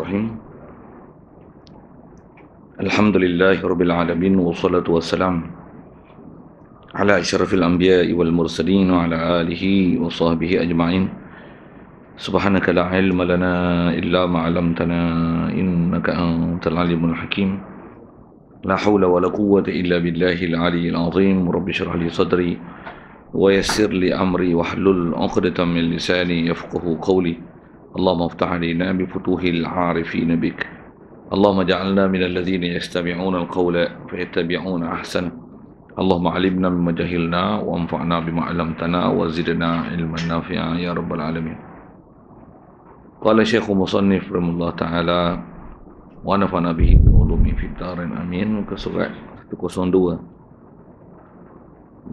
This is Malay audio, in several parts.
الرحيم الحمد لله رب العالمين والصلاة والسلام على أشرف الأنبياء والمرسلين وعلى آله وصحبه أجمعين سبحانك لا علم لنا إلا ما علمتنا إنك أنت العليم الحكيم لا حول ولا قوة إلا بالله العلي العظيم رب اشرح لي صدري ويسر لي أمري واحلل عقدة من لساني يفقه قولي اللهم افتح علينا بفتوح العارفين بك اللهم اجعلنا من الذين يستمعون القول فيتبعون أحسنه اللهم علمنا مما جهلنا وانفعنا بما علمتنا وزدنا علما نافعا يا رب العالمين قال شيخ مصنف رحمه الله تعالى ونفعنا به بعلومه في الدار امين كسورة 102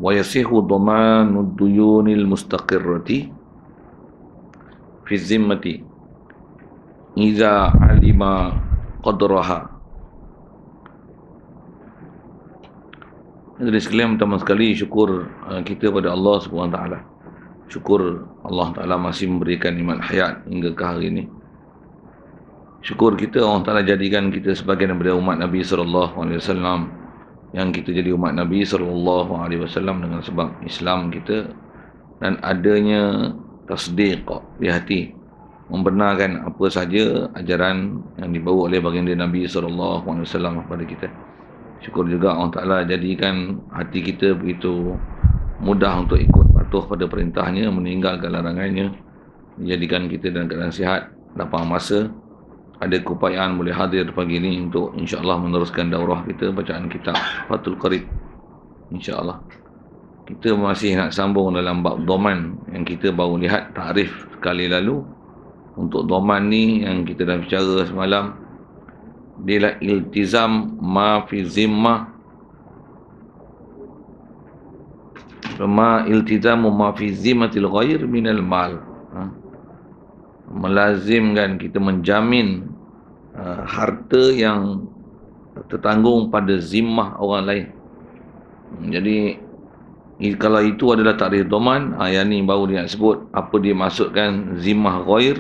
ويصيح ضمان الديون المستقرة fi zimmati iza alima qadraha Jadi sekalian teman sekali syukur uh, kita pada Allah SWT Syukur Allah Taala masih memberikan iman hayat hingga ke hari ini Syukur kita Allah Taala jadikan kita sebagai daripada umat Nabi SAW Yang kita jadi umat Nabi SAW dengan sebab Islam kita Dan adanya tasdiq di hati membenarkan apa saja ajaran yang dibawa oleh baginda Nabi SAW kepada kita syukur juga Allah Ta'ala jadikan hati kita begitu mudah untuk ikut patuh pada perintahnya meninggalkan larangannya menjadikan kita dalam keadaan sihat dapat masa ada keupayaan boleh hadir pagi ini untuk insyaAllah meneruskan daurah kita bacaan kitab Fatul Qarib insyaAllah Allah kita masih nak sambung dalam bab doman yang kita baru lihat tarif sekali lalu untuk doman ni yang kita dah bicara semalam ialah iltizam ma fi zimmah ma iltizam ma fi zimmatil ghair min al mal ha? melazimkan kita menjamin uh, harta yang tertanggung pada zimmah orang lain jadi kalau itu adalah takdir doman ha, ah, yang ni baru dia nak sebut apa dia maksudkan zimah ghair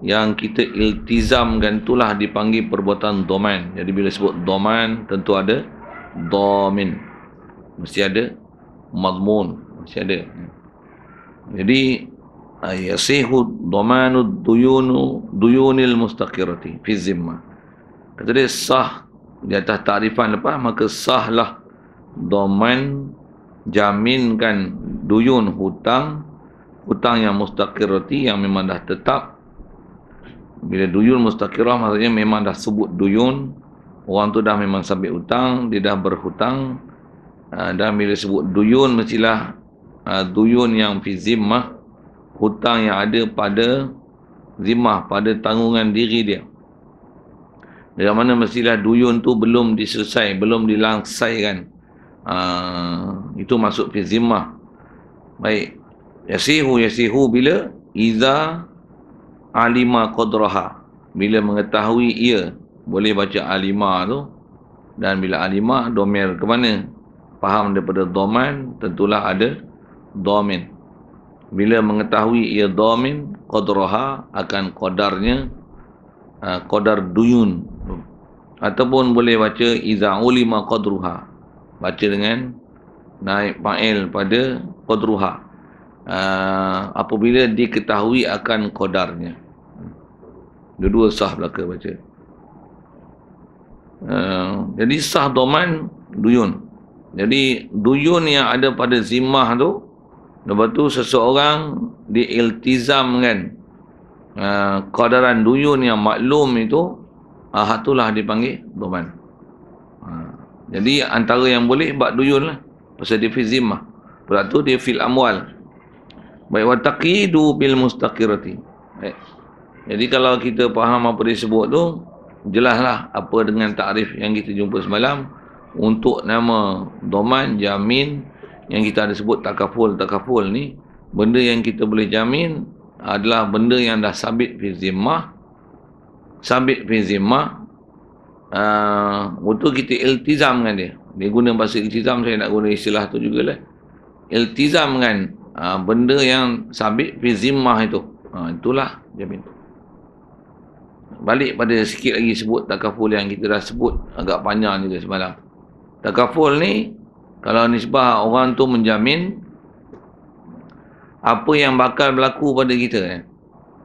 yang kita iltizamkan itulah dipanggil perbuatan doman jadi bila sebut doman tentu ada domin mesti ada madmun mesti ada jadi ah, yasihu domanu duyunu duyunil mustaqirati fi zimmah kata dia sah di atas tarifan lepas maka sahlah doman jaminkan duyun hutang hutang yang mustaqirati yang memang dah tetap bila duyun mustaqirah maksudnya memang dah sebut duyun orang tu dah memang sampai hutang dia dah berhutang ha, dan bila sebut duyun mestilah ha, duyun yang fi zimmah hutang yang ada pada zimah pada tanggungan diri dia dari mana mestilah duyun tu belum diselesai belum dilangsaikan Ah, itu masuk ke zimmah baik yasihu yasihu bila iza alima qadraha bila mengetahui ia boleh baca alima tu dan bila alima domir ke mana faham daripada domain tentulah ada domain bila mengetahui ia domain qadraha akan qadarnya ah, qadar duyun ataupun boleh baca iza ulima qadruha baca dengan naib fa'il pada qadruha uh, apabila diketahui akan qadarnya dua-dua sah belaka baca uh, jadi sah doman duyun jadi duyun yang ada pada zimah tu lepas tu seseorang diiltizamkan uh, ah, qadaran duyun yang maklum itu uh, itulah dipanggil doman jadi antara yang boleh bab duyun lah. Pasal dia fil zimmah. Pasal tu dia fil amwal. Baik wa taqidu bil mustaqirati. Baik. Jadi kalau kita faham apa dia sebut tu, jelaslah apa dengan takrif yang kita jumpa semalam untuk nama doman jamin yang kita ada sebut takaful takaful ni benda yang kita boleh jamin adalah benda yang dah sabit fi zimmah sabit fi zimmah butuh ah, kita iltizam dengan dia. Dia guna bahasa iltizam, saya nak guna istilah tu jugalah. Iltizam dengan uh, benda yang sabit fizimah itu. Uh, itulah jamin Balik pada sikit lagi sebut takaful yang kita dah sebut agak panjang juga semalam. Takaful ni, kalau nisbah orang tu menjamin apa yang bakal berlaku pada kita. Eh?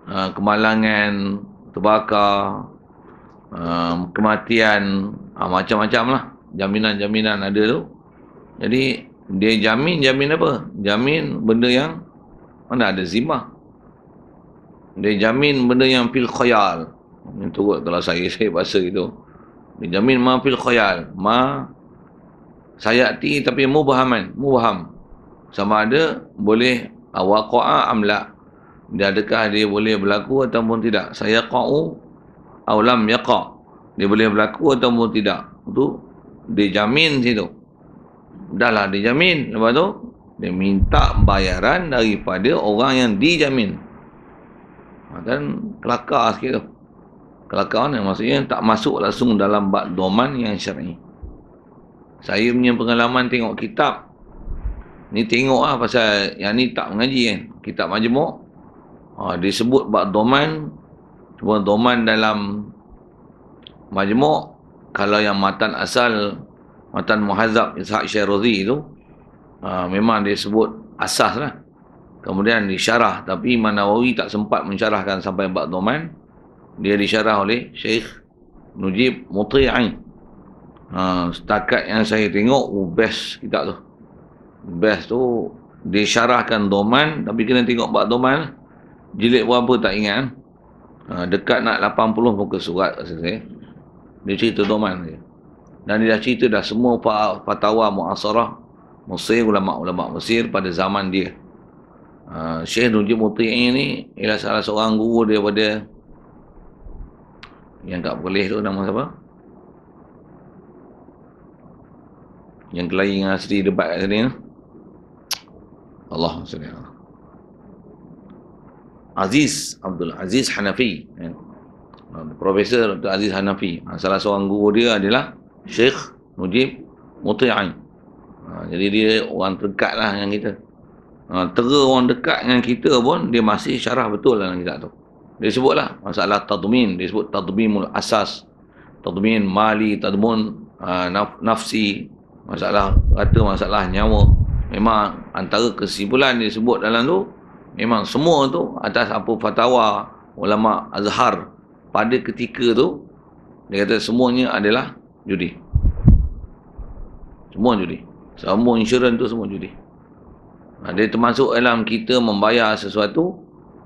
Uh, kemalangan, terbakar, um, kematian uh, macam-macam lah jaminan-jaminan ada tu jadi dia jamin jamin apa jamin benda yang mana ada zimah dia jamin benda yang fil khayal itu kot kalau saya saya bahasa itu dia jamin ma fil khayal ma sayati tapi mubahaman mubaham sama ada boleh ah, waqa'a amla dia adakah dia boleh berlaku ataupun tidak saya qa'u aulam yaqa dia boleh berlaku atau tidak tu dijamin situ dah lah dijamin lepas tu dia minta bayaran daripada orang yang dijamin ha, dan kelakar sikit tu kelakar mana maksudnya tak masuk langsung dalam bak doman yang syar'i saya punya pengalaman tengok kitab ni tengok lah pasal yang ni tak mengaji kan kitab majmuk ha, disebut bak doman Cuma doman dalam majmuk kalau yang matan asal matan muhazab Ishaq Syairuzi itu aa, ha, memang dia sebut asas lah. Kemudian disyarah tapi Imam Nawawi tak sempat mensyarahkan sampai bab doman. Dia disyarah oleh Syekh Nujib Muti'i. Ha, setakat yang saya tengok oh, best kita tu best tu disyarahkan doman tapi kena tengok bab doman jilid berapa tak ingat Ha, dekat nak 80 muka surat kat sini. Dia cerita Doman ni. Dan dia dah cerita dah semua fatwa Mu'asarah Mesir, ulama-ulama Mesir pada zaman dia. Uh, Syekh Nujib Muti'i ni ialah salah seorang guru daripada yang tak boleh tu nama siapa? Yang kelahi dengan asri debat kat sini. Ya? Allah SWT. Aziz Abdul Aziz Hanafi. Ya. Profesor Dr. Aziz Hanafi. Ah, salah seorang guru dia adalah Sheikh Mujib Muti'i. Ha, ah, jadi dia orang dekat lah dengan kita. Ha, tera orang dekat dengan kita pun dia masih syarah betul lah dalam kita tu. Dia sebut lah masalah tadmin. Dia sebut tadmimul asas. Tadmin mali, tadmun ha, naf- nafsi. Masalah kata masalah nyawa. Memang antara kesimpulan dia sebut dalam tu memang semua tu atas apa fatwa ulama Azhar pada ketika tu dia kata semuanya adalah judi. Semua judi. Semua insurans tu semua judi. Nah, ha, dia termasuk dalam kita membayar sesuatu.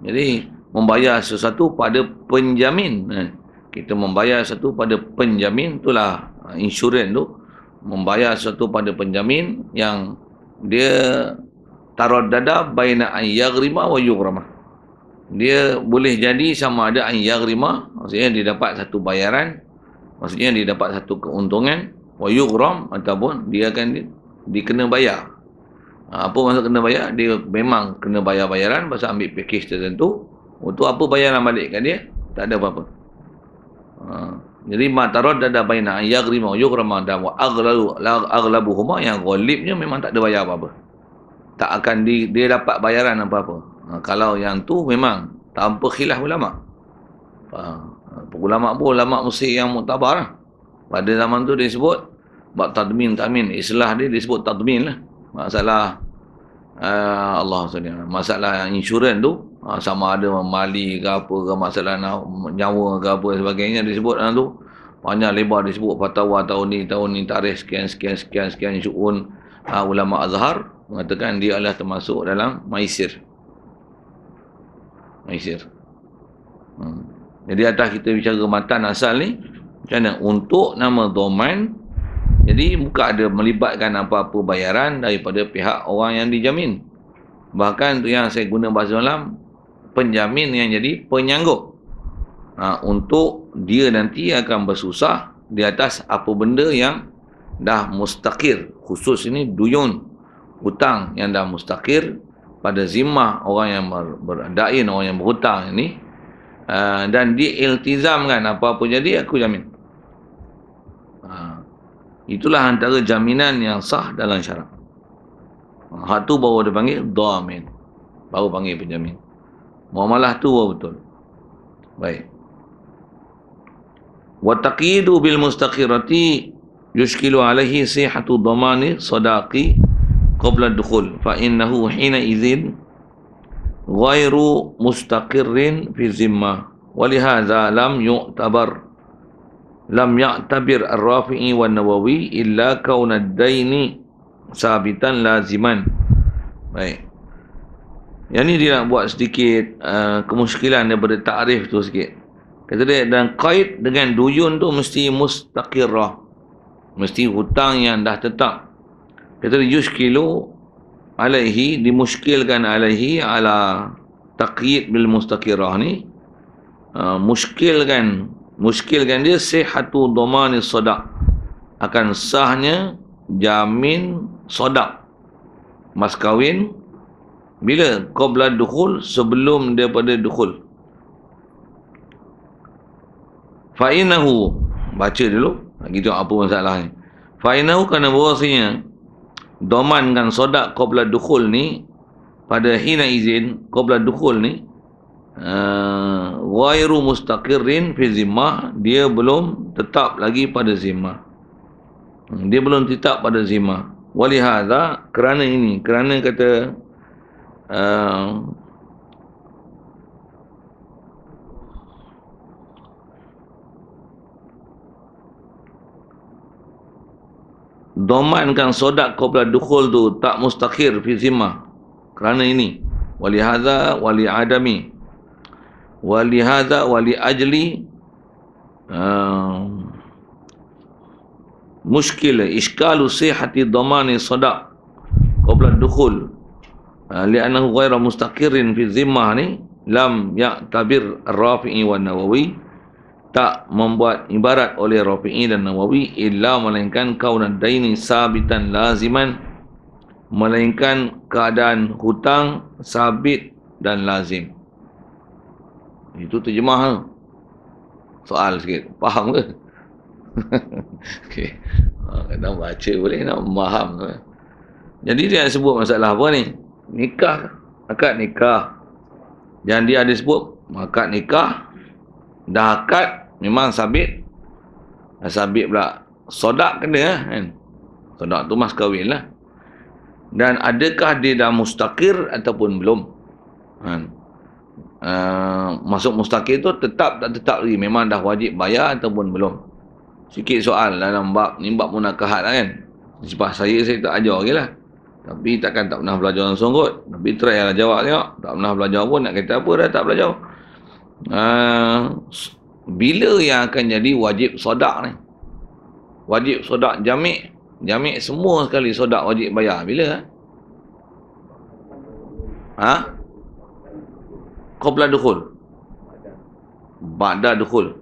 Jadi membayar sesuatu pada penjamin. Eh, kita membayar sesuatu pada penjamin itulah ha, insurans tu membayar sesuatu pada penjamin yang dia Tarot dada baina an yaghrima wa yughrama dia boleh jadi sama ada an yaghrima maksudnya dia dapat satu bayaran maksudnya dia dapat satu keuntungan wa yughram ataupun dia akan dikena di bayar apa maksud kena bayar dia memang kena bayar bayaran pasal ambil package tertentu untuk apa bayaran balik kan dia tak ada apa-apa jadi ma taraddada baina an yaghrima wa yughrama dan wa aghlalu aghlabuhuma yang ghalibnya memang tak ada bayar apa-apa tak akan di, dia dapat bayaran apa-apa. Ha, kalau yang tu memang tanpa khilaf ulama. Ha, ulama pun ulama mesti yang muktabar lah. Pada zaman tu dia sebut bab tadmin tamin islah dia disebut tadmin lah. Masalah uh, Allah SWT. Masalah yang insurans tu ha, sama ada mali ke apa ke masalah nyawa ke apa sebagainya disebut dalam tu. Banyak lebar disebut fatwa tahun ni tahun ni tarikh sekian sekian sekian sekian syukun uh, ha, ulama azhar mengatakan dia adalah termasuk dalam maisir maisir hmm. jadi atas kita bicara matan asal ni macam mana untuk nama domain, jadi bukan ada melibatkan apa-apa bayaran daripada pihak orang yang dijamin bahkan tu yang saya guna bahasa malam penjamin yang jadi penyanggup ha, untuk dia nanti akan bersusah di atas apa benda yang dah mustakir khusus ini duyun hutang yang dah mustakir pada zimah orang yang berdain, orang yang berhutang ini uh, dan diiltizamkan apa-apa jadi aku jamin ha. itulah antara jaminan yang sah dalam syarak ha, hak tu baru dia panggil damin baru panggil penjamin muamalah tu baru betul baik wa taqidu bil mustaqirati yushkilu alaihi sihatu damani sadaqi qabla dukhul fa innahu hina izin ghairu mustaqirrin fi zimma wa li hadza lam yu'tabar lam ya'tabir ar-rafi'i wa nawawi illa kauna daini sabitan laziman baik yang ni dia nak buat sedikit uh, kemuskilan daripada takrif tu sikit kata dia dan kait dengan duyun tu mesti mustaqirrah mesti hutang yang dah tetap jadi yushkilu alaihi dimushkilkan alaihi ala taqyid bil mustaqirah ni uh, ah, mushkilkan mushkilkan dia sihatu domani sadaq akan sahnya jamin sadaq mas kawin bila qabla dukhul sebelum daripada dukhul fainahu baca dulu lagi tengok apa masalahnya fa innahu kana bahasanya Doman domankan sodak qabla dukul ni pada hina izin qabla dukul ni wairu eh, uh, mustaqirrin fi zimmah dia belum tetap lagi pada zimmah hmm, dia belum tetap pada zimmah walihada kerana ini kerana kata uh, domankan sodak kau kepada dukul tu tak mustakhir fi zimmah kerana ini wali hadza wali adami wali hadza wali ajli uh, muskil iskalu sihati domani sodak kepada dukhul karena eh, uh, ghairu mustaqirin fi zimmah ni lam ya tabir rafi'i wan nawawi tak membuat ibarat oleh Rafi'i dan Nawawi illa melainkan kaunan daini sabitan laziman melainkan keadaan hutang sabit dan lazim itu terjemah soal sikit faham ke okey ah, nak baca boleh nak faham jadi dia sebut masalah apa ni nikah akad nikah yang dia ada sebut akad nikah dah akad memang sabit sabit pula sodak kena eh, kan sodak tu mas kahwin lah dan adakah dia dah mustakir ataupun belum kan uh, ah, masuk mustakir tu tetap tak tetap lagi memang dah wajib bayar ataupun belum sikit soal dalam bab ni bab munakahat lah, kan sebab saya saya tak ajar lagi lah tapi takkan tak pernah belajar langsung kot tapi try lah jawab tengok tak pernah belajar pun nak kata apa dah tak belajar uh, bila yang akan jadi wajib sodak ni wajib sodak jamik jamik semua sekali sodak wajib bayar bila ha qabla dukhul ba'da dukhul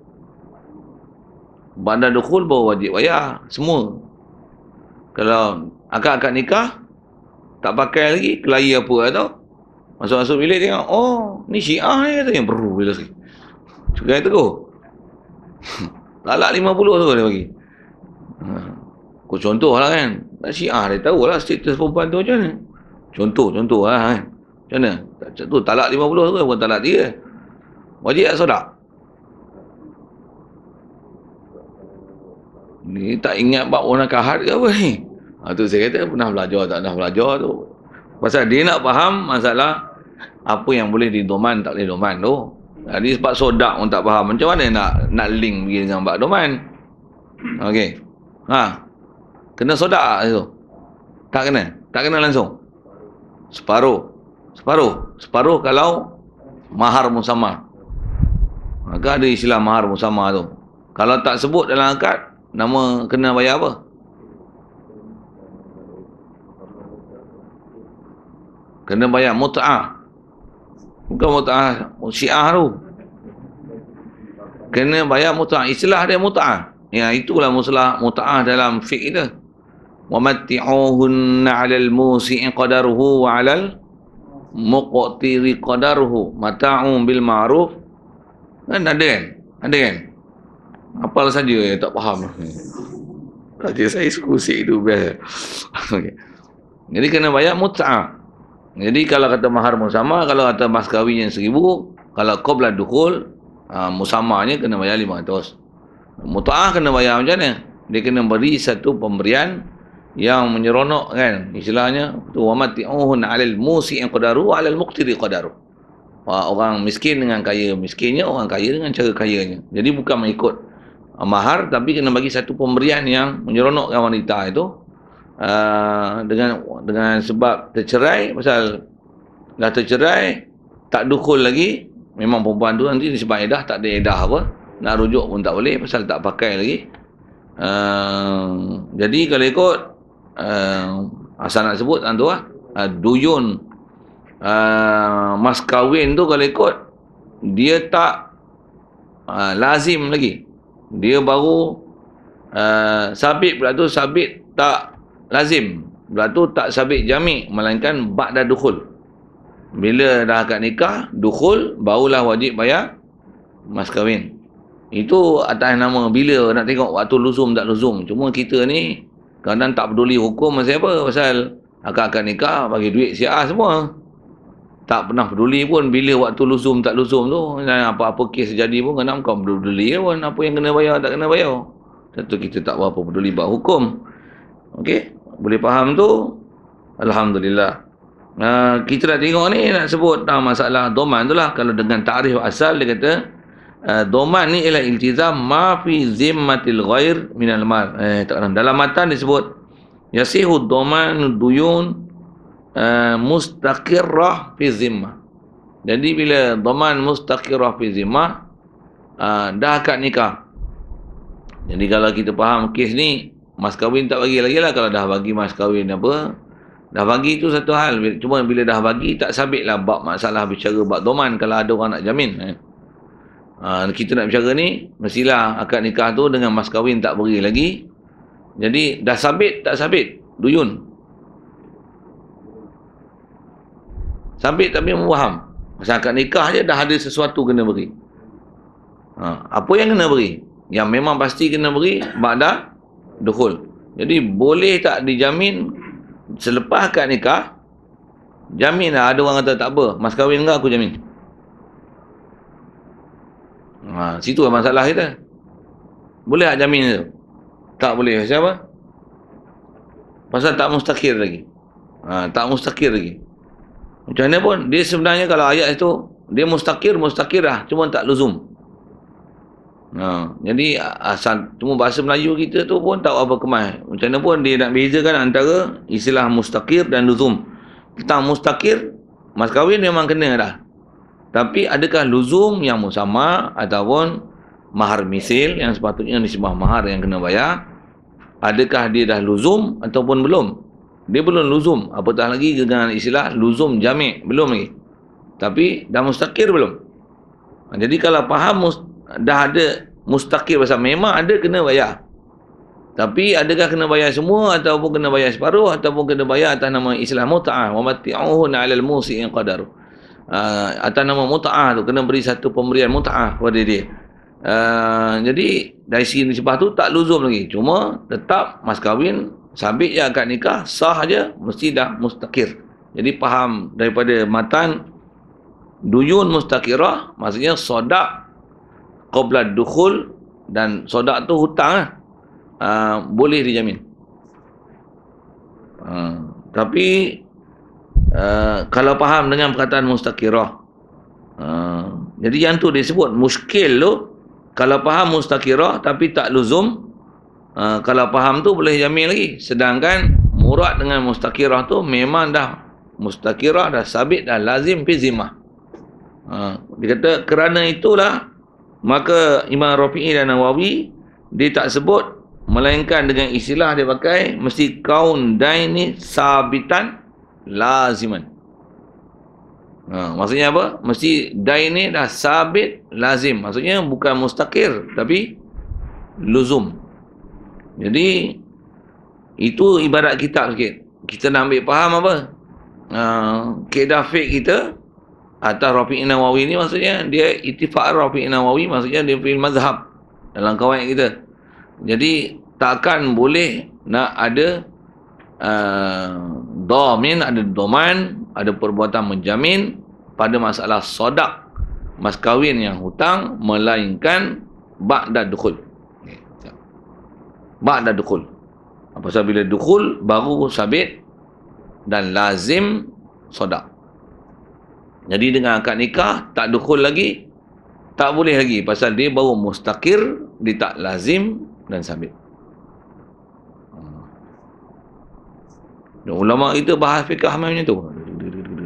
ba'da dukhul baru wajib bayar semua kalau akad-akad nikah tak pakai lagi kelahi apa atau masuk-masuk bilik tengok oh ni syiah ni kata yang perlu bila sekali cukai teruk Lalak puluh tu dia bagi. Ha. Kau contoh lah kan. Tak syiah dia tahu lah status perempuan tu macam mana. Contoh, contoh lah kan. Macam mana? Tak, tu talak 50 tu bukan talak dia. Wajib tak sodak? Ni tak ingat bab orang kahat ke apa ni? Ha, tu saya kata pernah belajar tak pernah belajar tu. Pasal dia nak faham masalah apa yang boleh didoman tak boleh didoman tu. Jadi ha, sebab sodak pun tak faham. Macam mana nak nak link pergi dengan Pak Doman? Okey. Ha. Kena sodak itu. Tak kena. Tak kena langsung. Separuh. Separuh. Separuh kalau mahar musamma, Maka ada istilah mahar musamma tu. Kalau tak sebut dalam akad, nama kena bayar apa? Kena bayar mut'ah. Bukan mut'ah syiah tu. Kena bayar mut'ah. Istilah dia mutaah? Ya, itulah muslah mutaah dalam fiqh dia. Wa matti'uhunna 'alal musi'i qadaruhu wa 'alal muqtiri qadaruhu. Mata'u bil ma'ruf. Kan ada kan? Ada kan? Apal saja yang tak faham. Tadi saya diskusi itu best. Okay. Jadi kena bayar mutaah? Jadi kalau kata mahar musama, kalau kata mas kahwin yang seribu, kalau qabla dukul, uh, ha, musamanya kena bayar lima ratus. Mutaah kena bayar macam mana? Dia kena beri satu pemberian yang menyeronok kan. Istilahnya, tu wa mati'uhun alil musi yang qadaru wa alil muqtiri qadaru. Ha, orang miskin dengan kaya miskinnya, orang kaya dengan cara kayanya. Jadi bukan mengikut mahar tapi kena bagi satu pemberian yang menyeronokkan wanita itu uh, dengan dengan sebab tercerai pasal dah tercerai tak dukul lagi memang perempuan tu nanti sebab edah tak ada edah apa nak rujuk pun tak boleh pasal tak pakai lagi uh, jadi kalau ikut uh, asal nak sebut tuan tuan uh, duyun uh, mas kahwin tu kalau ikut dia tak uh, lazim lagi dia baru uh, sabit pula tu sabit tak lazim. Sebab tu tak sabit jami' melainkan ba'da dukul. Bila dah akad nikah, dukhul, barulah wajib bayar mas kahwin. Itu atas nama bila nak tengok waktu luzum tak luzum. Cuma kita ni kadang tak peduli hukum masa apa pasal akad-akad nikah bagi duit siah semua. Tak pernah peduli pun bila waktu luzum tak luzum tu. Apa-apa kes jadi pun kenapa kau peduli pun apa yang kena bayar tak kena bayar. Tentu kita tak berapa peduli buat hukum. Okey? boleh faham tu Alhamdulillah uh, kita dah tengok ni nak sebut uh, masalah doman tu lah kalau dengan tarif asal dia kata uh, doman ni ialah iltizam ma fi zimmatil ghair minal mal eh, tak kenal dalam matan disebut yasihu domanu duyun uh, mustaqirrah fi zimmah jadi bila doman mustaqirrah fi zimmah uh, dah akad nikah jadi kalau kita faham kes ni mas kahwin tak bagi lagi lah kalau dah bagi mas kahwin apa dah bagi tu satu hal cuma bila dah bagi tak sabit lah bab masalah bicara bab doman kalau ada orang nak jamin eh. ha, kita nak bicara ni mestilah akad nikah tu dengan mas kahwin tak beri lagi jadi dah sabit tak sabit duyun sabit tapi muham pasal akad nikah je dah ada sesuatu kena beri ha, apa yang kena beri yang memang pasti kena beri bab dah duhul. Jadi boleh tak dijamin selepas akad nikah jamin lah ada orang kata tak apa mas kahwin enggak aku jamin ha, situ lah masalah kita boleh tak jamin tu tak boleh siapa pasal tak mustakir lagi ha, tak mustakir lagi macam mana pun dia sebenarnya kalau ayat itu dia mustakir mustakir lah cuma tak luzum Ha, jadi asal semua bahasa Melayu kita tu pun tak apa kemas. Macam mana pun dia nak bezakan antara istilah mustaqir dan luzum. Tentang mustaqir, mas kahwin memang kena dah. Tapi adakah luzum yang sama ataupun mahar misil yang sepatutnya disebabkan mahar yang kena bayar? Adakah dia dah luzum ataupun belum? Dia belum luzum. Apatah lagi dengan istilah luzum jamik. Belum lagi. Tapi dah mustaqir belum? Ha, jadi kalau faham mustaqir, dah ada mustaqil pasal memang ada kena bayar tapi adakah kena bayar semua ataupun kena bayar separuh ataupun kena bayar atas nama Islam muta'ah wa mati'uhun 'alal musi in qadar ah, atas nama muta'ah tu kena beri satu pemberian muta'ah kepada dia Uh, jadi dari sini nisbah tu tak luzum lagi cuma tetap mas kahwin sabit yang akan nikah sah aja mesti dah mustakir jadi faham daripada matan duyun mustakirah maksudnya sodak qabla dukhul dan sodak tu hutang lah. Uh, boleh dijamin. Uh, tapi uh, kalau faham dengan perkataan mustakirah. Uh, jadi yang tu disebut muskil tu kalau faham mustakirah tapi tak luzum uh, kalau faham tu boleh jamin lagi. Sedangkan murad dengan mustakirah tu memang dah mustakirah dah sabit dah lazim fizimah. zimah. Uh, dia kata kerana itulah maka Imam Rafi'i dan Nawawi dia tak sebut melainkan dengan istilah dia pakai mesti kaun daini sabitan laziman ha, maksudnya apa? mesti daini dah sabit lazim maksudnya bukan mustakir tapi luzum jadi itu ibarat kitab sikit kita nak ambil faham apa? Uh, kedah fake kita atas Rafi'i Nawawi ni maksudnya dia itifak Rafi'i Nawawi maksudnya dia fi'il mazhab dalam kawan kita. Jadi takkan boleh nak ada uh, domin, ada doman, ada perbuatan menjamin pada masalah sodak mas kawin yang hutang melainkan bak ba'da dukul. bak Ba'da dukul. Apa sebab bila dukul baru sabit dan lazim sodak. Jadi dengan akad nikah tak dukul lagi tak boleh lagi pasal dia baru mustakir dia tak lazim dan sabit. Dan hmm. ulama itu bahas fikah macam tu.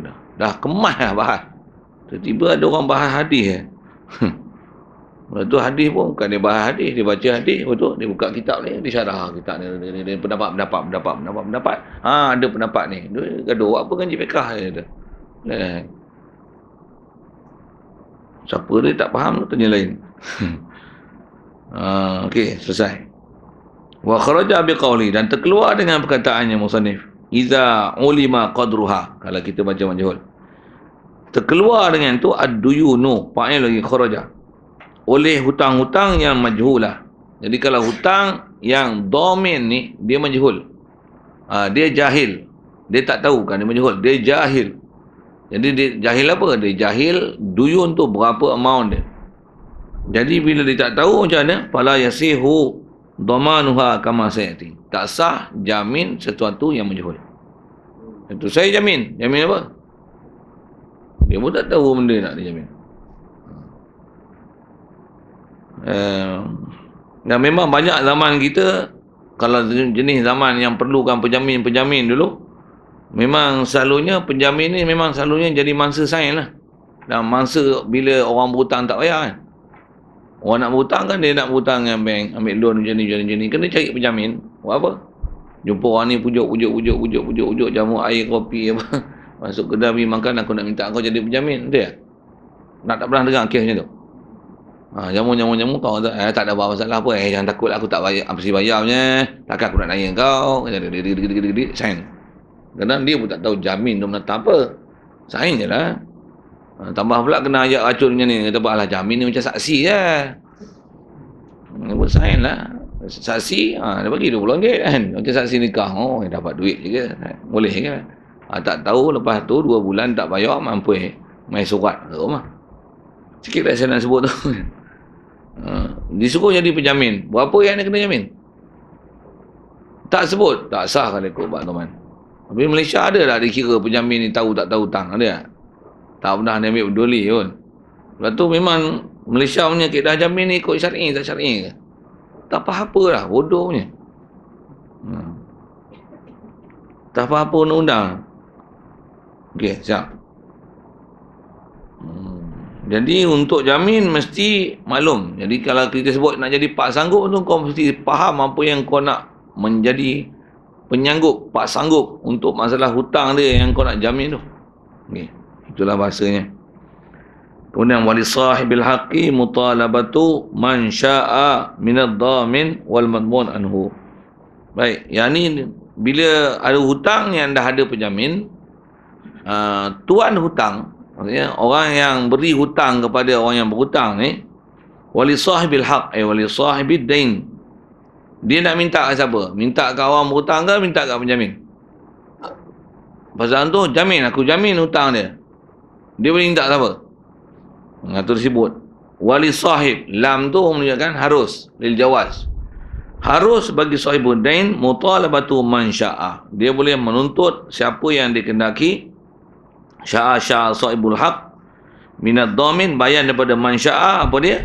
Dah, dah kemas lah bahas. Tiba-tiba ada orang bahas hadis. Eh. Lepas tu hadis pun bukan dia bahas hadis. Dia baca hadis. Lepas tu dia buka kitab ni. Dia syarah kitab ni. Dia, dia, dia pendapat, pendapat, pendapat, pendapat, pendapat. Ha, ada pendapat ni. Dia gaduh apa kan je pekah. Dia Eh. Siapa ni tak faham tanya lain. Ha uh, okey selesai. Wa kharaja biqauli dan terkeluar dengan perkataannya musannif iza ulima qadruha kalau kita baca majhul. Terkeluar dengan tu adduyunu fa'il lagi kharaja. Oleh hutang-hutang yang majhul lah. Jadi kalau hutang yang domain ni dia majhul. Uh, dia jahil. Dia tak tahu kan dia majhul. Dia jahil. Jadi dia jahil apa? Dia jahil duyun tu berapa amount dia. Jadi bila dia tak tahu macam mana, fala yasihu dhamanuha kama sayati. Tak sah jamin sesuatu yang menjahil. Itu saya jamin. Jamin apa? Dia pun tak tahu benda nak dijamin. Uh, eh, dan memang banyak zaman kita kalau jenis zaman yang perlukan penjamin-penjamin dulu Memang selalunya penjamin ni memang selalunya jadi mangsa sain lah. Dan mangsa bila orang berhutang tak bayar kan. Orang nak berhutang kan dia nak berhutang dengan bank. Ambil loan macam ni, macam ni, ni. Kena cari penjamin. Buat apa? Jumpa orang ni pujuk, pujuk, pujuk, pujuk, pujuk, pujuk. Jamu air, kopi apa. Masuk kedai pergi makan aku nak minta kau jadi penjamin. Betul ya? Nak tak pernah dengar kes macam tu. Ha, jamu, jamu, jamu kau. Tak, eh, tak ada apa-apa masalah apa. Eh, jangan takut aku tak bayar. Apa sih bayarnya? Takkan aku nak naik kau. Sain. Sain. Kadang dia pun tak tahu jamin tu menatang apa. Sain je lah. Ha, tambah pula kena ajak racun macam ni. Kata apa, jamin ni macam saksi je. Dia pun sain lah. Saksi, ha, dia bagi RM20 kan. Macam saksi nikah, oh, dapat duit je ke. Boleh ke. Ha, tak tahu lepas tu 2 bulan tak bayar mampu eh. main surat ke rumah. Sikit lah saya nak sebut tu. Ha, disuruh jadi penjamin. Berapa yang dia kena jamin? Tak sebut. Tak sah kalau ikut buat teman-teman. Tapi Malaysia ada lah, dia kira penjamin ni tahu tak tahu hutang. Ada tak? Tak pernah dia ambil peduli pun. Lepas tu memang Malaysia punya keadaan jamin ni ikut syar'i tak syar'i ke? Tak apa apa lah. Bodoh punya. Hmm. Tak faham apa undang-undang. Okey, siap. Hmm. Jadi untuk jamin mesti maklum. Jadi kalau kita sebut nak jadi pak sanggup tu kau mesti faham apa yang kau nak menjadi penyanggup, pak sanggup untuk masalah hutang dia yang kau nak jamin tu. Okay. Itulah bahasanya. Kemudian wali sahibil haqqi mutalabatu man syaa'a min ad-dhamin wal madmun anhu. Baik, yang ni bila ada hutang yang dah ada penjamin, uh, tuan hutang, maksudnya orang yang beri hutang kepada orang yang berhutang ni, wali sahibil haq, eh, wali sahibid dain, dia nak minta ke siapa? Minta ke orang berhutang ke minta ke penjamin? Pasal tu jamin aku jamin hutang dia. Dia boleh minta siapa? Mengatur sebut wali sahib lam tu menunjukkan harus lil jawaz. Harus bagi sahibu dain mutalabatu man syaa. Dia boleh menuntut siapa yang dikendaki syaa syaa sahibul haq minad domin bayan daripada man syaa apa dia?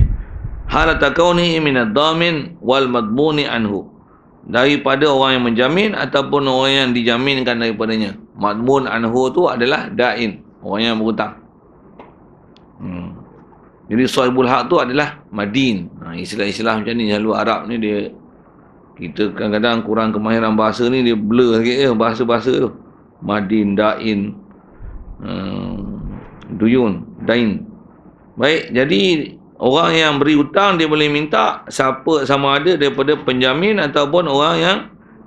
hal takawnihi minad damin wal madbuni anhu daripada orang yang menjamin ataupun orang yang dijaminkan daripadanya madbun anhu tu adalah dain orang yang berhutang hmm. jadi sahibul hak tu adalah madin ha, istilah-istilah macam ni jalur Arab ni dia kita kadang-kadang kurang kemahiran bahasa ni dia blur sikit je ya, bahasa-bahasa tu madin, dain hmm, duyun, dain baik, jadi orang yang beri hutang dia boleh minta siapa sama ada daripada penjamin ataupun orang yang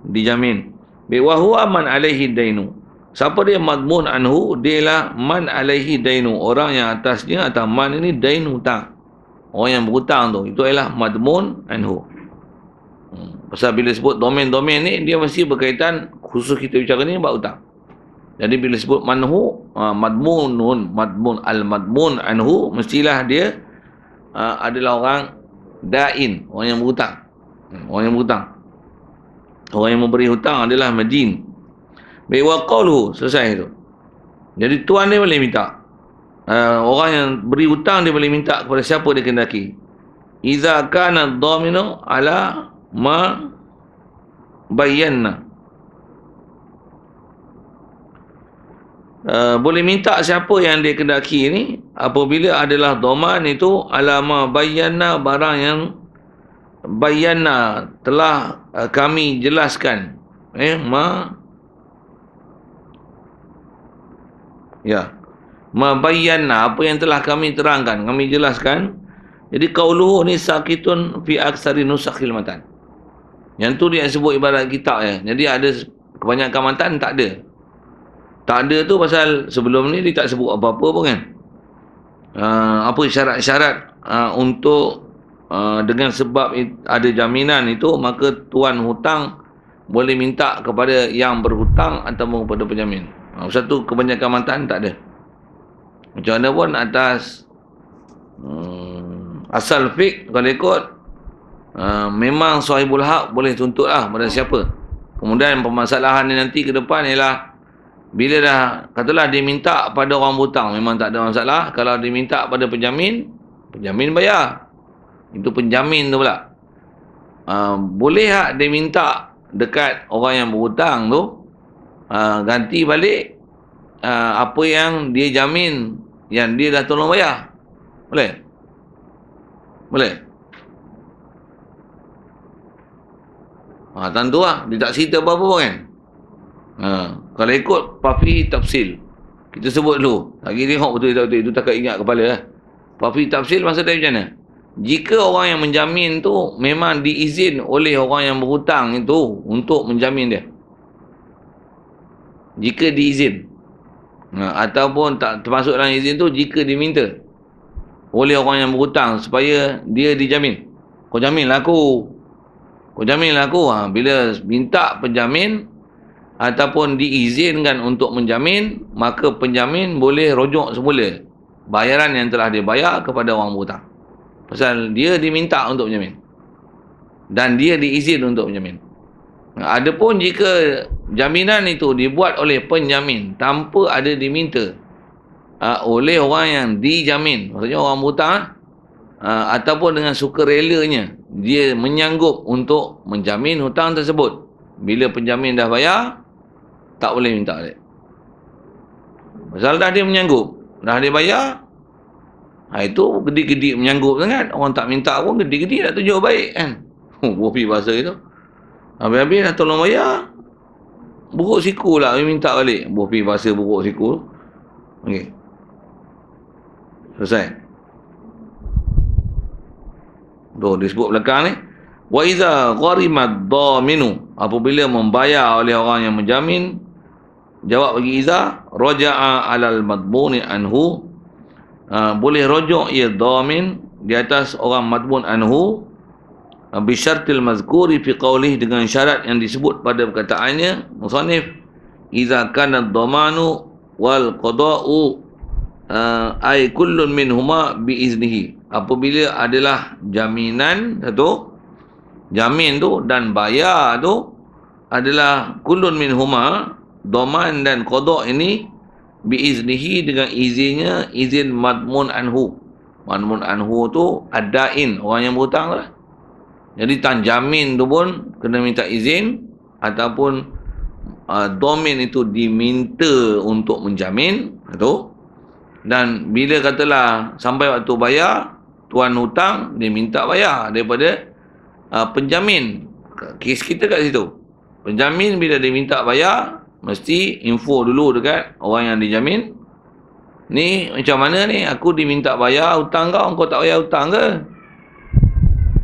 dijamin bi wahwa man alaihi dainu siapa dia madmun anhu dia lah man alaihi dainu orang yang atasnya atau man ini dain hutang orang yang berhutang tu itu ialah madmun anhu hmm. pasal bila sebut domain-domain ni dia mesti berkaitan khusus kita bicara ni buat hutang jadi bila sebut manhu uh, ha, madmunun madmun al madmun anhu mestilah dia uh, adalah orang dain, orang yang berhutang. Hmm, orang yang berhutang. Orang yang memberi hutang adalah madin. Bewa qalu selesai itu. Jadi tuan dia boleh minta. Uh, orang yang beri hutang dia boleh minta kepada siapa dia kendaki. Iza kana domino ala ma bayanna. Eh, boleh minta siapa yang dia kendaki ni apabila adalah doman itu alama bayana barang yang bayana telah uh, kami jelaskan eh ma ya ma bayana apa yang telah kami terangkan kami jelaskan jadi kauluhu ni sakitun fi aksari nusakh khilmatan yang tu dia sebut ibarat kitab ya. Jadi ada kebanyakan mantan tak ada. Tak ada tu pasal sebelum ni dia tak sebut apa-apa pun kan. Uh, apa syarat-syarat uh, untuk uh, dengan sebab ada jaminan itu maka tuan hutang boleh minta kepada yang berhutang ataupun kepada penjamin. Uh, satu kebanyakan mantan tak ada. Macam mana pun atas uh, asal fik kalau ikut uh, memang sahibul hak boleh tuntut tuntutlah pada siapa. Kemudian permasalahan ni nanti ke depan ialah bila dah katalah diminta pada orang butang memang tak ada masalah kalau diminta pada penjamin penjamin bayar itu penjamin tu pula uh, boleh tak diminta dekat orang yang berhutang tu uh, ganti balik uh, apa yang dia jamin yang dia dah tolong bayar boleh boleh ha, tentu lah dia tak cerita apa-apa pun kan Ha, kalau ikut Pafi Tafsil Kita sebut dulu Lagi tengok betul-betul Itu takkan ingat kepala lah eh. Pafi Tafsil masa dia macam mana Jika orang yang menjamin tu Memang diizin oleh orang yang berhutang itu Untuk menjamin dia Jika diizin ha, Ataupun tak termasuk dalam izin tu Jika diminta Oleh orang yang berhutang Supaya dia dijamin Kau jamin lah aku Kau jamin lah aku ha, Bila minta penjamin ataupun diizinkan untuk menjamin, maka penjamin boleh rujuk semula bayaran yang telah dibayar kepada orang berhutang. Pasal dia diminta untuk menjamin. Dan dia diizin untuk menjamin. Adapun jika jaminan itu dibuat oleh penjamin tanpa ada diminta uh, oleh orang yang dijamin, maksudnya orang berhutang, uh, ataupun dengan sukarelanya, dia menyanggup untuk menjamin hutang tersebut. Bila penjamin dah bayar, tak boleh minta dia. Pasal dah dia menyanggup. Dah dia bayar. Ha, itu gedi-gedi menyanggup sangat. Orang tak minta pun gedi-gedi nak tunjuk baik kan. Bopi bahasa itu. Habis-habis dah tolong bayar. Buruk siku lah. Dia minta balik. Bopi bahasa buruk siku. Okey. Selesai. Tuh, dia sebut belakang ni. Wa iza gharimad dhaminu. Apabila membayar oleh orang yang menjamin, jawab bagi iza rojaa alal madbuni anhu uh, boleh rujuk ia dhamin di atas orang madbun anhu uh, ha, bi mazkuri fi qawlih dengan syarat yang disebut pada perkataannya musannif iza kana dhamanu wal qada'u uh, ha, ay kullun min huma bi iznihi apabila adalah jaminan satu jamin tu dan bayar tu adalah kullun min huma doman dan kodok ini biiznihi dengan izinnya izin madmun anhu madmun anhu tu adain orang yang berhutang lah jadi tanjamin tu pun kena minta izin ataupun uh, domain itu diminta untuk menjamin tu. dan bila katalah sampai waktu bayar tuan hutang diminta bayar daripada uh, penjamin kes kita kat situ penjamin bila diminta bayar mesti info dulu dekat orang yang dijamin. Ni macam mana ni? Aku diminta bayar hutang kau, kau tak bayar hutang ke?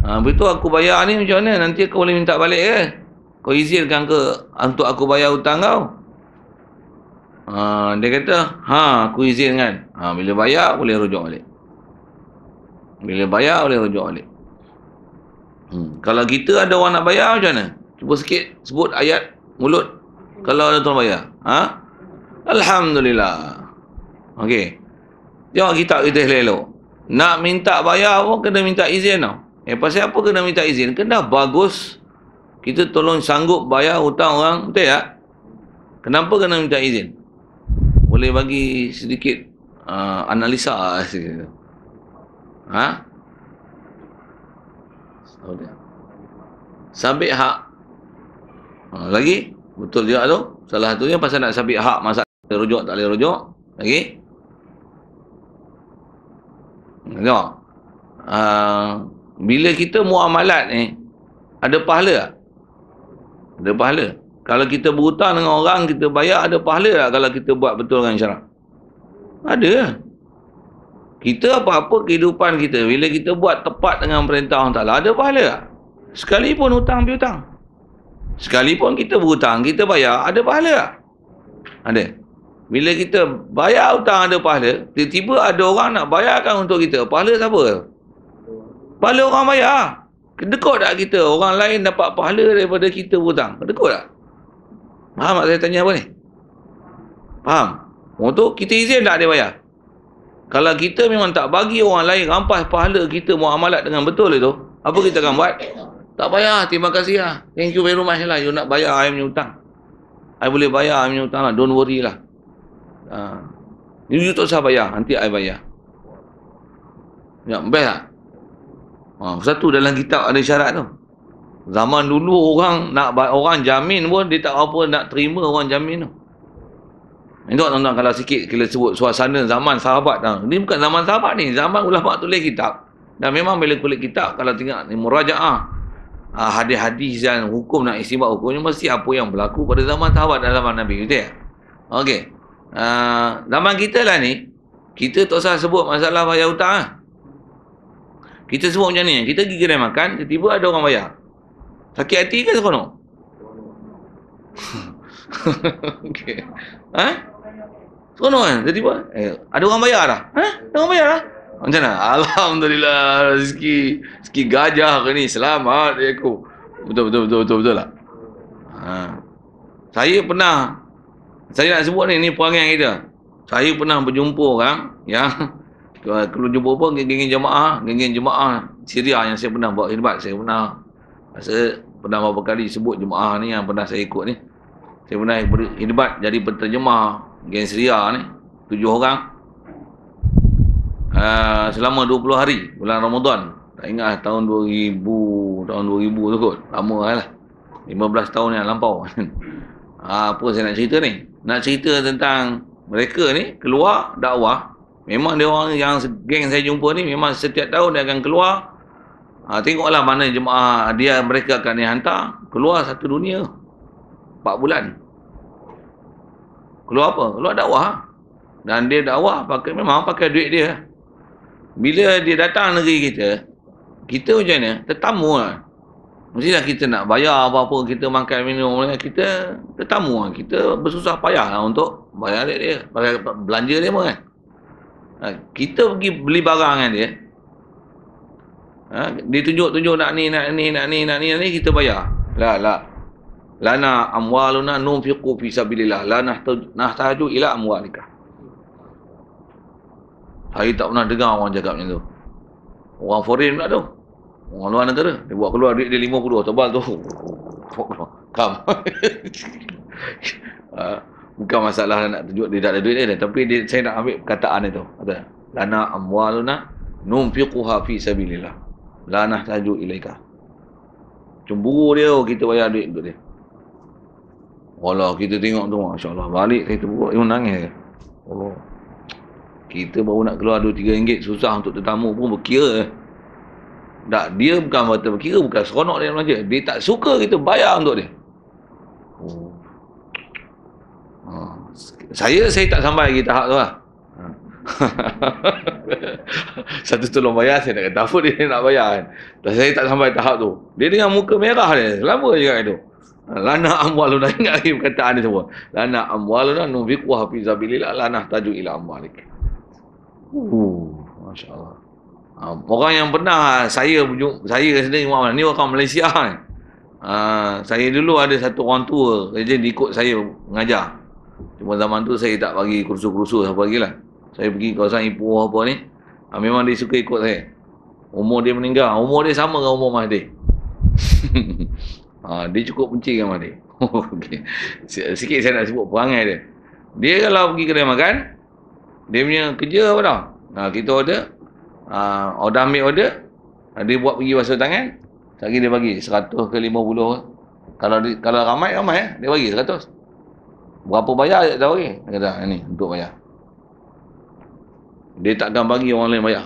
Ha, begitu aku bayar ni macam mana? Nanti aku boleh minta balik ke? Kau izinkan ke untuk aku bayar hutang kau? Ha, dia kata, ha, aku izinkan. Ha, bila bayar, boleh rujuk balik. Bila bayar, boleh rujuk balik. Hmm. Kalau kita ada orang nak bayar, macam mana? Cuba sikit sebut ayat mulut kalau ada tuan bayar. Ha? Alhamdulillah. Okey. Tengok kita kita elok. Nak minta bayar pun kena minta izin tau. Eh pasal apa kena minta izin? Kena bagus. Kita tolong sanggup bayar hutang orang. Betul tak? Kenapa kena minta izin? Boleh bagi sedikit uh, analisa. Ha? Sambil hak. Uh, Lagi? Betul juga tu. Salah satunya pasal nak sabit hak masa boleh rujuk tak boleh rujuk. Lagi. Okay? Tengok. Uh, bila kita muamalat ni ada pahala tak? Ada pahala. Kalau kita berhutang dengan orang, kita bayar, ada pahala tak kalau kita buat betul dengan syarat? Ada. Kita apa-apa kehidupan kita, bila kita buat tepat dengan perintah Allah Ta'ala, ada pahala tak? Sekalipun hutang piutang. hutang. Sekalipun kita berhutang, kita bayar, ada pahala tak? Ada. Bila kita bayar hutang ada pahala, tiba-tiba ada orang nak bayarkan untuk kita. Pahala siapa? Pahala orang bayar. Kedekut tak kita? Orang lain dapat pahala daripada kita berhutang. Kedekut tak? Faham tak saya tanya apa ni? Faham? tu kita izin tak dia bayar? Kalau kita memang tak bagi orang lain rampas pahala kita muamalat dengan betul itu, apa kita akan buat? Tak payah. Terima kasih lah. Thank you very much lah. You nak bayar I punya hutang. I boleh bayar I punya hutang lah. Don't worry lah. Uh, you, tak usah bayar. Nanti I bayar. Ya, best lah. Uh, satu dalam kitab ada syarat tu. Zaman dulu orang nak orang jamin pun dia tak apa nak terima orang jamin tu. Ini tuan-tuan kalau sikit kita sebut suasana zaman sahabat. Ha. Ini bukan zaman sahabat ni. Zaman ulama tulis kitab. Dan memang bila kulit kitab kalau tengok ni murajaah Ah, hadis-hadis dan hukum nak istimewa hukumnya mesti apa yang berlaku pada zaman sahabat dan zaman Nabi gitu ya. Okey. Uh, zaman kita lah ni kita tak usah sebut masalah bayar hutang lah. Kita sebut macam ni. Kita pergi kedai makan, tiba-tiba ada orang bayar. Sakit hati ke seronok? okay. Ha? Seronok kan? Tiba-tiba eh, ada orang bayar lah, Ha? Ada orang bayar lah. Macam mana? Alhamdulillah rezeki rezeki gajah ke ni selamat dia ya aku. Betul betul betul betul betul lah. Ha. Saya pernah saya nak sebut ni ni perangai kita. Saya pernah berjumpa orang yang kalau jumpa pun geng-geng jemaah, geng-geng jemaah Syria yang saya pernah buat khidmat, saya pernah rasa pernah beberapa kali sebut jemaah ni yang pernah saya ikut ni. Saya pernah khidmat jadi penterjemah geng Syria ni, tujuh orang uh, selama 20 hari bulan Ramadan. Tak ingat lah, tahun 2000, tahun 2000 tu kot. Lama lah. 15 lah. tahun yang lampau. Ah, apa saya nak cerita ni? Nak cerita tentang mereka ni keluar dakwah. Memang dia orang yang geng saya jumpa ni memang setiap tahun dia akan keluar. Ha, tengoklah mana jemaah dia mereka akan dihantar. Keluar satu dunia. Empat bulan. Keluar apa? Keluar dakwah. Dan dia dakwah pakai memang pakai duit dia bila dia datang negeri kita, kita macam mana? Tetamu lah. Mestilah kita nak bayar apa-apa, kita makan minum, eh, kita tetamu lah. Kita bersusah payah lah untuk bayar dia, dia bayar belanja dia pun kan. Ha, kita pergi beli barang dengan dia, ha, dia tunjuk-tunjuk nak ni, nak ni, nak ni, nak ni, nak ni, kita bayar. Lah, lah. Lana amwaluna numfiqu fi sabilillah. Lana nahtaju ila amwalika. Saya tak pernah dengar orang cakap macam tu. Orang foreign pula tu. Orang luar negara. Dia buat keluar duit dia 50. Tebal tu. Kam. Ah, bukan masalah nak tunjuk dia tak ada duit dia. Tapi dia, saya nak ambil perkataan dia tu. Lana amwaluna numfiquha fi sabilillah. Lana tajuk ilaika. Cemburu dia oh, kita bayar duit untuk dia. Walau kita tengok tu, Masya Allah, balik kita buat, dia menangis. Allah. Oh kita baru nak keluar 2 3 ringgit susah untuk tetamu pun berkira eh. tak dia bukan mata berkira bukan seronok dia belanja dia tak suka kita bayar untuk dia oh. Oh. saya saya tak sampai lagi tahap tu lah satu tolong bayar saya nak kata apa dia nak bayar kan Dan saya tak sampai tahap tu dia dengan muka merah dia selama je kat itu lana amwaluna ingat lagi perkataan dia semua lana amwaluna nubiquha fi zabilillah lana tajuk ila amwalik Hmm. Oh, Masya Allah. Ha, orang yang pernah ha, saya saya sendiri Imam ni orang Malaysia kan. Ha, saya dulu ada satu orang tua kerja ikut saya mengajar. Cuma zaman tu saya tak bagi kursus-kursus apa lagi lah. Saya pergi kawasan Ipoh apa ni. Ha, memang dia suka ikut saya. Umur dia meninggal. Umur dia sama dengan umur Mahdi. ha, dia cukup benci dengan Mahdi. Oh, okay. Sikit saya nak sebut perangai dia. Dia kalau pergi kedai makan, dia punya kerja apa tau ha, kita order ha, orang ambil order ha, dia buat pergi basuh tangan lagi dia bagi 100 ke lima puluh. kalau kalau ramai ramai eh. dia bagi 100 berapa bayar tak tahu dia kata ini ha, untuk bayar dia takkan bagi orang lain bayar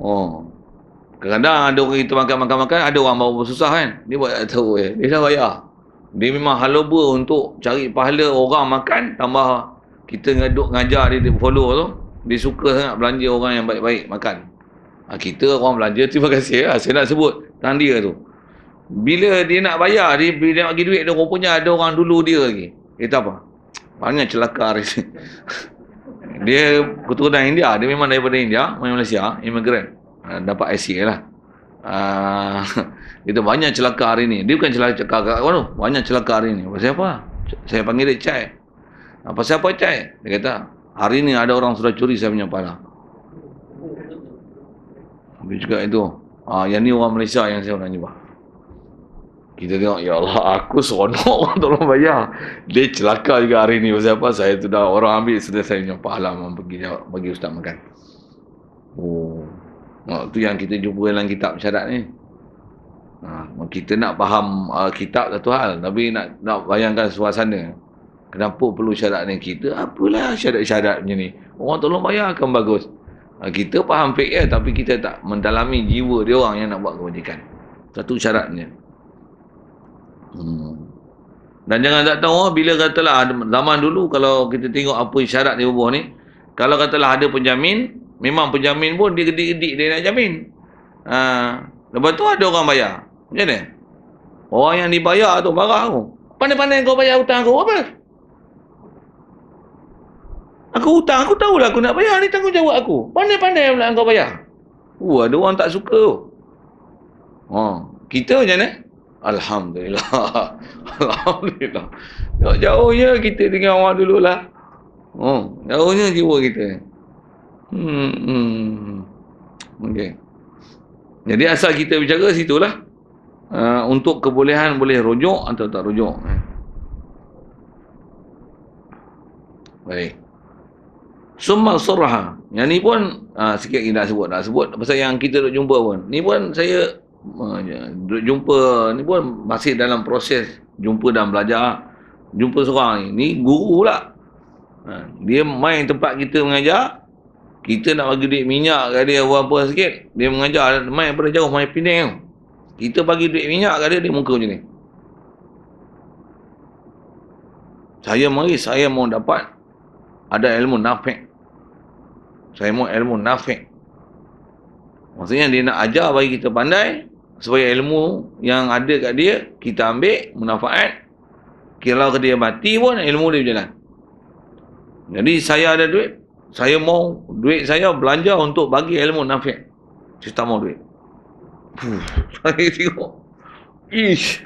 oh kadang-kadang ada orang kita makan-makan-makan ada orang bawa susah kan dia buat tak tahu eh. dia dah bayar dia memang halobo untuk cari pahala orang makan tambah kita duduk ngajar dia, dia follow tu dia suka sangat belanja orang yang baik-baik makan ha, kita orang belanja terima kasih ha, saya nak sebut tentang dia tu bila dia nak bayar dia, bila dia nak bagi duit dia rupanya ada orang dulu dia lagi kita apa banyak celaka hari ini. dia keturunan India dia memang daripada India Malaysia immigran ha, dapat ICA lah ha, Itu banyak celaka hari ni dia bukan celaka, celaka banyak celaka hari ni apa? saya panggil dia Chai Ah, apa siapa cai? Dia kata, hari ini ada orang sudah curi saya punya pala. Habis juga itu. Ah, yang ni orang Malaysia yang saya nak nyebab. Kita tengok, ya Allah, aku seronok tolong bayar. Dia celaka juga hari ini. Sebab apa? Saya tu dah orang ambil sudah saya punya pahala bagi, bagi ustaz makan. Oh. Ah, tu yang kita jumpa dalam kitab syarat ni. Ha, kita nak faham uh, kitab satu hal tapi nak nak bayangkan suasana Kenapa perlu syarat ni kita? Apalah syarat-syarat macam ni? Orang tolong bayar akan bagus. Ha, kita faham fake ya, tapi kita tak mendalami jiwa dia orang yang nak buat kebajikan. Satu syaratnya. Hmm. Dan jangan tak tahu oh, bila katalah zaman dulu kalau kita tengok apa syarat di bawah ni. Kalau katalah ada penjamin, memang penjamin pun dia gedik-gedik dia nak jamin. Ha. Lepas tu ada orang bayar. Macam mana? Orang yang dibayar tu marah aku. Pandai-pandai kau bayar hutang aku. Apa? Aku hutang, aku tahu lah. aku nak bayar ni tanggungjawab aku. Pandai-pandai pula kau bayar. Wah, ada orang tak suka tu. Ha, kita macam ni? Alhamdulillah. Alhamdulillah. Tak jauhnya kita dengan orang dulu lah. Oh, ha, jauhnya jiwa kita. Hmm, hmm. Okay. Jadi asal kita bicara situlah. Uh, untuk kebolehan boleh rujuk atau tak rujuk. Baik. Okay summa surha yang ni pun uh, sikit lagi nak sebut nak sebut pasal yang kita duk jumpa pun ni pun saya ha, ya, uh, duk jumpa ni pun masih dalam proses jumpa dan belajar jumpa seorang ni ni guru pula uh, dia main tempat kita mengajar kita nak bagi duit minyak ke dia apa-apa sikit dia mengajar main pada jauh main pinang tu kita bagi duit minyak ke dia dia muka macam ni saya mari saya mau dapat ada ilmu nafik. Saya ilmu ilmu nafik. Maksudnya dia nak ajar bagi kita pandai supaya ilmu yang ada kat dia kita ambil manfaat. Kalau dia mati pun ilmu dia berjalan. Jadi saya ada duit, saya mau duit saya belanja untuk bagi ilmu nafik. Saya tak mau duit. Saya tengok. Ish.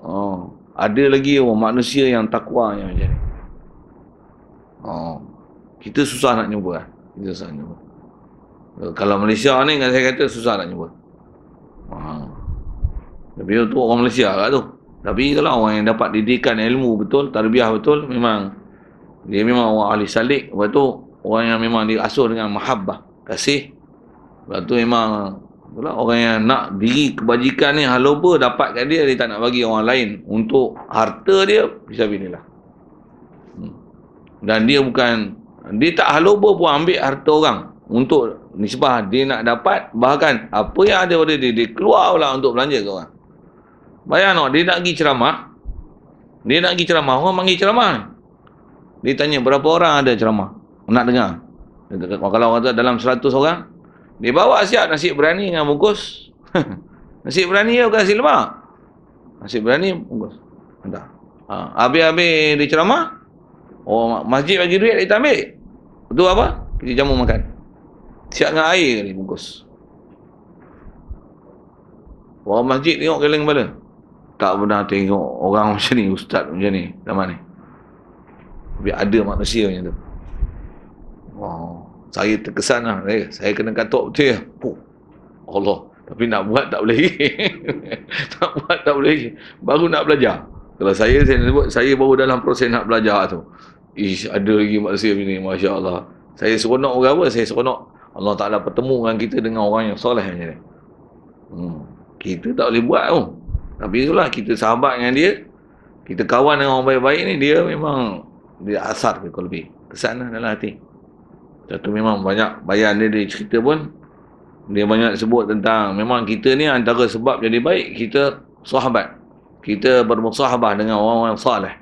Oh, ada lagi orang manusia yang takwa yang macam ni. Oh kita susah nak cuba lah. Kan? kita susah nak eh, kalau Malaysia ni kan saya kata susah nak cuba ha. tapi tu orang Malaysia kat lah tu tapi kalau orang yang dapat didikan ilmu betul tarbiah betul memang dia memang orang ahli salik lepas tu orang yang memang diasuh dengan mahabbah kasih lepas tu memang pula orang yang nak diri kebajikan ni haloba dapatkan dia dia tak nak bagi orang lain untuk harta dia bisa binilah hmm. dan dia bukan dia tak halubah pun ambil harta orang untuk nisbah dia nak dapat bahkan apa yang ada pada dia dia keluar pula untuk belanja ke orang bayang no, dia nak pergi ceramah dia nak pergi ceramah orang panggil ceramah dia tanya berapa orang ada ceramah nak dengar kalau orang kata dalam 100 orang dia bawa siap nasi berani dengan bungkus nasi berani ya bukan nasi lemak nasi berani bungkus entah ha, habis-habis dia ceramah Oh, masjid bagi duit, kita ambil. Itu apa? Kita jamu makan. Siap dengan air kali bungkus. Orang masjid tengok keleng kepala. Tak pernah tengok orang macam ni, ustaz macam ni, zaman ni. Tapi ada manusia macam tu. Wow. Saya terkesan lah. Saya, eh. saya kena katok betul ya. Puh. Allah. Tapi nak buat tak boleh. tak buat tak boleh. Baru nak belajar. Kalau saya, saya sebut, saya baru dalam proses nak belajar tu. Ish, ada lagi macam ni, Masya Allah. Saya seronok ke apa? Saya seronok. Allah Ta'ala dengan kita dengan orang yang soleh macam ni. Hmm. Kita tak boleh buat pun. Tapi itulah, kita sahabat dengan dia. Kita kawan dengan orang baik-baik ni, dia memang dia asar ke kalau lebih. Kesan lah dalam hati. Satu memang banyak bayan dia, dia cerita pun. Dia banyak sebut tentang, memang kita ni antara sebab jadi baik, kita sahabat. Kita bermusahabah dengan orang-orang soleh.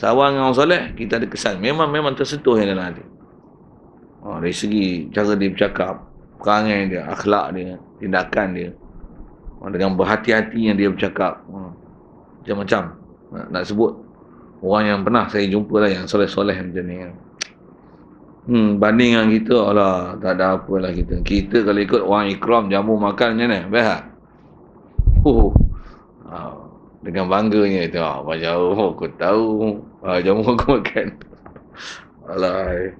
Sawang dengan orang soleh, kita ada kesan. Memang memang tersentuh yang dalam hati. Oh, dari segi cara dia bercakap, perangai dia, akhlak dia, tindakan dia. Oh, dengan berhati-hati yang dia bercakap. Oh, macam-macam. Nak, nak sebut orang yang pernah saya jumpa lah yang soleh-soleh macam ni. Hmm, banding dengan kita, Allah, tak ada apa-apa apalah kita. Kita kalau ikut orang ikram jamu makan macam ni, baik tak? Oh, dengan bangganya itu, oh, macam, oh, aku tahu. Ah, jamu kau makan. Alai.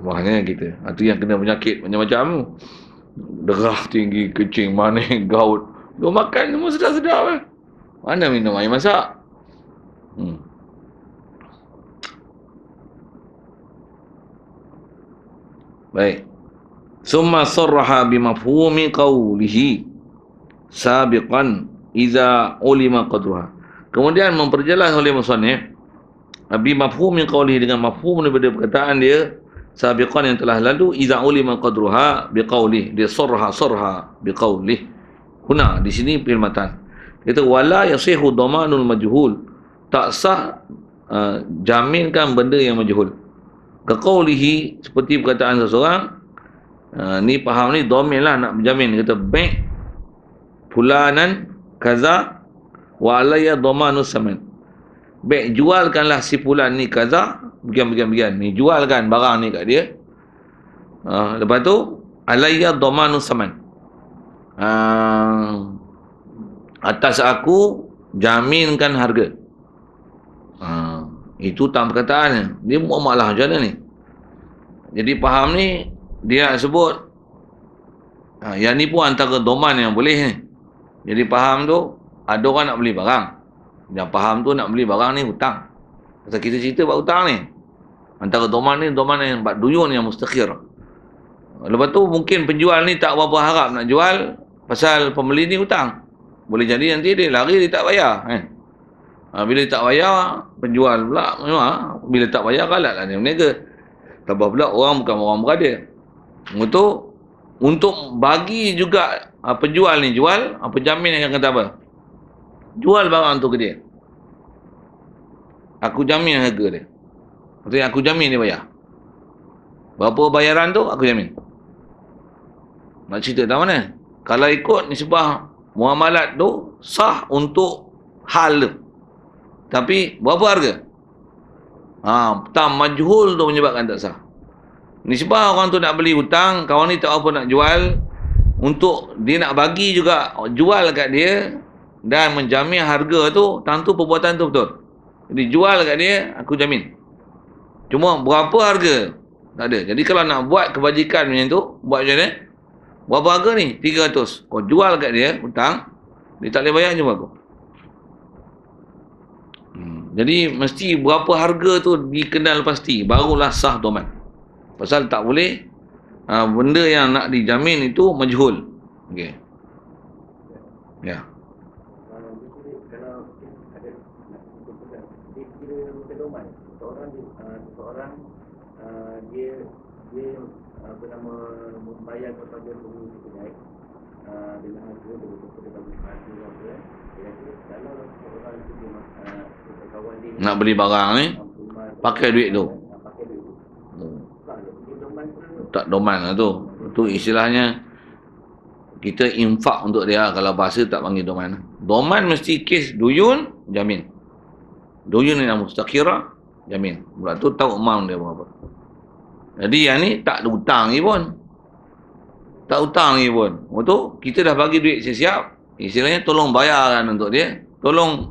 Rumahnya kita. Itu ah, yang kena penyakit macam-macam tu. Derah tinggi, kencing manis, gout. Dia makan semua sedap-sedap. Eh. Mana minum air masak? Hmm. Baik. Summa sarraha bi mafhumi qawlihi sabiqan iza ulima qadruha. Kemudian memperjelas oleh musannif Abi mafhum yang kau dengan mafhum daripada perkataan dia sabiqan yang telah lalu iza ulima qadruha biqauli dia surha surha biqauli huna di sini perkataan kita wala yasihu damanul majhul tak sah uh, jaminkan benda yang majhul kekaulihi seperti perkataan seseorang uh, ni faham ni domain lah nak jamin kata bank, fulanan kaza wa alayya dhamanu saman baik jualkanlah si fulan ni kaza begian begian begian ni jualkan barang ni kat dia ha, lepas tu alayya dhamanu saman ha, atas aku jaminkan harga ha, itu tanpa perkataan dia muamalah macam mana ni jadi faham ni dia sebut ha, yang ni pun antara doman yang boleh ni. Jadi faham tu ada orang nak beli barang. Yang faham tu nak beli barang ni hutang. Pasal kita cerita buat hutang ni. Antara doman ni, doman yang buat duyun yang mustakhir. Lepas tu mungkin penjual ni tak berapa harap nak jual pasal pembeli ni hutang. Boleh jadi nanti dia lari dia tak bayar. Eh. Bila dia tak bayar, penjual pula. Ha, bila tak bayar, kalah lah dia meniaga. Tambah pula orang bukan orang berada. Untuk, untuk bagi juga ha, penjual ni jual, apa jamin yang kata apa? jual barang tu ke dia. Aku jamin harga dia. Maksudnya aku jamin dia bayar. Berapa bayaran tu, aku jamin. Nak cerita tak mana? Kalau ikut nisbah muamalat tu, sah untuk hal. Tapi, berapa harga? Ha, hutang majhul tu menyebabkan tak sah. Nisbah orang tu nak beli hutang, kawan ni tak apa nak jual. Untuk dia nak bagi juga, jual kat dia, dan menjamin harga tu tentu perbuatan tu betul jadi jual kat dia aku jamin cuma berapa harga tak ada jadi kalau nak buat kebajikan macam tu buat macam ni berapa harga ni 300 kau jual kat dia hutang dia tak boleh bayar cuma aku hmm. jadi mesti berapa harga tu dikenal pasti barulah sah domen pasal tak boleh uh, benda yang nak dijamin itu majhul okay. ya yeah. adalah hasil dari kepada bagi nak beli barang ni pakai duit tu tak doman lah tu tu istilahnya kita infak untuk dia kalau bahasa tak panggil doman doman mesti kes duyun jamin duyun yang mustakira jamin mula tu tahu amount dia berapa jadi yang ni tak ada hutang ni pun tak hutang lagi pun. Lepas tu, kita dah bagi duit siap-siap, istilahnya tolong bayarkan untuk dia. Tolong,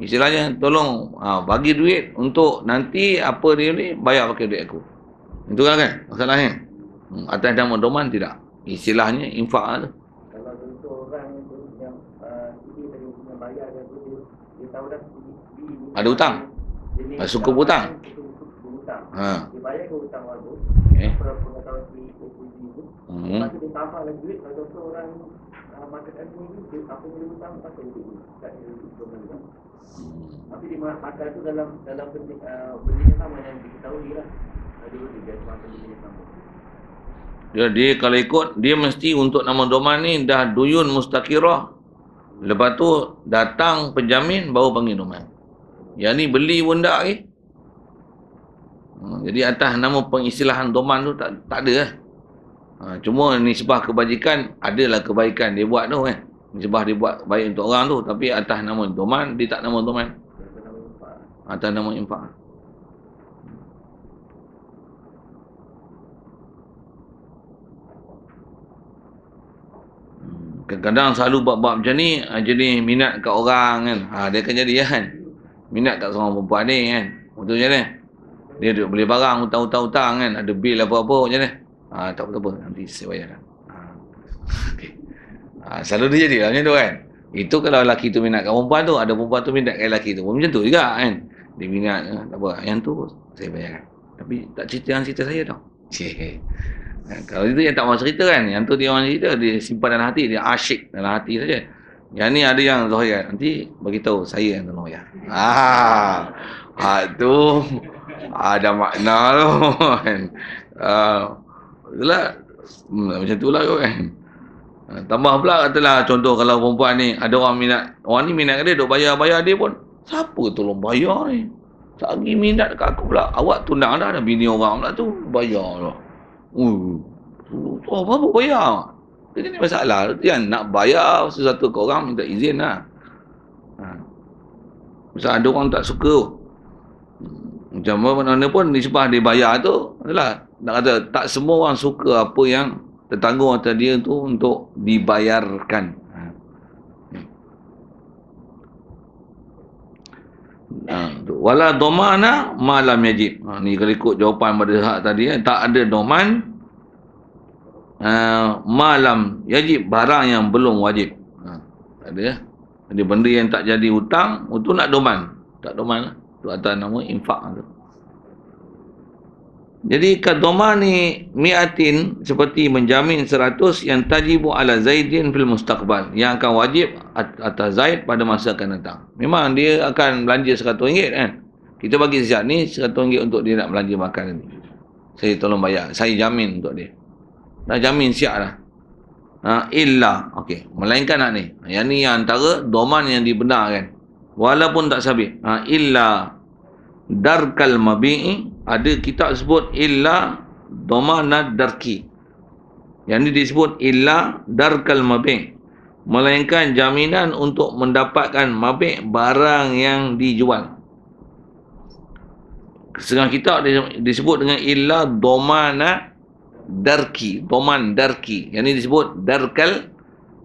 istilahnya tolong ha, bagi duit untuk nanti apa dia ni, bayar pakai duit aku. Itu kan kan? Masalahnya. Hmm, atas nama doman tidak. Istilahnya infak lah tu. Ah, Ada hutang. Ah, suku hutang. Ha. Dia bayar ke hutang waktu. Okay. Eh. Hmm. Lepas lagi duit, kalau orang uh, market ni, dia, apa dia hutang, Tak ada untuk kembali kan. Tapi dia dalam dalam benda, uh, benda yang sama lah. Ada orang dia yang sama. Ya, dia, kalau ikut, dia mesti untuk nama domain ni dah duyun mustakirah. Lepas tu datang penjamin baru panggil domain. Yang ni beli pun tak eh. Jadi atas nama pengisilahan doman tu tak, tak ada lah. Eh. Ha, cuma nisbah kebajikan adalah kebaikan dia buat tu eh. Nisbah dia buat baik untuk orang tu tapi atas nama doman dia tak nama doman. Atas nama impak. Hmm, kadang-kadang selalu bab-bab macam ni ha, jadi minat kat orang kan. Ha, dia akan jadi ya, kan. Minat kat seorang perempuan ni kan. Betul macam ni. Dia duduk beli barang hutang-hutang kan. Ada bil apa-apa macam ni. Ah, tak apa-apa, nanti saya bayarkan. Ah, okay. Ah, selalu dia jadi lah macam tu kan. Itu kalau lelaki tu minatkan perempuan tu, ada perempuan tu minatkan lelaki tu. Macam tu juga kan. Dia minat, eh, tak apa. Yang tu saya bayarkan. Tapi tak cerita dengan cerita saya tau. Nah, eh, kalau itu yang tak mahu cerita kan. Yang tu dia orang cerita, dia simpan dalam hati. Dia asyik dalam hati saja. Yang ni ada yang Zohir. Kan, nanti bagi tahu saya yang tolong bayar. Ah, ah tu ada makna tu kan. Uh, itulah hmm, macam itulah kau kan ha, tambah pula katalah contoh kalau perempuan ni ada orang minat orang ni minat dia dok bayar-bayar dia pun siapa tolong bayar ni tak lagi minat dekat aku pula awak tunang dah ada bini orang pula tu bayar lah uh, tu apa pun bayar jadi ni masalah dia nak bayar sesuatu ke orang minta izin lah ha. misal ada orang tak suka hmm, macam mana pun nisbah dia bayar tu adalah nak kata tak semua orang suka apa yang tertanggung atas dia tu untuk dibayarkan Ha, ha wala domana malam yajib ha, ni kalau ikut jawapan pada hak tadi eh, tak ada doman uh, malam wajib barang yang belum wajib ha, tak ada eh. ada benda yang tak jadi hutang itu nak doman tak doman lah. tu atas nama infak Lah. Jadi kadoma ni mi'atin seperti menjamin seratus yang tajibu ala zaidin fil mustaqbal. Yang akan wajib atas zaid pada masa akan datang. Memang dia akan belanja seratus ringgit kan. Kita bagi zaid ni seratus ringgit untuk dia nak belanja makan ni. Saya tolong bayar. Saya jamin untuk dia. Dah jamin siap lah. Ha, illa. Okey. Melainkan lah ni. Yang ni yang antara doman yang dibenarkan. Walaupun tak sabit. Ha, illa darkal mabi'i ada kita sebut illa domana darki yang ini disebut illa darkal mabi' melainkan jaminan untuk mendapatkan mabik barang yang dijual. Sedangkan kita disebut dengan illa domana darki, doman darki. Yang ini disebut darkal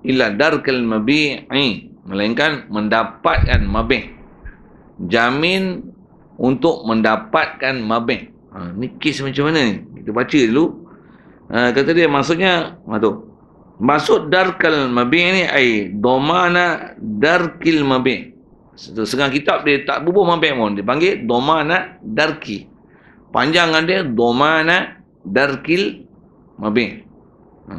illa darkal mabi'i, melainkan mendapatkan mabik. Jamin untuk mendapatkan mabek. Ha, ni kes macam mana ni? Kita baca dulu. Ha, kata dia maksudnya, ha, tu. Maksud darkal mabek ni, ay, domana darkil mabek. Sekarang kitab dia tak bubuh mabek pun. Dia panggil domana darki. Panjang kan dia, domana darkil mabek. Ha.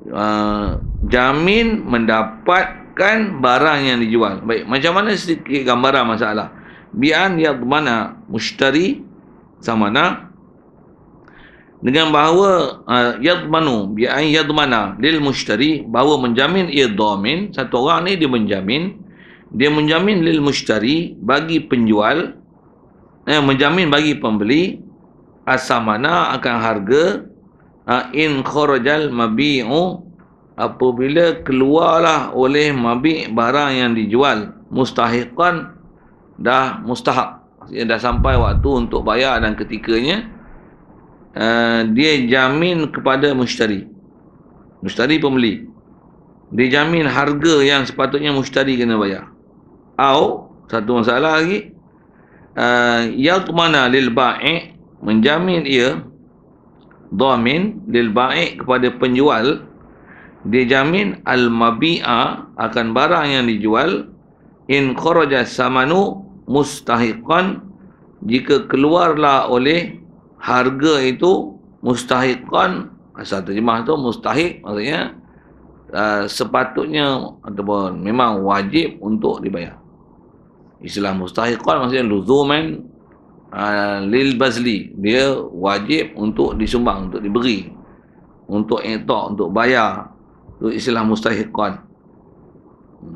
Uh, jamin mendapatkan barang yang dijual. Baik, macam mana sedikit gambaran masalah? bi'an yadmana mushtari samana dengan bahawa uh, yadmanu bi'an yadmana lil mushtari bahawa menjamin ia idamin satu orang ni dia menjamin dia menjamin lil mushtari bagi penjual eh, menjamin bagi pembeli asamana akan harga uh, in kharajal mabi'u apabila keluarlah oleh mabi' barang yang dijual mustahiqan dah mustahab dia dah sampai waktu untuk bayar dan ketikanya uh, dia jamin kepada mushtari mushtari pembeli dia jamin harga yang sepatutnya mushtari kena bayar atau satu masalah lagi uh, eh, mana lil baik menjamin ia dhamin lil baik kepada penjual dia jamin al mabi'a akan barang yang dijual in kharaja samanu mustahiqan jika keluarlah oleh harga itu mustahiqan asal terjemah tu mustahiq maksudnya uh, sepatutnya ataupun memang wajib untuk dibayar istilah mustahiqan maksudnya luzuman uh, lil bazli dia wajib untuk disumbang untuk diberi untuk etok untuk bayar itu istilah mustahiqan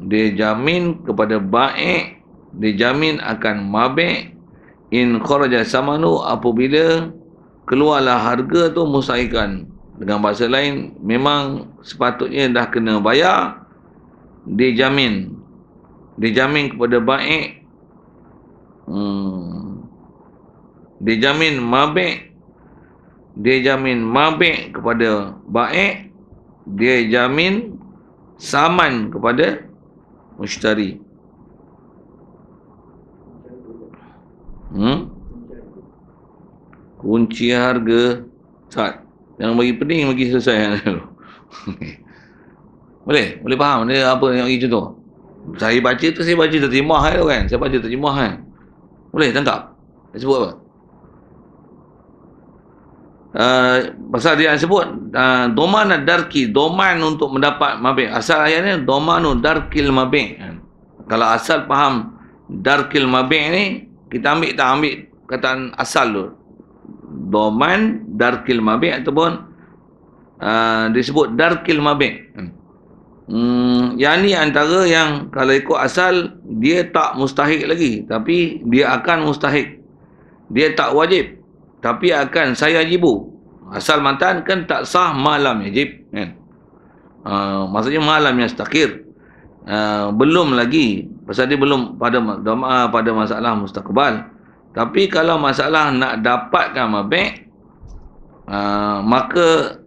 dia jamin kepada baik dijamin akan mabek in kharaja samanu apabila keluarlah harga tu musaikan dengan bahasa lain memang sepatutnya dah kena bayar dijamin dijamin kepada baik hmm. dijamin mabek dijamin mabek kepada baik dijamin saman kepada mushtari Hmm? Kunci harga tak. Jangan bagi pening bagi selesai. Boleh? Boleh faham dia apa yang bagi contoh? Saya baca tu saya baca terjemah tu kan. Saya baca terjemah kan. Boleh tangkap? Dia sebut apa? Uh, pasal dia sebut uh, doman darki doman untuk mendapat mabik asal ayatnya domanu darkil mabik kalau asal faham darkil mabik ni kita ambil tak ambil kata asal tu doman darkil mabik ataupun uh, disebut darkil mabik hmm. hmm. yang ni antara yang kalau ikut asal dia tak mustahik lagi tapi dia akan mustahik dia tak wajib tapi akan saya jibu asal mantan kan tak sah malam wajib kan hmm. uh, maksudnya malam yang stakir Ah, belum lagi pasal dia belum pada uh, pada masalah mustaqbal. tapi kalau masalah nak dapatkan mabek uh, maka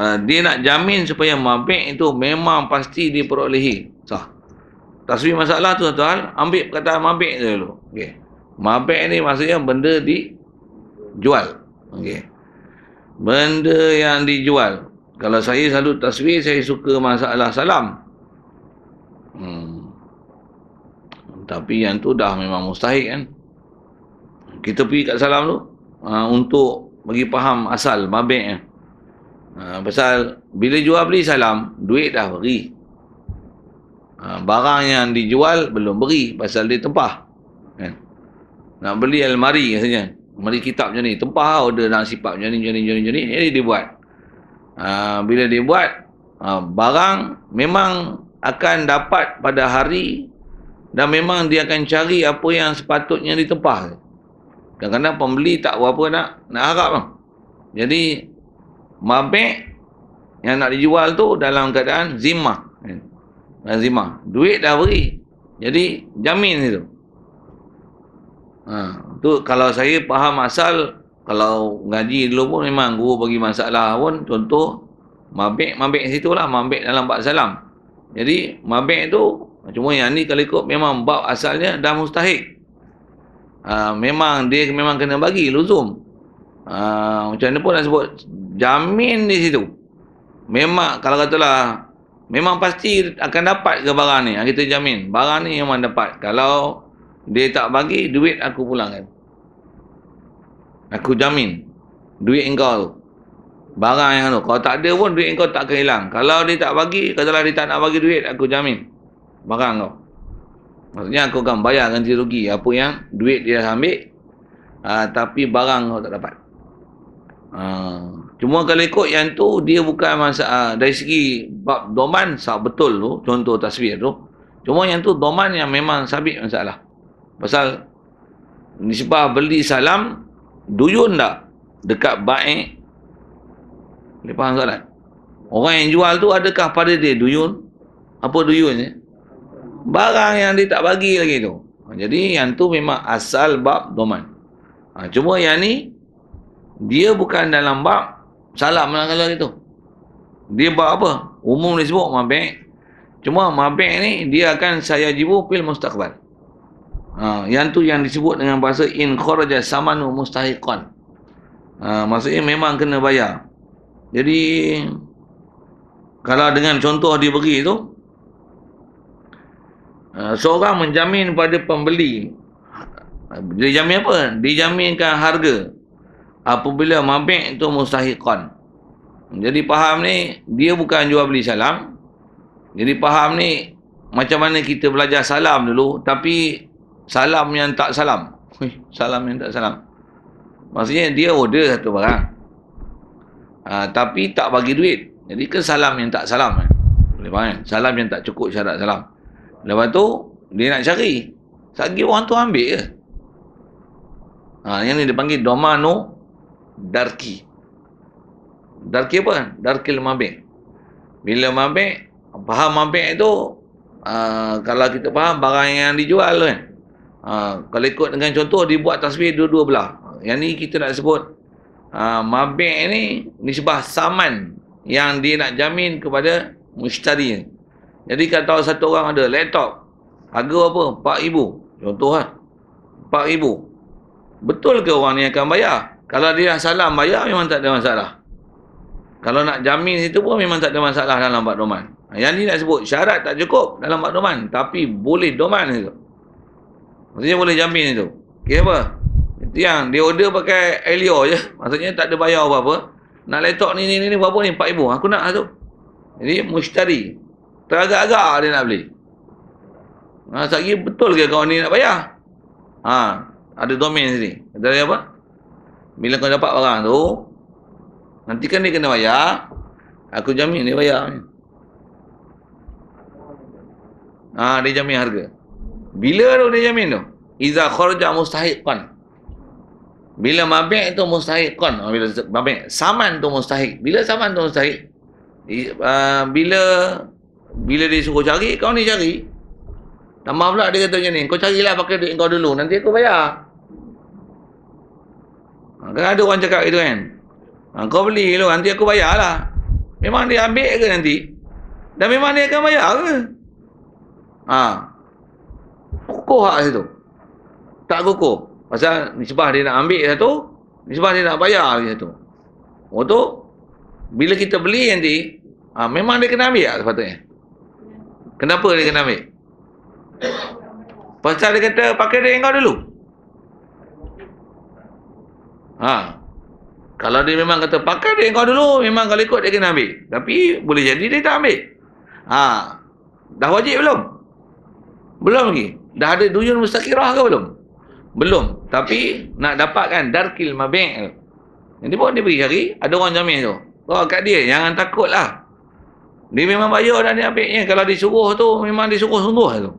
uh, dia nak jamin supaya mabek itu memang pasti diperolehi sah tasbih masalah tu tuan ambil kata mabek je dulu okey mabek ni maksudnya benda di jual okey benda yang dijual kalau saya selalu tasbih saya suka masalah salam Hmm. Tapi yang tu dah memang mustahik kan. Kita pergi kat salam tu uh, untuk bagi faham asal mabeknya. Uh, eh. ah, pasal bila jual beli salam, duit dah beri. Uh, barang yang dijual belum beri pasal dia tempah. Kan? Nak beli almari katanya. Almari kitab macam ni. Tempah lah order nak sipap macam ni, macam ni, macam ni. Jadi eh, dia buat. Uh, bila dia buat, uh, barang memang akan dapat pada hari dan memang dia akan cari apa yang sepatutnya ditempah. Kadang-kadang pembeli tak apa nak nak harap. Lah. Jadi mabek yang nak dijual tu dalam keadaan zimah. Dan zimah. Duit dah beri. Jadi jamin itu. Ha, tu kalau saya faham asal kalau ngaji dulu pun memang guru bagi masalah pun contoh mabek mabek lah mabek dalam bab salam. Jadi mabek tu cuma yang ni kalau ikut memang bab asalnya dah mustahik. Ha, ah, memang dia memang kena bagi luzum. Ha, macam mana pun nak sebut jamin di situ. Memang kalau katalah memang pasti akan dapat ke barang ni. Ah, kita jamin barang ni memang dapat. Kalau dia tak bagi duit aku pulangkan. Aku jamin duit engkau tu barang yang tu. Kalau tak ada pun duit kau tak akan hilang. Kalau dia tak bagi, katalah dia tak nak bagi duit, aku jamin barang kau. Maksudnya aku akan bayar ganti rugi apa yang duit dia dah ambil uh, tapi barang kau tak dapat. Uh, cuma kalau ikut yang tu dia bukan masa uh, dari segi bab doman sah betul tu contoh tasbih tu. Cuma yang tu doman yang memang sabit masalah. Pasal nisbah beli salam duyun tak dekat baik boleh faham soalan? Orang yang jual tu adakah pada dia duyun? Apa duyunnya? Barang yang dia tak bagi lagi tu. Ha, jadi yang tu memang asal bab doman. Ha, cuma yang ni, dia bukan dalam bab salah melanggar lagi tu. Dia bab apa? Umum disebut mabek. Cuma mabek ni dia akan saya jibu pil mustaqbal. Ha, yang tu yang disebut dengan bahasa in kharaja samanu mustahikon. Ha, maksudnya memang kena bayar. Jadi kalau dengan contoh dia bagi tu eh, seorang menjamin pada pembeli dia jamin apa? Dijaminkan harga apabila mabik itu mustahikan. Jadi faham ni dia bukan jual beli salam. Jadi faham ni macam mana kita belajar salam dulu tapi salam yang tak salam. Salam yang tak salam. Maksudnya dia order satu barang. Ha, tapi tak bagi duit. Jadi ke salam yang tak salam. Eh? Boleh faham kan? Salam yang tak cukup syarat salam. Lepas tu, dia nak cari. Sagi orang tu ambil ke? Ha, yang ni dia panggil Domano Darki. Darki apa? Darki Lemabek. Bila Lemabek, faham Lemabek tu, uh, ha, kalau kita faham, barang yang dijual kan? Uh, kalau ikut dengan contoh, dia buat tasbih dua-dua belah. Yang ni kita nak sebut Ha, mabik ni nisbah saman yang dia nak jamin kepada mushtari. Jadi kalau satu orang ada laptop harga apa? Pak Ibu 4000. Pak Ibu Betul ke orang ni akan bayar? Kalau dia salah bayar memang tak ada masalah. Kalau nak jamin itu pun memang tak ada masalah dalam pak doman. Ha, yang ni nak sebut syarat tak cukup dalam pak doman tapi boleh doman itu. Maksudnya boleh jamin itu. Okey apa? Yang dia order pakai Elio je. Maksudnya tak ada bayar apa-apa. Nak laptop ni ni ni, ni berapa ni? 4000. Aku nak tu. Jadi mustari. Teragak-agak dia nak beli. Ah, ha, sagi betul ke kawan ni nak bayar? Ha, ada domain sini. Kata dia apa? Bila kau dapat barang tu, nanti kan dia kena bayar. Aku jamin dia bayar. Ha, dia jamin harga. Bila tu dia jamin tu? Iza kharja mustahiqan. kan? Bila mabek tu mustahik kon. Bila mabek. Saman tu mustahik. Bila saman tu mustahik. Uh, bila bila dia suruh cari, kau ni cari. Tambah pula dia kata macam ni. Kau carilah pakai duit kau dulu. Nanti aku bayar. Ha, kan ada orang cakap itu kan. Ha, kau beli dulu. Nanti aku bayar lah. Memang dia ambil ke nanti? Dan memang dia akan bayar ke? Ha. Kukuh hak situ. Tak kukuh. Pasal nisbah dia nak ambil dia tu, nisbah dia nak bayar dia tu. Oh tu, bila kita beli nanti, ha, memang dia kena ambil tak sepatutnya? Kenapa dia kena ambil? Pasal dia kata, pakai dia engkau dulu. Ha. Kalau dia memang kata, pakai dia engkau dulu, memang kalau ikut dia kena ambil. Tapi, boleh jadi dia tak ambil. Ha. Dah wajib belum? Belum lagi. Dah ada duyun mustakirah ke belum? Belum. Belum. Tapi nak dapatkan darkil mabek. Nanti pun dia pergi cari. Ada orang jamin tu. Oh kat dia. Jangan takut lah. Dia memang bayar dah ni ambilnya. Kalau disuruh tu. Memang disuruh sungguh tu.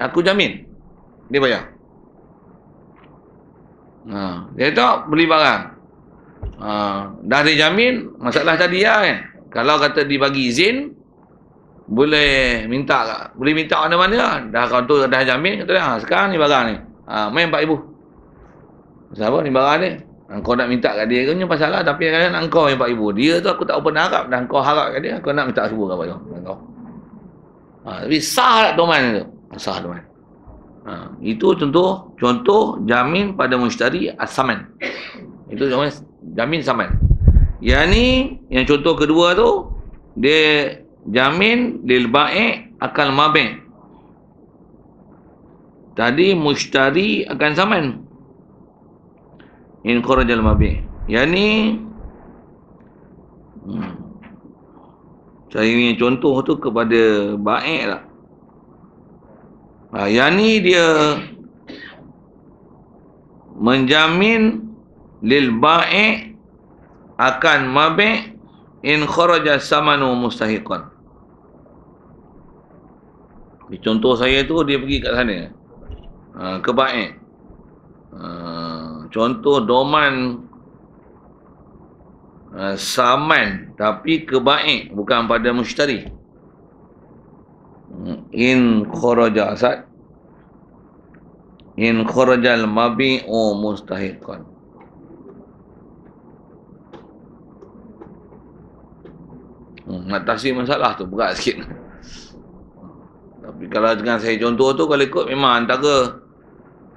Aku jamin. Dia bayar. Ha. Dia kata beli barang. Ha. Dah dia jamin. Masalah tadi lah kan. Kalau kata dibagi izin. Boleh minta. Lah. Boleh minta mana-mana. Dah kau tu dah jamin. Kata dia. Ha, sekarang ni barang ni. Ha, main 4 ribu. Pasal apa ni barang ni? Engkau nak minta kat dia punya pasal lah. Tapi kadang-kadang nak engkau yang 4 ribu. Dia tu aku tak pernah harap. Dan engkau harap kat dia. Aku nak minta semua kat engkau. Ha, tapi sah lah tu main tu. Sah tu main. Ha, itu contoh, contoh jamin pada mustari asaman. Itu jamin, jamin saman. Yang ni, yang contoh kedua tu. Dia jamin lil baik akal mabek tadi mushtari akan saman in qurajal mabi yakni hmm, saya ingin contoh tu kepada baik lah ha, yakni dia menjamin lil baik akan mabik in kharaja samanu mustahikon. Contoh saya tu dia pergi kat sana. Ah, kebaik. Ah, contoh doman ah, saman tapi kebaik bukan pada musytari. In kharaja asad in kharajal mabi'u mustahiqan. Hmm, nak taksir masalah tu berat sikit. Tapi kalau dengan saya contoh tu kalau ikut memang antara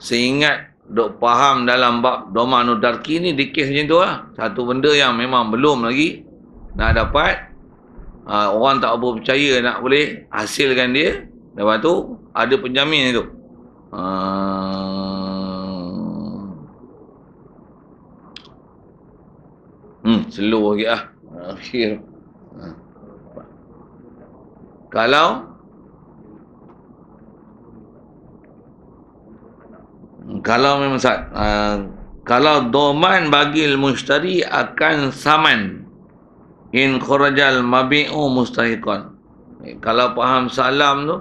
seingat dok faham dalam bab doma nudarki ni dikis macam tu lah. Satu benda yang memang belum lagi nak dapat. Aa, ha, orang tak apa percaya nak boleh hasilkan dia. Lepas tu ada penjamin tu. Aa, ha. hmm, slow lagi lah. Akhir. Ha, Kalau kalau memang sat, uh, kalau doman bagi mustari akan saman in kharajal mabi'u mustahikon. Eh, kalau faham salam tu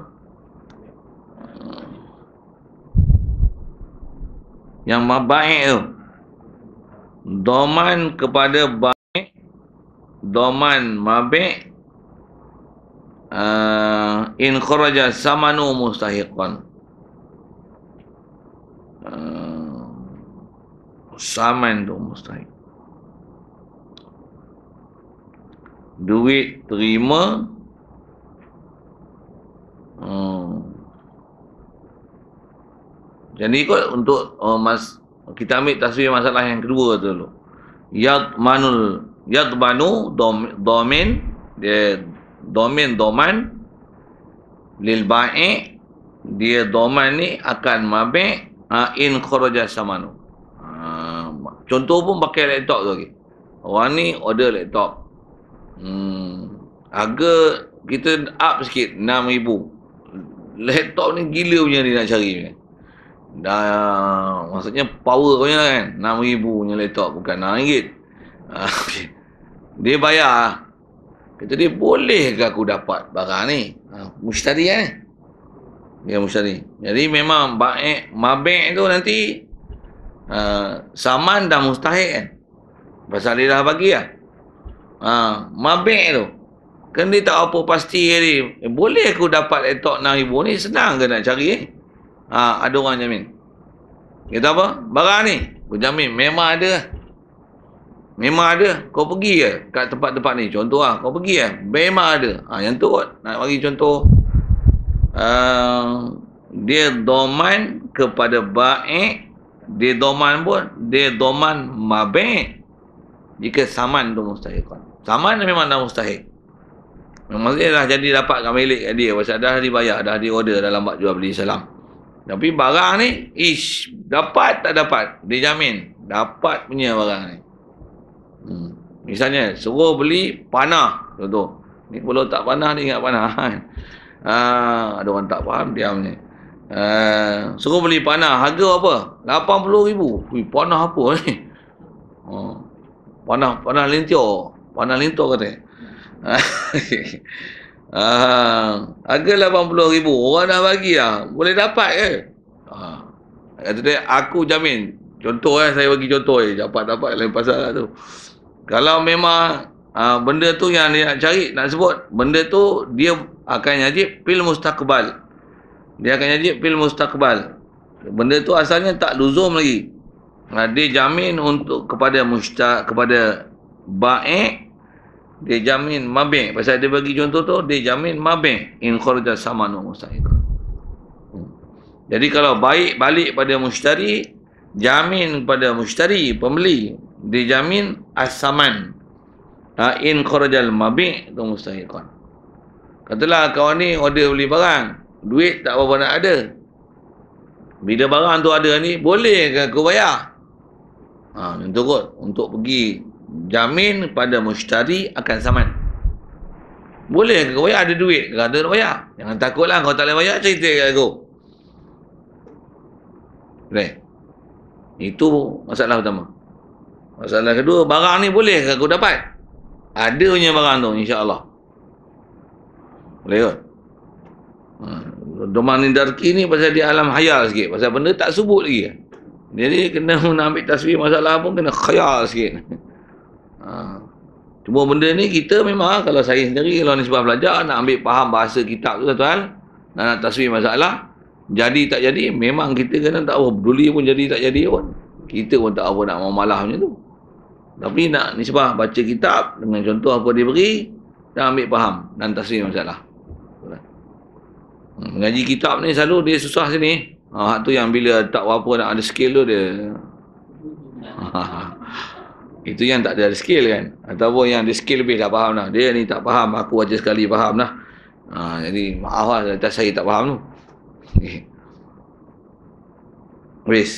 yang baik tu doman kepada baik doman mabik uh, in kharaja samanu mustahikon. Uh, Sama tu mustahil duit terima hmm. jadi kot untuk uh, mas, kita ambil tasbih masalah yang kedua tu dulu yad manul yad manu domain dia domain doman lil ba'i dia doman ni akan mabek Ha, in kharaja samanu. Ha, contoh pun pakai laptop tu lagi. Orang ni order laptop. Hmm, harga kita up sikit 6000. Laptop ni gila punya dia nak cari punya. Dah maksudnya power punya lah kan 6000 punya laptop bukan RM6. Ha, dia bayar. Kata dia boleh ke aku dapat barang ni? Ha, mushtari kan? Eh? Ya musyari. Jadi memang baik mabek tu nanti uh, saman dah mustahil kan. Pasal dia dah bagi lah. Ha, uh, mabek tu. Kan dia tak apa pasti ni. Eh, boleh aku dapat laptop 6000 ni senang ke nak cari eh? Ha, uh, ada orang jamin. Kita apa? Barang ni. Aku jamin memang ada. Memang ada. Kau pergi ke kat tempat-tempat ni. Contoh lah. Kau pergi ke. Memang ada. Ha, yang tu kot. Nak bagi contoh. Ah, dia doman kepada baik dia doman pun dia doman mabek jika saman tu mustahil kan saman memang dah mustahil maksudnya dah jadi dapat kat milik kat dia pasal dah dibayar dah diorder dalam lambat jual beli salam tapi barang ni ish dapat tak dapat dia jamin dapat punya barang ni hmm. misalnya suruh beli panah contoh ni kalau tak panah ni ingat panah kan? Ha, ada orang tak faham diam ni. Uh, suruh beli panah harga apa? RM80,000. Ui, panah apa ni? Uh, panah panah lintio, panah lintio kata. Uh, harga RM80,000. Orang nak bagi lah. Boleh dapat ke? Ha. Kata dia, aku jamin. Contoh eh, saya bagi contoh eh. Dapat-dapat lain pasal lah tu. Kalau memang uh, benda tu yang dia nak cari nak sebut benda tu dia akan nyaji pil mustaqbal dia akan nyaji pil mustaqbal benda tu asalnya tak luzum lagi uh, dia jamin untuk kepada mustaq kepada baik dia jamin mabih pasal dia bagi contoh tu dia jamin mabih in kharaja samanu musaid hmm. jadi kalau baik balik pada mustari jamin pada mustari pembeli dijamin asaman as Ha, in kharajal mabik tu mustahikon. Katalah kawan ni order beli barang. Duit tak apa-apa nak ada. Bila barang tu ada ni, boleh ke aku bayar? Ha, untuk kot. Untuk pergi jamin pada mustari akan saman. Boleh ke kau bayar? Ada duit ke? Ada nak bayar? Jangan takutlah kau tak boleh bayar, cerita ke aku. Boleh? Itu masalah utama. Masalah kedua, barang ni boleh ke aku dapat? Ada punya barang tu insya-Allah. Boleh kan? Ha, domain darki ni pasal di alam khayal sikit. Pasal benda tak sebut lagi. Jadi kena nak ambil tasbih masalah pun kena khayal sikit. Ha. Cuma benda ni kita memang kalau saya sendiri kalau ni sebab belajar nak ambil faham bahasa kitab tu tuan nak, nak tasbih masalah jadi tak jadi memang kita kena tak apa oh, peduli pun jadi tak jadi pun kita pun tak apa nak memalah macam tu tapi nak nisbah baca kitab dengan contoh apa dia beri dan ambil faham dan tasrif masalah. Hmm, mengaji kitab ni selalu dia susah sini. Ha, tu yang bila tak apa nak ada skill tu dia. Itu yang tak ada skill kan. Atau yang ada skill lebih tak faham dah. Dia ni tak faham. Aku aja sekali faham dah. Ha, jadi maaf lah atas saya tak faham tu. Okay.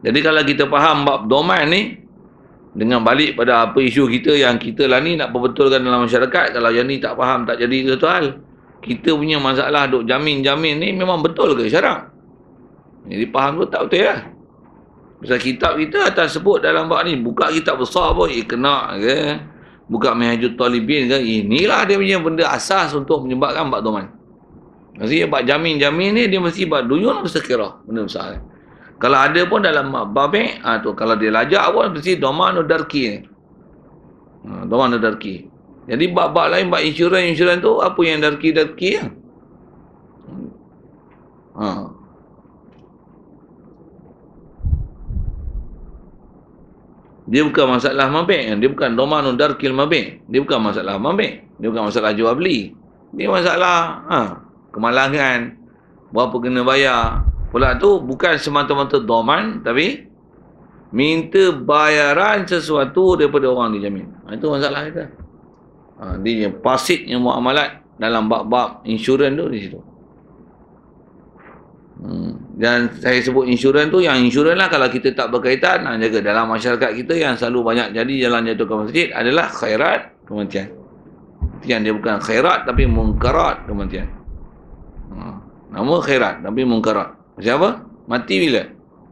Jadi kalau kita faham bab domain ni, dengan balik pada apa isu kita yang kita lah ni nak perbetulkan dalam masyarakat kalau yang ni tak faham tak jadi tu hal kita punya masalah duk jamin-jamin ni memang betul ke syarak jadi faham tu tak betul ya pasal kitab kita atas sebut dalam bab ni buka kitab besar pun eh kena ke buka mihajul talibin ke inilah dia punya benda asas untuk menyebabkan bab tuan maksudnya bab jamin-jamin ni dia mesti bab duyun bersekirah benda besar ni eh? Kalau ada pun dalam babi, ha, ah, tu kalau dia lajak pun mesti doma nudarki. Ha, ah, doma nudarki. Jadi bab-bab lain, bab insurans-insurans tu, apa yang darki-darki? Ya? Ha. Dia bukan masalah mabe, Dia bukan domanun darkil mabek. Dia bukan masalah mabe, Dia bukan masalah jual beli. Dia masalah ha, kemalangan. Berapa kena bayar pula tu bukan semata-mata doman tapi minta bayaran sesuatu daripada orang dijamin ha, itu masalah kita ha, dia pasifnya muamalat dalam bab-bab insurans tu di situ hmm. dan saya sebut insurans tu yang insurans lah kalau kita tak berkaitan nak ha, jaga dalam masyarakat kita yang selalu banyak jadi jalan jatuh ke masjid adalah khairat kematian kematian dia bukan khairat tapi mungkarat kematian ha. nama khairat tapi mungkarat Pasal apa? Mati bila?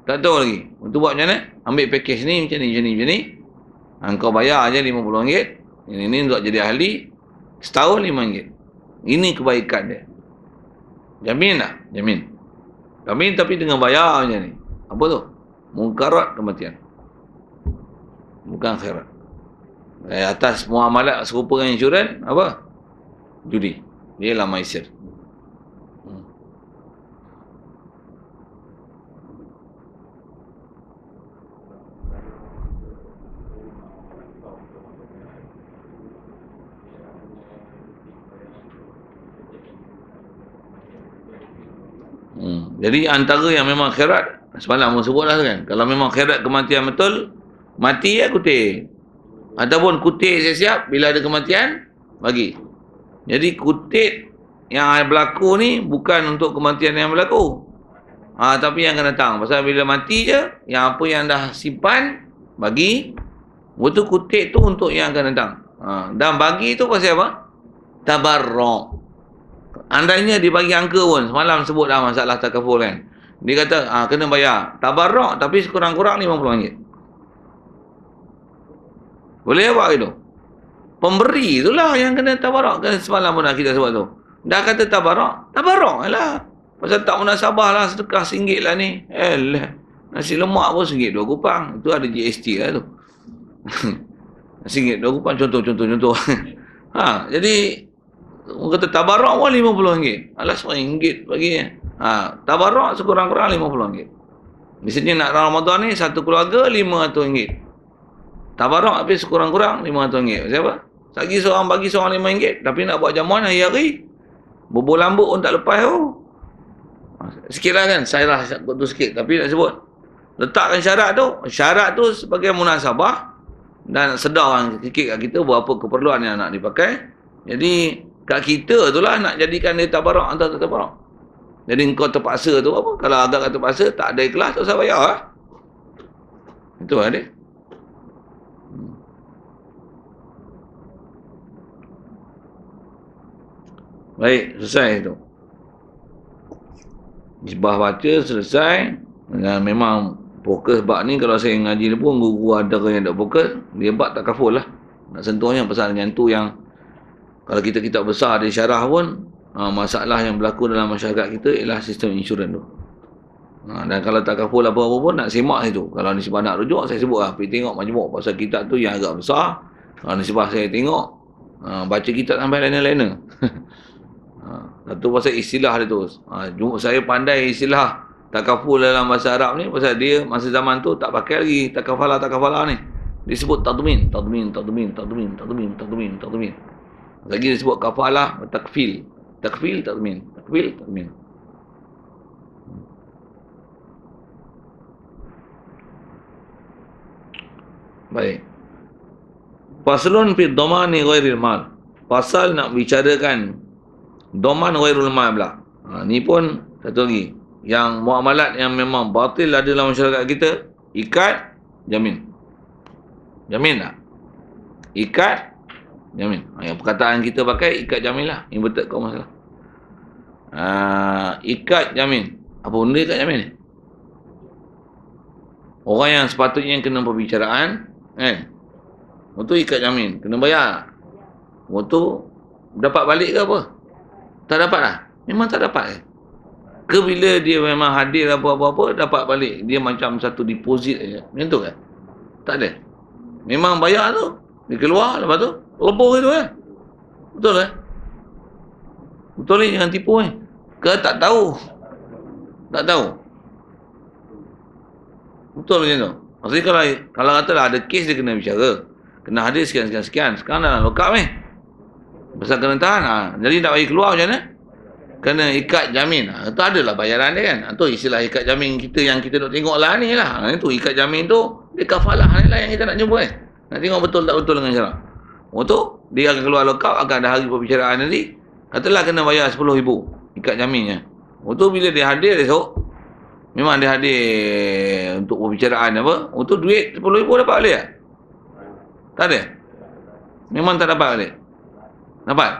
Tak tahu lagi. Untuk buat macam mana? Ambil pakej ni macam ni, macam ni, macam ni. Engkau ha, bayar aja RM50. Ini, ini untuk jadi ahli. Setahun RM5. Ini kebaikan dia. Jamin tak? Jamin. Jamin tapi dengan bayar macam ni. Apa tu? Mungkarat kematian. Bukan khairat. Dari atas muamalat serupa dengan insurans, apa? Judi. Dia lah maizir. Jadi antara yang memang akhirat Semalam pun sebut lah kan Kalau memang akhirat kematian betul Mati ya kutik Ataupun kutik siap-siap Bila ada kematian Bagi Jadi kutik Yang berlaku ni Bukan untuk kematian yang berlaku ha, Tapi yang akan datang Pasal bila mati je Yang apa yang dah simpan Bagi Betul kutik tu untuk yang akan datang ha, Dan bagi tu pasal apa? Tabarrok Andainya dia bagi angka pun Semalam sebut dah masalah takaful kan Dia kata ha, kena bayar Tabarok tapi sekurang-kurang RM50 Boleh apa itu Pemberi itulah yang kena tabarok kan Semalam pun kita sebut tu Dah kata tabarok Tabarok lah Pasal tak munasabah lah Sedekah rm lah ni elah Nasi lemak pun RM1 dua kupang Itu ada GST lah tu RM1 dua kupang contoh-contoh-contoh Ha, jadi orang kata tabarak pun RM50. Alas RM1 bagi. Eh. Ha, tabarak sekurang-kurang RM50. Di sini nak Ramadan ni satu keluarga RM500. Tabarak tapi sekurang-kurang RM500. Siapa? Sagi seorang bagi seorang RM5. Tapi nak buat jamuan hari-hari. Bubur lambuk pun tak lepas tu. Ha, Sekiranya lah kan saya lah sebut tu sikit tapi nak sebut. Letakkan syarat tu. Syarat tu sebagai munasabah. Dan sedar sikit kat kita berapa keperluan yang nak dipakai. Jadi Kat kita tu lah nak jadikan dia tabarak atau tak tabarak. Jadi kau terpaksa tu apa? Kalau agak terpaksa, tak ada ikhlas, tak usah bayar lah. Itu lah dia. Hmm. Baik, selesai tu. Isbah baca, selesai. Dan memang fokus bab ni kalau saya ngaji ni pun guru-guru ada yang tak fokus, dia bab tak kaful lah. Nak sentuhnya pasal dengan tu yang kalau kita kita besar di syarah pun uh, masalah yang berlaku dalam masyarakat kita ialah sistem insurans tu uh, dan kalau tak kapul apa-apa pun nak semak situ kalau nisbah nak rujuk saya sebut lah pergi tengok majmuk pasal kitab tu yang agak besar kalau ha, nisbah saya tengok uh, baca kitab sampai lain-lain Ha, tu pasal istilah dia tu. Ha, saya pandai istilah takaful dalam bahasa Arab ni pasal dia masa zaman tu tak pakai lagi takafala takafala ni. Disebut tadmin, tadmin, tadmin, tadmin, tadmin, tadmin, tadmin. tadmin. Lagi disebut kafalah takfil. Takfil takmin. Takfil takmin. Baik. Faslun fi dhamani ghairil mal. Pasal nak bicarakan doman ghairul mal pula. Ha, ni pun satu lagi. Yang muamalat yang memang batil ada dalam masyarakat kita. Ikat, jamin. Jamin tak? Ikat, jamin. Yang perkataan kita pakai ikat jamin lah. Inverted commas lah. Uh, ah, ikat jamin. Apa benda ikat jamin ni? Orang yang sepatutnya yang kena perbicaraan, eh, Waktu ikat jamin, kena bayar. Waktu dapat balik ke apa? Tak dapat lah. Memang tak dapat. Eh? Ke bila dia memang hadir apa-apa-apa, dapat balik. Dia macam satu deposit je. Macam tu kan? Tak ada. Memang bayar tu. Dia keluar lepas tu lebur itu kan eh? betul kan betul ni jangan tipu kan ke tak tahu tak tahu betul ni tu maksudnya kalau kalau katalah ada kes dia kena bicara kena hadir sekian sekian sekian sekarang dalam lokap ni eh? besar kena tahan ha. jadi nak bagi keluar macam mana kena ikat jamin ha. itu adalah bayaran dia kan itu ha, istilah ikat jamin kita yang kita nak tengok lah ni lah ha. itu ikat jamin tu dia kafalah ni lah yang kita nak jumpa kan nak tengok betul tak betul dengan cara untuk dia akan keluar lokap akan ada hari perbicaraan nanti katalah kena bayar 10000 ikat jaminnya. Untuk bila dia hadir esok memang dia hadir untuk perbicaraan apa? Untuk duit 10000 dapat balik tak? Tak ada. Memang tak dapat balik. Dapat.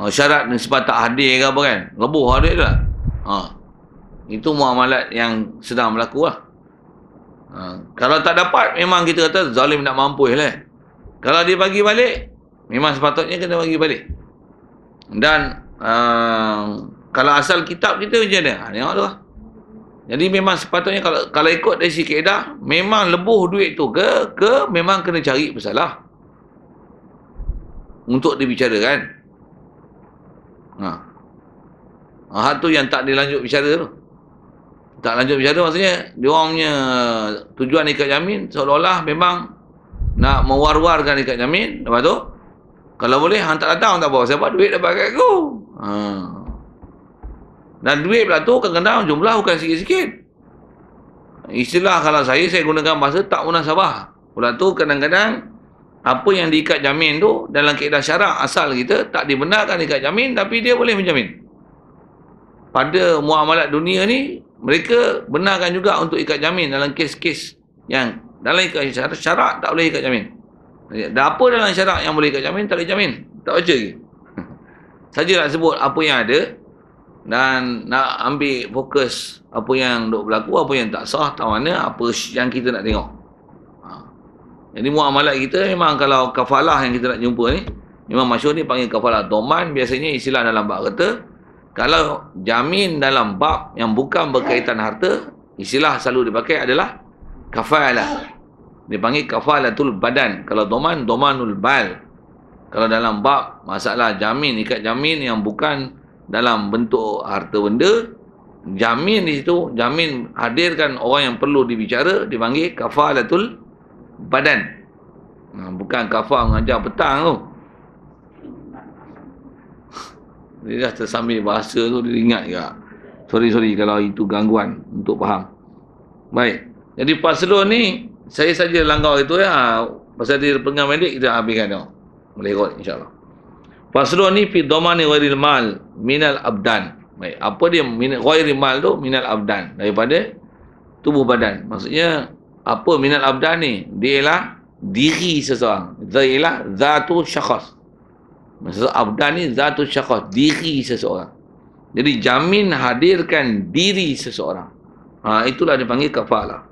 Oh, syarat ni sebab tak hadir ke apa kan? Lebuh hari lah tu lah. Ha. Itu muamalat yang sedang berlaku lah. Ha. Kalau tak dapat, memang kita kata zalim nak mampus lah. Kalau dia bagi balik, memang sepatutnya kena bagi balik. Dan uh, kalau asal kitab kita macam mana? Ha, tengok tu lah. Jadi memang sepatutnya kalau kalau ikut dari si kaedah, memang lebuh duit tu ke, ke memang kena cari bersalah. Untuk dibicarakan. Ha. Ha, tu yang tak dilanjut bicara tu tak lanjut bicara maksudnya dia orang punya tujuan ikat jamin seolah-olah memang nak mewar-warkan ikat jamin lepas tu kalau boleh hantar datang tak apa siapa duit dapat kat aku ha. dan duit pula tu kadang-kadang jumlah bukan sikit-sikit istilah kalau saya saya gunakan bahasa tak munasabah pula tu kadang-kadang apa yang diikat jamin tu dalam keadaan syarak asal kita tak dibenarkan ikat jamin tapi dia boleh menjamin pada muamalat dunia ni mereka benarkan juga untuk ikat jamin dalam kes-kes yang dalam ikat syarat, syarat tak boleh ikat jamin. Dan apa dalam syarat yang boleh ikat jamin, tak boleh jamin. Tak baca lagi. Saja nak sebut apa yang ada dan nak ambil fokus apa yang dok berlaku, apa yang tak sah, tak mana, apa yang kita nak tengok. Ha. Jadi muamalat kita memang kalau kafalah yang kita nak jumpa ni, memang masyur ni panggil kafalah doman, biasanya istilah dalam bahagian kata, kalau jamin dalam bab yang bukan berkaitan harta, istilah selalu dipakai adalah kafalah. Dipanggil kafalatul badan. Kalau doman, domanul bal. Kalau dalam bab masalah jamin, ikat jamin yang bukan dalam bentuk harta benda, jamin di situ, jamin hadirkan orang yang perlu dibicara, dipanggil kafalatul badan. Bukan kafal mengajar petang tu. Dia dah tersambil bahasa tu dia ingat juga. Sorry sorry kalau itu gangguan untuk faham. Baik. Jadi Paslon ni saya saja langgar itu ya. Pasal dia pengang medik kita habiskan dia. Melerot insya-Allah. Paslon ni fi domani ghairil mal minal abdan. Baik, apa dia minal ghairil mal tu minal abdan daripada tubuh badan. Maksudnya apa minal abdan ni? Dia ialah diri seseorang. Dia ialah zatu syakhs. Maksud Abdan ni Zatul Syakhas Diri seseorang Jadi jamin hadirkan diri seseorang ha, Itulah dipanggil kafalah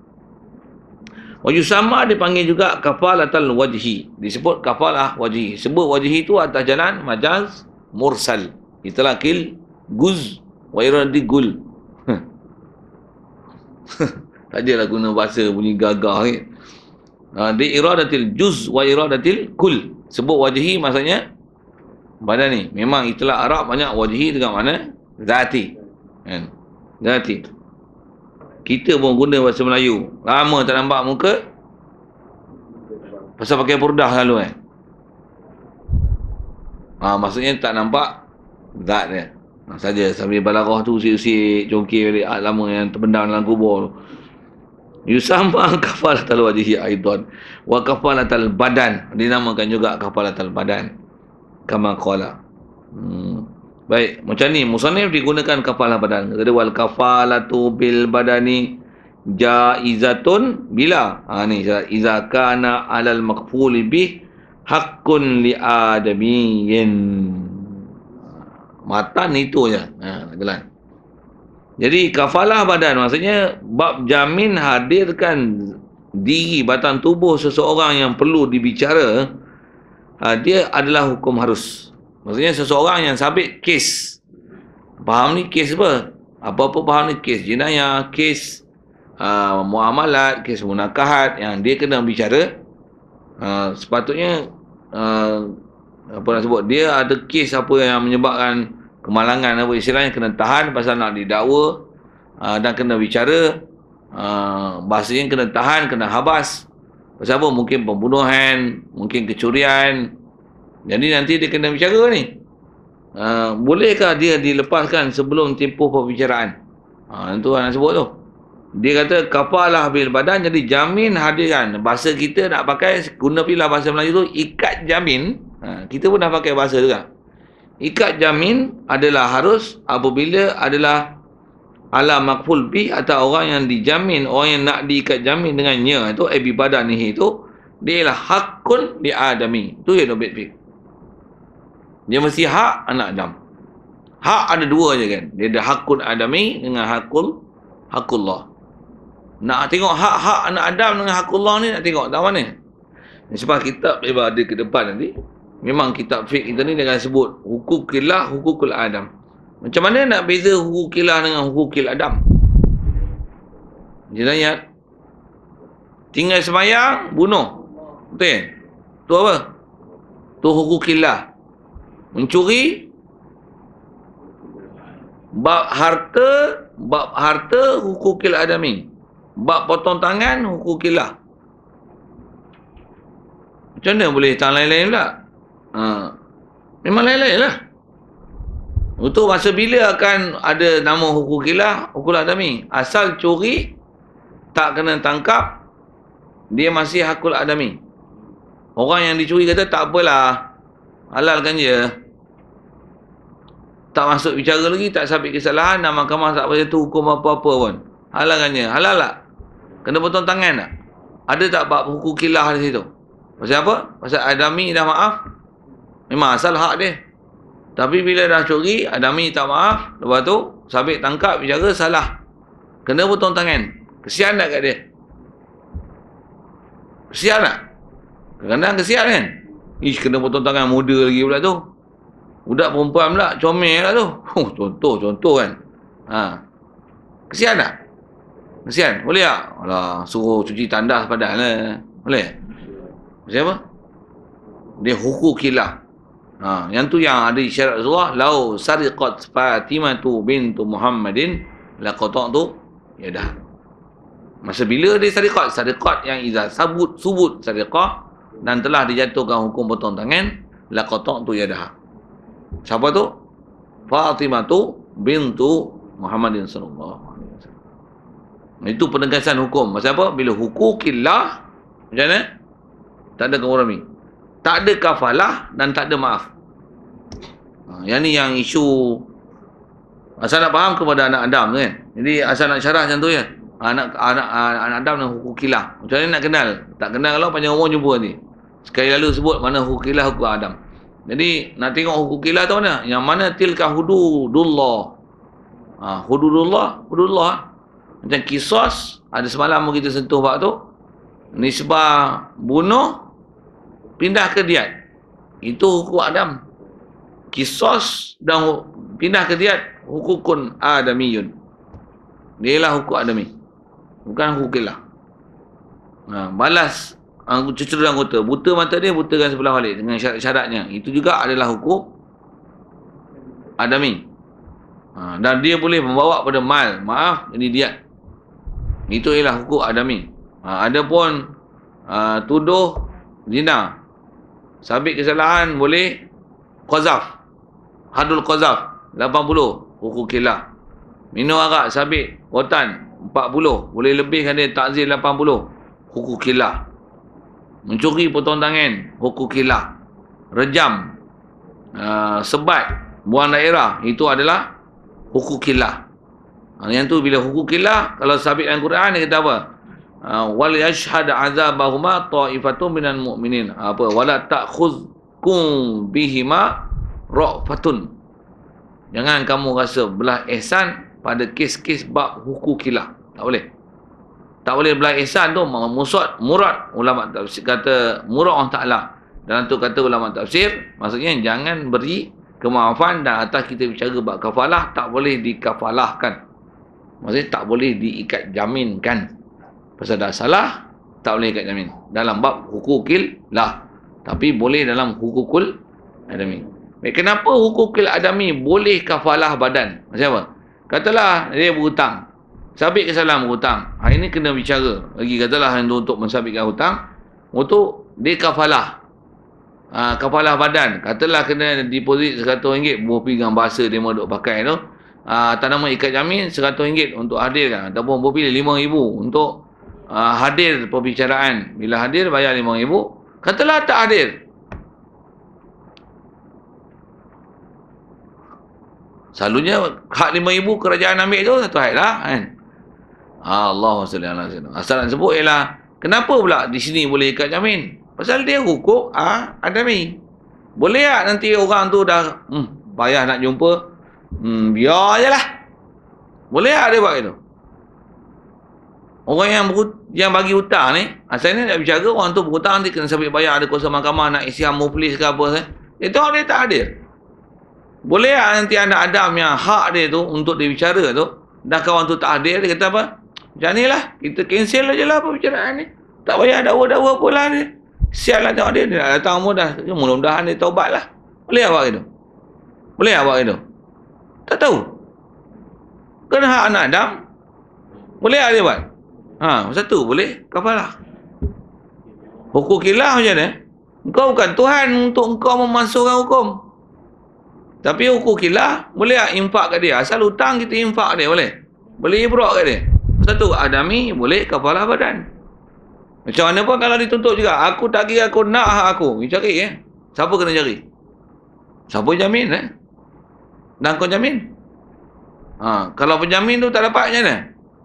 Wajuh sama dipanggil juga kafalah tal wajhi Disebut kafalah wajhi Sebut wajhi itu atas jalan majaz mursal Itulah kil guz wa iradi gul Tak jelah guna bahasa bunyi gagah ni ha, Di iradatil juz wa iradatil kul Sebut wajhi maksudnya badan ni memang itulah Arab banyak wajhi dengan mana zati kan zati kita pun guna bahasa Melayu lama tak nampak muka pasal pakai purdah selalu eh ah ha, maksudnya tak nampak zat dia ha, saja sambil balaghah tu usik-usik jongkir balik ah, lama yang terpendam dalam kubur tu Yusama kafalatul wajhi aidan wa kafalatul badan dinamakan juga kafalatul badan kama qala hmm. baik macam ni musannif digunakan kafalah badan kata wal kafalatu bil badani jaizatun bila ha ni iza kana alal maqful bi hakun li adamiyin matan itu je ha jalan jadi kafalah badan maksudnya bab jamin hadirkan diri batang tubuh seseorang yang perlu dibicara uh, dia adalah hukum harus. Maksudnya seseorang yang sabit kes. Faham ni kes apa? Apa-apa faham ni kes jenayah, kes uh, muamalat, kes munakahat yang dia kena bicara. Uh, sepatutnya uh, apa nak sebut dia ada kes apa yang menyebabkan kemalangan apa istilahnya kena tahan pasal nak didakwa uh, dan kena bicara uh, bahasanya kena tahan kena habas Pasal apa? Mungkin pembunuhan, mungkin kecurian. Jadi nanti dia kena bicara ni. Ha, bolehkah dia dilepaskan sebelum tempoh perbicaraan? Ha, itu anak sebut tu. Dia kata kafalah bil badan jadi jamin hadiran. Bahasa kita nak pakai guna pula bahasa Melayu tu ikat jamin. Ha, kita pun dah pakai bahasa juga. Ikat jamin adalah harus apabila adalah ala makful bi atau orang yang dijamin orang yang nak diikat jamin dengannya itu ibi badan itu dia ialah hakun di adami itu yang nubit fi dia mesti hak anak adam hak ada dua je kan dia ada hakun adami dengan hakul hakullah nak tengok hak-hak anak Adam dengan hakullah ni nak tengok tak mana ni sebab kita ibadah ke depan nanti memang kitab fiqh kita ni dengan sebut hukukillah hukukul Adam macam mana nak beza huku kila dengan huku kila adam? Jenayat. Tinggal semayang, bunuh. Betul kan? Itu apa? Itu huku kila. Mencuri. Bab harta, bab harta huku kila adamin. Bab potong tangan, huku kila. Macam mana boleh tangan lain-lain pula? Ha. Memang lain-lain lah. Untuk masa bila akan ada nama hukum kilah, hukum adami. Asal curi, tak kena tangkap, dia masih hakul adami. Orang yang dicuri kata, tak apalah. Halalkan je. Tak masuk bicara lagi, tak sampai kesalahan, nama mahkamah tak boleh tu hukum apa-apa pun. Halalkan je. Halal tak? Kena potong tangan tak? Ada tak bab hukum kilah di situ? Pasal apa? Pasal adami dah maaf? Memang asal hak dia. Tapi bila dah curi, Adami tak maaf. Lepas tu, sabit tangkap, bicara salah. Kena potong tangan. Kesian tak kat dia? Kesian tak? Kadang-kadang kesian kan? Ish, kena potong tangan muda lagi pula tu. Budak perempuan pula, comel lah tu. contoh, contoh kan. Ha. Kesian tak? Kesian, boleh tak? Alah, suruh cuci tandas padahal lah. Boleh? Siapa? Dia hukum kilah. Ha, yang tu yang ada isyarat Rasulullah lau sariqat tu bintu Muhammadin la qata' tu ya dah. Masa bila dia sariqat? Sariqat yang izah sabut subut sariqah dan telah dijatuhkan hukum potong tangan la qata' tu ya dah. Siapa tu? Fatimah tu bintu Muhammadin sallallahu alaihi wasallam. Itu penegasan hukum. Masa apa? Bila hukukillah macam mana? Tak ada kemurahan tak ada kafalah dan tak ada maaf. Ha, yang ni yang isu asal nak faham kepada anak Adam kan. Jadi asal nak syarah macam tu ya. Anak anak anak Adam dan hukum kilah. Macam mana nak kenal? Tak kenal kalau panjang umur jumpa ni. Sekali lalu sebut mana hukum kilah hukum Adam. Jadi nak tengok hukum kilah tu mana? Yang mana tilka hududullah. Ha, hududullah, hududullah. Macam kisos, ada semalam kita sentuh waktu tu. Nisbah bunuh pindah ke diat. Itu hukum Adam. Kisos dan pindah ke diat hukukun adamiyun. lah hukum adami. Bukan hukilah. Ha, balas cucur dan kota. Buta mata dia, butakan sebelah balik dengan syarat-syaratnya. Itu juga adalah hukum adami. Ha, dan dia boleh membawa pada mal. Maaf, ini diat. Itu ialah hukum adami. Ha, ada pun ha, tuduh zina. Sambil kesalahan boleh qazaf. Hadul qazaf 80 hukum kila. Minum arak sambil rotan 40 boleh lebihkan dia takzir 80 hukum kila. Mencuri potong tangan hukum kila. Rejam uh, sebat buang daerah itu adalah hukum kila. Yang tu bila hukum kila kalau sabit dalam Quran dia kata apa? Ha, wal yashhad azabahuma ta'ifatun minal mu'minin ha, apa wala ta'khudkum bihima ra'fatun jangan kamu rasa belah ihsan pada kes-kes bab hukum kilah tak boleh tak boleh belah ihsan tu musad murad ulama tafsir kata murad Allah Taala dalam tu kata ulama tafsir maksudnya jangan beri kemaafan dan atas kita bicara bab kafalah tak boleh dikafalahkan maksudnya tak boleh diikat jaminkan Pasal dah salah, tak boleh ikat jamin. Dalam bab hukukil lah. Tapi boleh dalam hukukul adami. Baik, eh, kenapa hukukil adami boleh kafalah badan? Macam apa? Katalah dia berhutang. Sabit kesalahan berhutang. Hari ini kena bicara. Lagi katalah untuk mensabitkan hutang. Untuk dia kafalah. Ha, kafalah badan. Katalah kena deposit RM100 buah pinggang bahasa dia mahu pakai tu. Ha, ah, tanaman ikat jamin RM100 untuk hadirkan. Ataupun berpilih RM5,000 untuk uh, hadir perbicaraan bila hadir bayar lima ribu katalah tak hadir selalunya hak lima ribu kerajaan ambil tu satu hari lah kan ah, Allah SWT asal nak sebut ialah kenapa pula di sini boleh ikat jamin pasal dia hukuk ha, ah, mi boleh tak nanti orang tu dah hmm, payah nak jumpa hmm, biar je lah boleh tak dia buat itu Orang yang berhut- yang bagi hutang ni, asal ni nak bicara orang tu berhutang nanti kena sampai bayar ada kuasa mahkamah nak isi muflis ke apa eh. Dia tengok dia tak hadir. Boleh tak lah nanti anda Adam yang hak dia tu untuk dia bicara tu, dah kawan tu tak hadir, dia kata apa? Macam ni lah, kita cancel je lah apa perbicaraan ni. Tak payah dakwa-dakwa pun lah ni. Sial lah tengok dia, dia nak datang pun dah. Ya, mudah-mudahan dia taubat lah. Boleh tak lah buat gitu? Boleh tak lah buat gitu? Tak tahu. Kena hak anak Adam. Boleh tak dia buat? Ha, satu boleh? Kafalah. Hukum kilah macam mana? Engkau bukan Tuhan untuk engkau memasukkan hukum. Tapi hukum kilah, boleh tak infak kat dia? Asal hutang kita infak dia, boleh? Boleh ibrok kat dia. Satu, adami boleh kafalah badan. Macam mana pun kalau dituntut juga, aku tak kira aku nak hak aku. You cari, ya? Eh? Siapa kena cari? Siapa jamin, eh? Dan kau jamin? Ha, kalau penjamin tu tak dapat macam mana?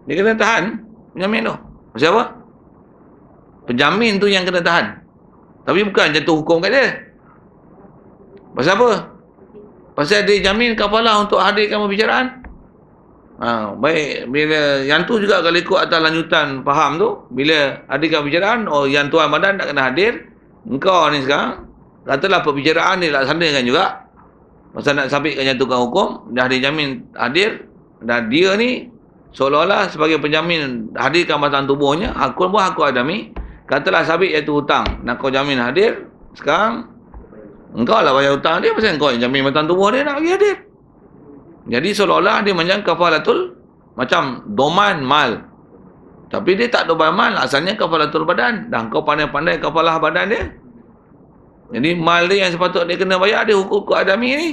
Dia kena tahan penjamin tu pasal apa penjamin tu yang kena tahan tapi bukan jatuh hukum kat dia pasal apa pasal dia jamin kapalah untuk hadirkan pembicaraan ha, baik bila yang tu juga kalau ikut atas lanjutan faham tu bila hadirkan pembicaraan oh yang tuan badan nak kena hadir engkau ni sekarang katalah pembicaraan ni laksanakan juga pasal nak sampaikan jatuhkan hukum dah dijamin hadir dan dia ni seolah-olah sebagai penjamin hadir batang tubuhnya aku buah aku adami katalah sabit iaitu hutang nak kau jamin hadir sekarang engkau lah bayar hutang dia pasal kau yang jamin batang tubuh dia nak pergi hadir jadi seolah-olah dia macam kafalatul macam doman mal tapi dia tak doman mal asalnya kafalatul badan dan kau pandai-pandai kafalah badan dia jadi mal dia yang sepatutnya dia kena bayar dia hukum ke adami ni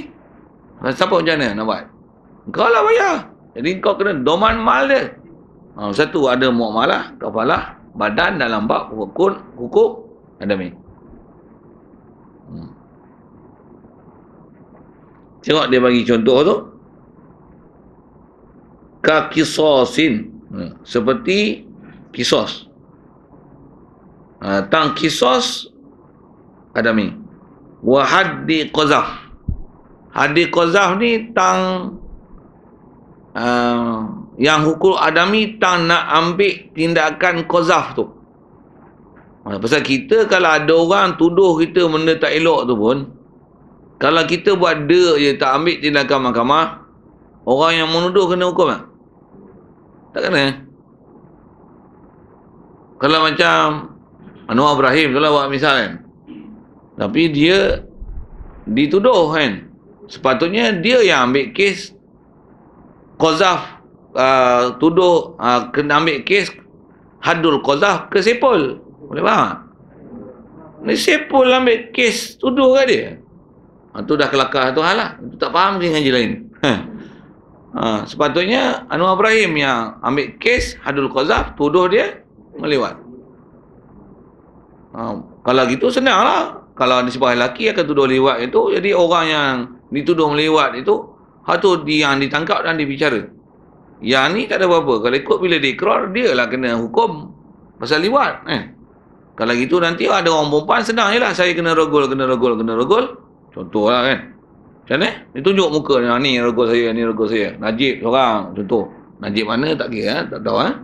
siapa macam mana nak buat engkau lah bayar jadi kau kena doman mal dia. Ha, satu ada mu'malah, kafalah, badan dalam bab hukum hukum ada ni. Hmm. Tengok dia bagi contoh tu. Ka kisosin. Hmm. Seperti kisos. Ha, tang kisos ada ni. Wahaddi qazaf. Hadi qazaf ni tang uh, yang hukum adami tak nak ambil tindakan kozaf tu ah, pasal kita kalau ada orang tuduh kita benda tak elok tu pun kalau kita buat de je tak ambil tindakan mahkamah orang yang menuduh kena hukum tak? tak kena kalau macam Anwar Ibrahim tu lah buat misal kan tapi dia dituduh kan sepatutnya dia yang ambil kes Qazaf uh, tuduh uh, kena ambil kes Hadul Qazaf ke Sipol. Boleh faham? Ni Sipol ambil kes tuduh kat dia. Ha, tu dah kelakar tu halah. Tu tak faham ke ngaji lain. Ha. ha, sepatutnya Anwar Ibrahim yang ambil kes Hadul Qazaf tuduh dia melewat. Ha, kalau gitu senanglah. Kalau ni sebuah lelaki akan tuduh lewat itu jadi orang yang dituduh melewat itu Ha tu yang ditangkap dan dibicara. Yang ni tak ada apa-apa. Kalau ikut bila dia ikrar, dia lah kena hukum. Pasal liwat. Eh. Kalau gitu nanti ada orang perempuan, senang je lah. Saya kena regol, kena regol, kena regol. Contoh lah kan. Macam ah, ni? Dia tunjuk muka. Ha, ni regol saya, ni regol saya. Najib seorang. Contoh. Najib mana tak kira. Eh? Tak tahu. Eh?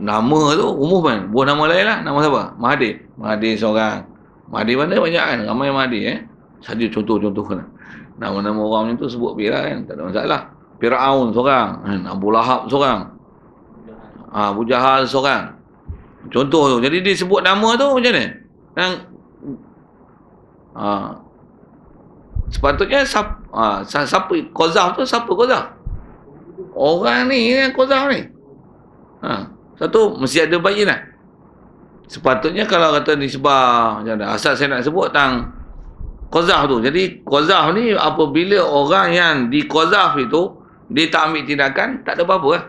Nama tu umum kan. Buah nama lain lah. Nama siapa? Mahathir. Mahathir seorang. Mahathir mana banyak kan. Ramai Mahathir. Eh? Saja contoh-contoh kan nama-nama orang ni tu sebut Pira kan tak ada masalah Firaun seorang kan Abu Lahab seorang ha, Abu Jahal seorang contoh tu jadi dia sebut nama tu macam ni kan ha. sepatutnya sap, ha, siapa, siapa tu siapa Qazaf orang ni yang Qazaf ni ha. satu mesti ada bayi lah sepatutnya kalau kata disebar macam mana asal saya nak sebut tang qazah tu. Jadi qazah ni apabila orang yang di qazah itu dia tak ambil tindakan, tak ada apa-apa eh.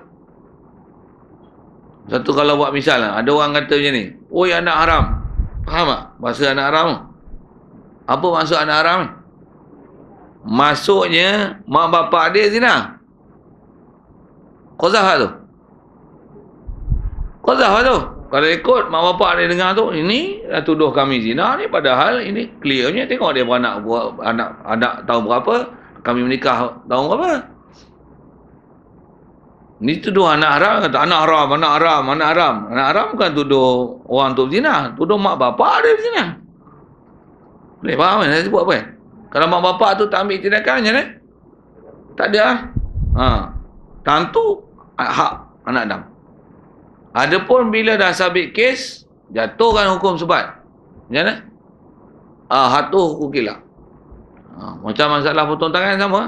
Satu kalau buat misal lah, ada orang kata macam ni, oi anak haram. Faham tak? Bahasa anak haram. Apa maksud anak haram? Masuknya mak bapak dia zina. Qazah tu. Qazah tu. Kalau ikut mak bapak dia dengar tu, ini tuduh kami zina ni padahal ini clearnya tengok dia beranak buat anak anak tahun berapa, kami menikah tahun berapa. Ni tuduh anak haram, kata anak haram, anak haram, anak haram. Anak haram bukan tuduh orang tu zina, tuduh mak bapak dia zina. Boleh faham kan? Saya sebut apa Kalau mak bapak tu tak ambil tindakan macam mana? Tak ada ah. Ha. Tantu hak anak Adam. Adapun bila dah sabit kes, jatuhkan hukum sebat. Macam mana? Ah, hatuh kukilah. Ah, macam masalah potong tangan sama.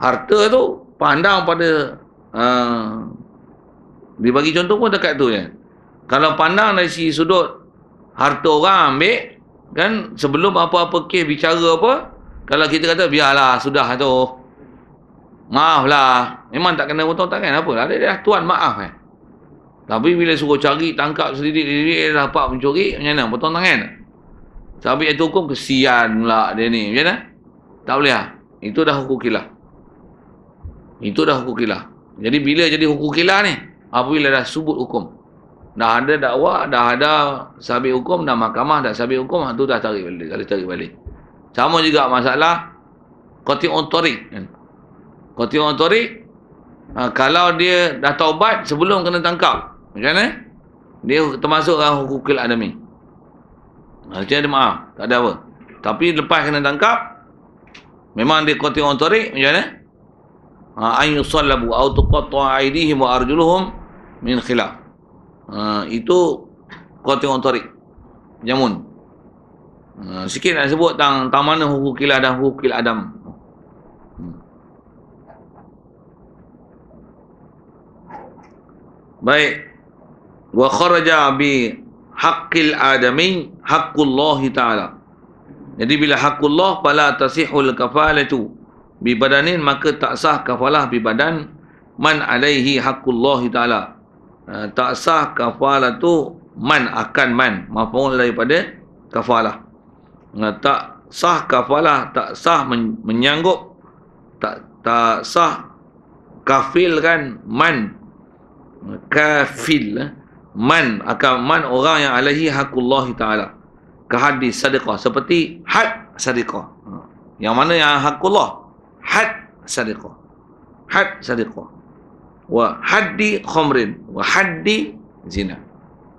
Harta tu pandang pada ah, dibagi contoh pun dekat tu je. Kalau pandang dari si sudut harta orang ambil kan sebelum apa-apa kes bicara apa kalau kita kata biarlah sudah tu maaflah, lah memang tak kena potong tangan apa lah dia, dia tuan maaf kan eh. Tapi bila suruh cari, tangkap sendiri, diri dapat mencuri, macam mana? Potong tangan. Sampai itu hukum, kesian pula dia ni. Macam mana? Tak boleh lah. Itu dah hukum kilah. Itu dah hukum kilah. Jadi bila jadi hukum kilah ni? Apabila dah subut hukum. Dah ada dakwa, dah ada sabi hukum, dah mahkamah, dah sabi hukum, ha, tu dah tarik balik. Kali tarik balik. Sama juga masalah, Koti ontori. Koti ontori, ha, kalau dia dah taubat, sebelum kena tangkap. Macam mana? Dia termasuk dalam hukukil adami. Ha, macam dia maaf. Tak ada apa. Tapi lepas kena tangkap, memang dia kotik orang tarik. Macam mana? Ha, Ayu salabu autuqatu aidihim wa arjuluhum min khilaf. Ha, itu kotik orang tarik. Jamun. Ha, sikit nak sebut tentang, tentang mana Adam dan hukukil adam. Hmm. Baik, wa kharaja bi haqqil adami haqqullah taala jadi bila haqqullah pala tasihul kafalatu bi badanin maka tak sah kafalah bi badan man alaihi haqqullah taala uh, tak sah kafalah tu man akan man mafhum daripada kafalah uh, tak sah kafalah tak sah men- menyanggup tak tak sah kafil kan man ha, kafil eh? man akan man orang yang alaihi hakullah taala kehadis sedekah seperti had sedekah ha. yang mana yang hakullah had sedekah had sedekah wa haddi khamrin wa haddi zina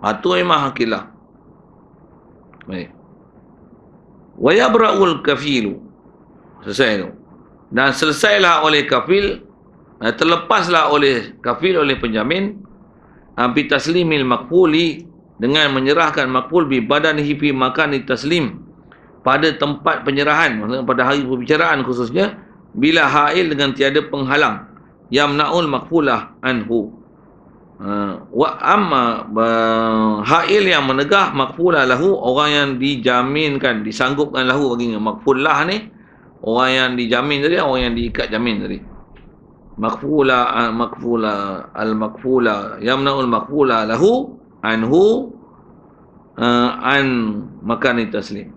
atu ha, imah hakilah baik wa yabra'ul kafilu selesai tu dan selesailah oleh kafil eh, terlepaslah oleh kafil oleh penjamin ampi taslimil makbuli dengan menyerahkan makbul bi badan hipi makan taslim pada tempat penyerahan pada hari perbicaraan khususnya bila hail dengan tiada penghalang yamnaul makfulah anhu ah, wa amma hail yang menegah makfulah lahu orang yang dijaminkan disanggupkan lahu baginya makfulah ni orang yang dijamin tadi orang yang diikat jamin tadi makfula makfula al makfula yamnaul makfula lahu anhu uh, an makani taslim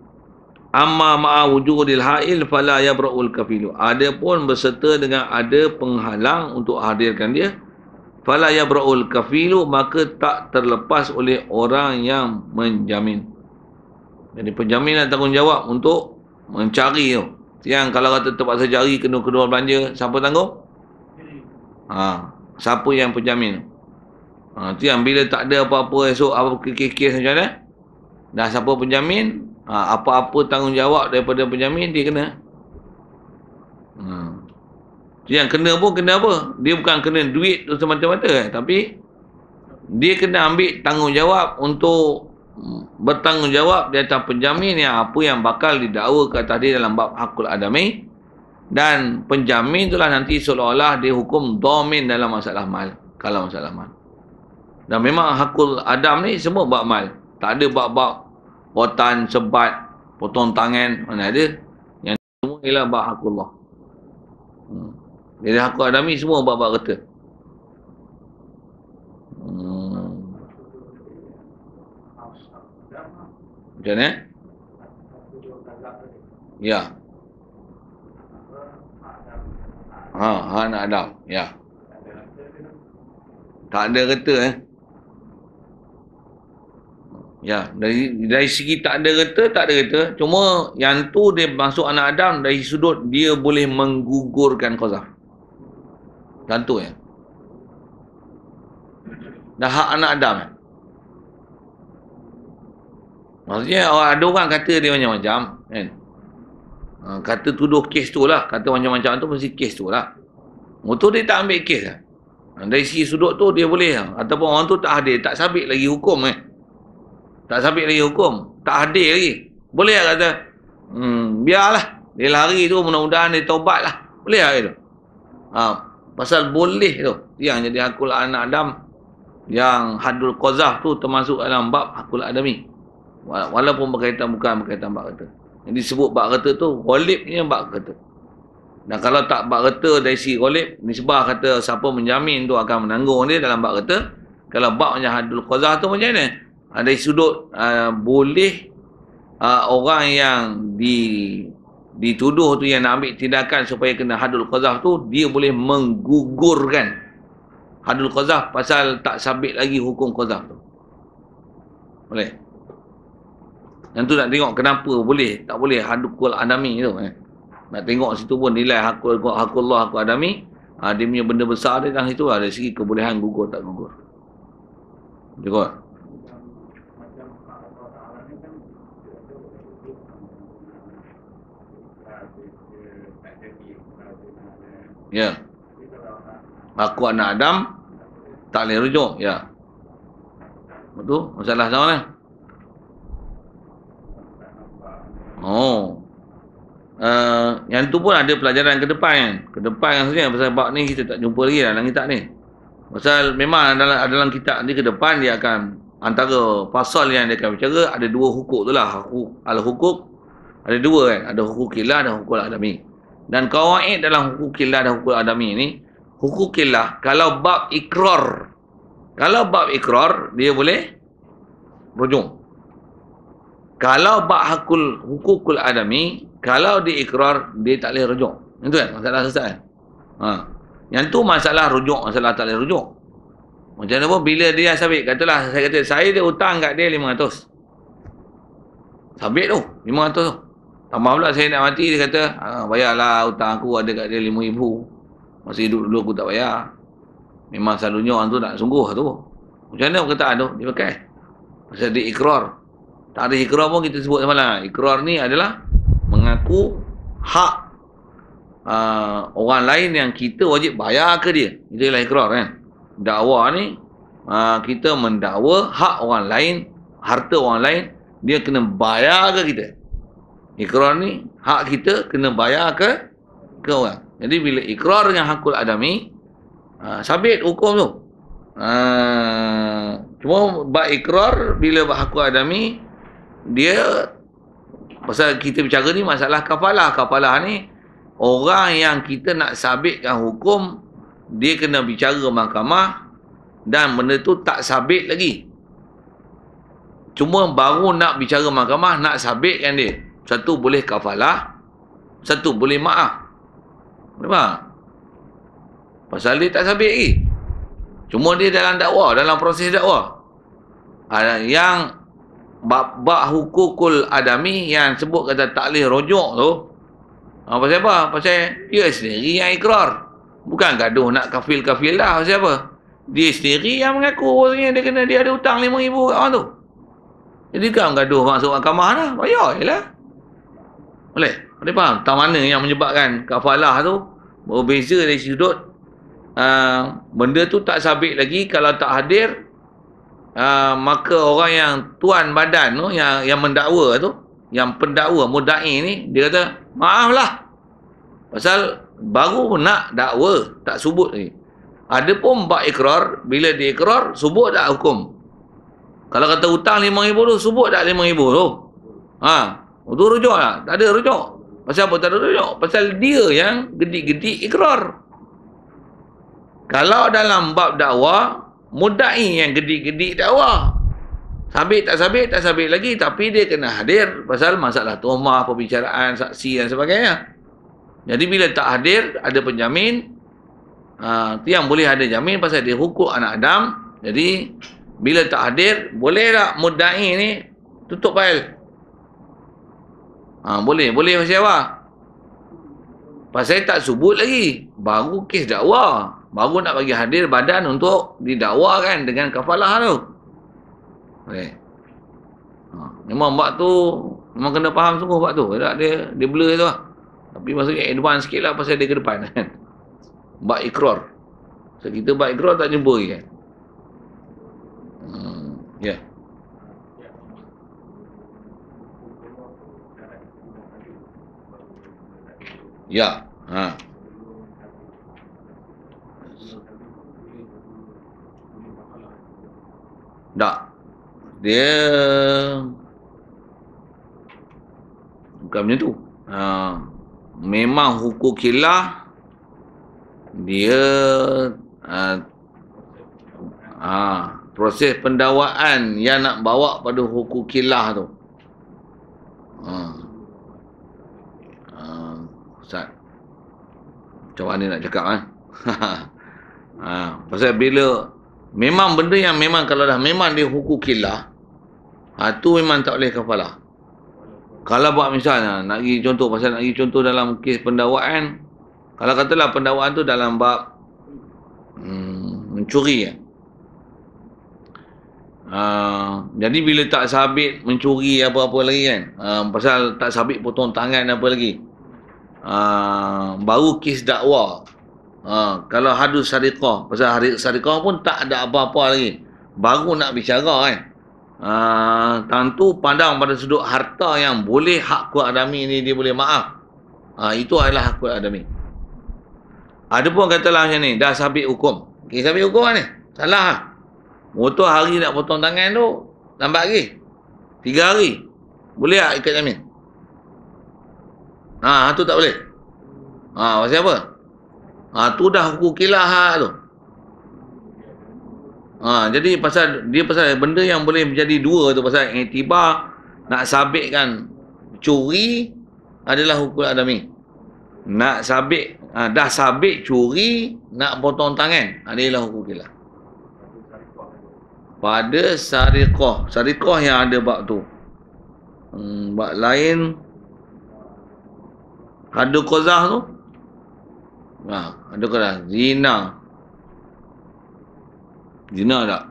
amma ma'a wujudil ha'il fala yabra'ul kafilu adapun berserta dengan ada penghalang untuk hadirkan dia fala yabra'ul kafilu maka tak terlepas oleh orang yang menjamin jadi penjamin dan tanggungjawab untuk mencari tu yang kalau kata terpaksa jari kena kedua belanja siapa tanggung Ha, siapa yang penjamin? Ha, tu yang bila tak ada apa-apa esok, apa kes-kes macam mana? Dah siapa penjamin? Ha, apa-apa tanggungjawab daripada penjamin, dia kena. Ha. Tu yang kena pun kena apa? Dia bukan kena duit tu semata-mata. Eh. Tapi, dia kena ambil tanggungjawab untuk bertanggungjawab dia atas penjamin yang apa yang bakal didakwa kat tadi dalam bab hakul adami dan penjamin itulah nanti seolah-olah dihukum domin dalam masalah mal kalau masalah mal dan memang hakul adam ni semua bab mal tak ada bab-bab potan sebat potong tangan mana ada yang semua ialah bab hakullah hmm. jadi hakul adam ni semua bab-bab kata hmm. macam mana eh? ya Ha, ha anak Adam. Ya. Tak ada reta eh. Ya, dari dari segi tak ada reta, tak ada reta. Cuma yang tu dia masuk anak Adam dari sudut dia boleh menggugurkan qazaf. Tentu ya. Eh? Dah hak anak Adam. Eh? Maksudnya ada orang kata dia macam-macam kan. Ha, kata tuduh kes tu lah. Kata macam-macam tu mesti kes tu lah. Motor dia tak ambil kes lah. Ha, dari sisi sudut tu dia boleh lah. Ataupun orang tu tak hadir. Tak sabit lagi hukum eh. Tak sabit lagi hukum. Tak hadir lagi. Boleh lah kata. Hmm, biarlah. Dia lari tu mudah-mudahan dia taubat lah. Boleh lah itu. Ha, pasal boleh tu. Yang jadi hakul anak Adam. Yang hadul qazaf tu termasuk dalam bab hakul adami. Walaupun berkaitan bukan berkaitan bab kata. Yang disebut bak reta tu, golibnya bak reta. Dan kalau tak bak reta dari si golib, nisbah kata siapa menjamin tu akan menanggung dia dalam bak reta. Kalau bak macam hadul Qazah tu macam mana? Ha, dari sudut uh, boleh uh, orang yang di dituduh tu yang nak ambil tindakan supaya kena hadul qazah tu dia boleh menggugurkan hadul qazah pasal tak sabit lagi hukum qazah tu boleh yang tu nak tengok kenapa boleh. Tak boleh hakul adami tu. Eh. Nak tengok situ pun nilai hakul, hakul Allah, hakul adami. Ha, dia punya benda besar dia kan situ lah. Dari segi kebolehan gugur tak gugur. Cukup? Ya. Yeah. Aku anak Adam tak boleh rujuk, ya. Yeah. Betul? Masalah sama lah. Eh? Oh. Uh, yang tu pun ada pelajaran ke depan kan. Ke depan yang maksudnya pasal bab ni kita tak jumpa lagi dalam kitab ni. Pasal memang dalam, dalam kitab ni ke depan dia akan antara pasal yang dia akan bicara ada dua hukuk tu lah. Hukuk, Al-hukuk ada dua kan. Ada hukuk kilah dan hukuk adami. Dan kawaid dalam hukuk kilah dan hukuk adami ni hukuk kilah kalau bab ikrar kalau bab ikrar dia boleh rujuk kalau Hakul hukukul adami kalau diikrar dia tak boleh rujuk itu kan masalah selesai ha. yang tu masalah rujuk masalah tak boleh rujuk macam mana pun bila dia sabit katalah saya kata saya dia hutang kat dia 500 sabit tu 500 tu tambah pula saya nak mati dia kata ha, bayarlah hutang aku ada kat dia 5000 masih hidup dulu aku tak bayar memang selalunya orang tu nak sungguh tu macam mana kata tu dia pakai pasal dia ikrar Tarikh ikrar pun kita sebut semalam. Ikrar ni adalah mengaku hak uh, orang lain yang kita wajib bayar ke dia. Itulah ikrar kan. Eh. Dakwa ni uh, kita mendakwa hak orang lain, harta orang lain dia kena bayar ke kita. Ikrar ni hak kita kena bayar ke ke orang. Jadi bila ikrar dengan hakul adami uh, sabit hukum tu. Uh, cuma buat ikrar bila buat hakul adami dia pasal kita bicara ni masalah kafalah kafalah ni orang yang kita nak sabitkan hukum dia kena bicara mahkamah dan benda tu tak sabit lagi cuma baru nak bicara mahkamah nak sabitkan dia satu boleh kafalah satu boleh maaf nampak pasal dia tak sabit lagi cuma dia dalam dakwa dalam proses dakwa ah, yang bab-bab hukukul adami yang sebut kata taklih rojok tu ha, pasal apa? pasal dia sendiri yang ikrar bukan gaduh nak kafil-kafil lah pasal apa? dia sendiri yang mengaku rasanya dia kena dia ada hutang RM5,000 kat orang tu jadi kan gaduh masuk mahkamah lah bayar je lah boleh? boleh faham? tak mana yang menyebabkan kafalah tu berbeza dari sudut uh, benda tu tak sabit lagi kalau tak hadir Ah, maka orang yang tuan badan tu yang yang mendakwa tu yang pendakwa mudai ni dia kata maaflah pasal baru nak dakwa tak sebut ni ada pun bab ikrar bila dia ikrar sebut tak hukum kalau kata hutang RM5,000 tu sebut tak RM5,000 tu ha itu rujuk lah tak ada rujuk pasal apa tak ada rujuk pasal dia yang gedik-gedik ikrar kalau dalam bab dakwah mudai yang gedik-gedik dakwah. Sabit tak sabit, tak sabit lagi. Tapi dia kena hadir pasal masalah tuhmah, perbicaraan, saksi dan sebagainya. Jadi bila tak hadir, ada penjamin. Uh, yang boleh ada jamin pasal dia hukum anak Adam. Jadi bila tak hadir, boleh tak mudai ni tutup file? Ha, boleh, boleh Pasal tak subut lagi. Baru kes dakwah baru nak bagi hadir badan untuk didakwakan dengan kafalah tu. Okey. Ha, memang bab tu memang kena faham semua bab tu. Tak dia dia blur tu lah. Tapi maksudnya advance sikit lah pasal dia ke depan kan. Bab ikrar. So, kita bab ikrar tak jumpa lagi kan. Hmm, ya. Yeah. Ya. Yeah. Ha. Huh. Tak. Dia bukan macam tu. Ha. Memang hukum kilah dia ha. Ha. proses pendawaan yang nak bawa pada hukum kilah tu. Ha. Ha. Ustaz. Macam mana nak cakap kan? Ha? ha. Pasal bila Memang benda yang memang kalau dah memang dia hukukilah, ha, tu memang tak boleh kafalah. Kalau buat misalnya, ha, nak pergi contoh, pasal nak pergi contoh dalam kes pendakwaan, kalau katalah pendakwaan tu dalam bab hmm, mencuri. Ya? Uh, jadi bila tak sabit mencuri apa-apa lagi kan uh, pasal tak sabit potong tangan apa lagi uh, baru kes dakwa Ha, kalau hadus syariqah. Pasal hari syariqah pun tak ada apa-apa lagi. Baru nak bicara kan. Ha, tentu pandang pada sudut harta yang boleh hak kuat adami ni dia boleh maaf. Ha, itu adalah hak kuat adami. Ada pun katalah macam ni. Dah sabit hukum. Okay, sabit hukum kan ni? Salah lah. Motor hari nak potong tangan tu. Lambat lagi. Tiga hari. Boleh tak ikat jamin? Ha, tu tak boleh. Ha, pasal apa? Ha, tu dah hukum kilah ha, tu. Ha, jadi pasal dia pasal benda yang boleh menjadi dua tu pasal intibar nak sabitkan curi adalah hukum adami. Nak sabit ha, dah sabit curi nak potong tangan adalah ha, hukum kilah. Pada sariqah, sariqah yang ada bab tu. Hmm, bab lain hadu qazah tu Ha, ada kata zina. Zina tak?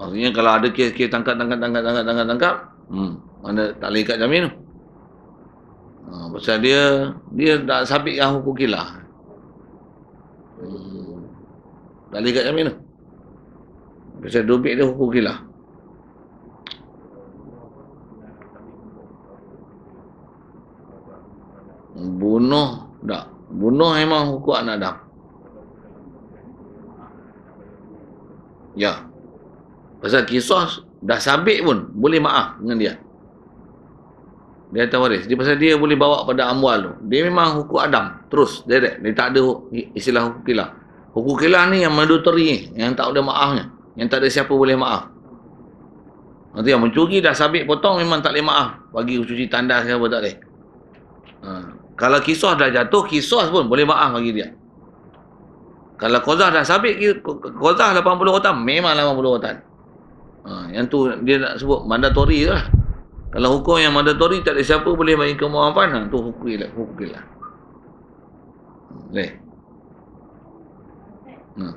Maksudnya kalau ada kes-kes tangkap, tangkap, tangkap, tangkap, tangkap, tangkap. Hmm, mana tak boleh ikat jamin tu. Ha, pasal dia, dia tak sabit yang hukum kilah. Hmm, tak boleh ikat jamin tu. Pasal dobit dia hukum kilah. Bunuh tak? Bunuh memang hukum anak Adam. Ya. Pasal kisah dah sabit pun boleh maaf dengan dia. Dia tak waris. Dia pasal dia boleh bawa pada amwal tu. Dia memang hukum Adam. Terus. Direct. Dia tak ada istilah hukum kilah. Hukum kilah ni yang mandatory ni. Yang tak ada maafnya. Yang tak ada siapa boleh maaf. Nanti yang mencuri dah sabit potong memang tak boleh maaf. Bagi cuci tandas ke apa tak boleh. Kalau kisah dah jatuh, kisah pun boleh maaf bagi dia. Kalau kozah dah sabit, kozah 80 rotan, memang 80 rotan. Ha, yang tu dia nak sebut mandatori lah. Kalau hukum yang mandatori tak ada siapa boleh bagi kemaafan, ha, tu hukum lah. Hukum lah. Boleh. Hmm. Ha.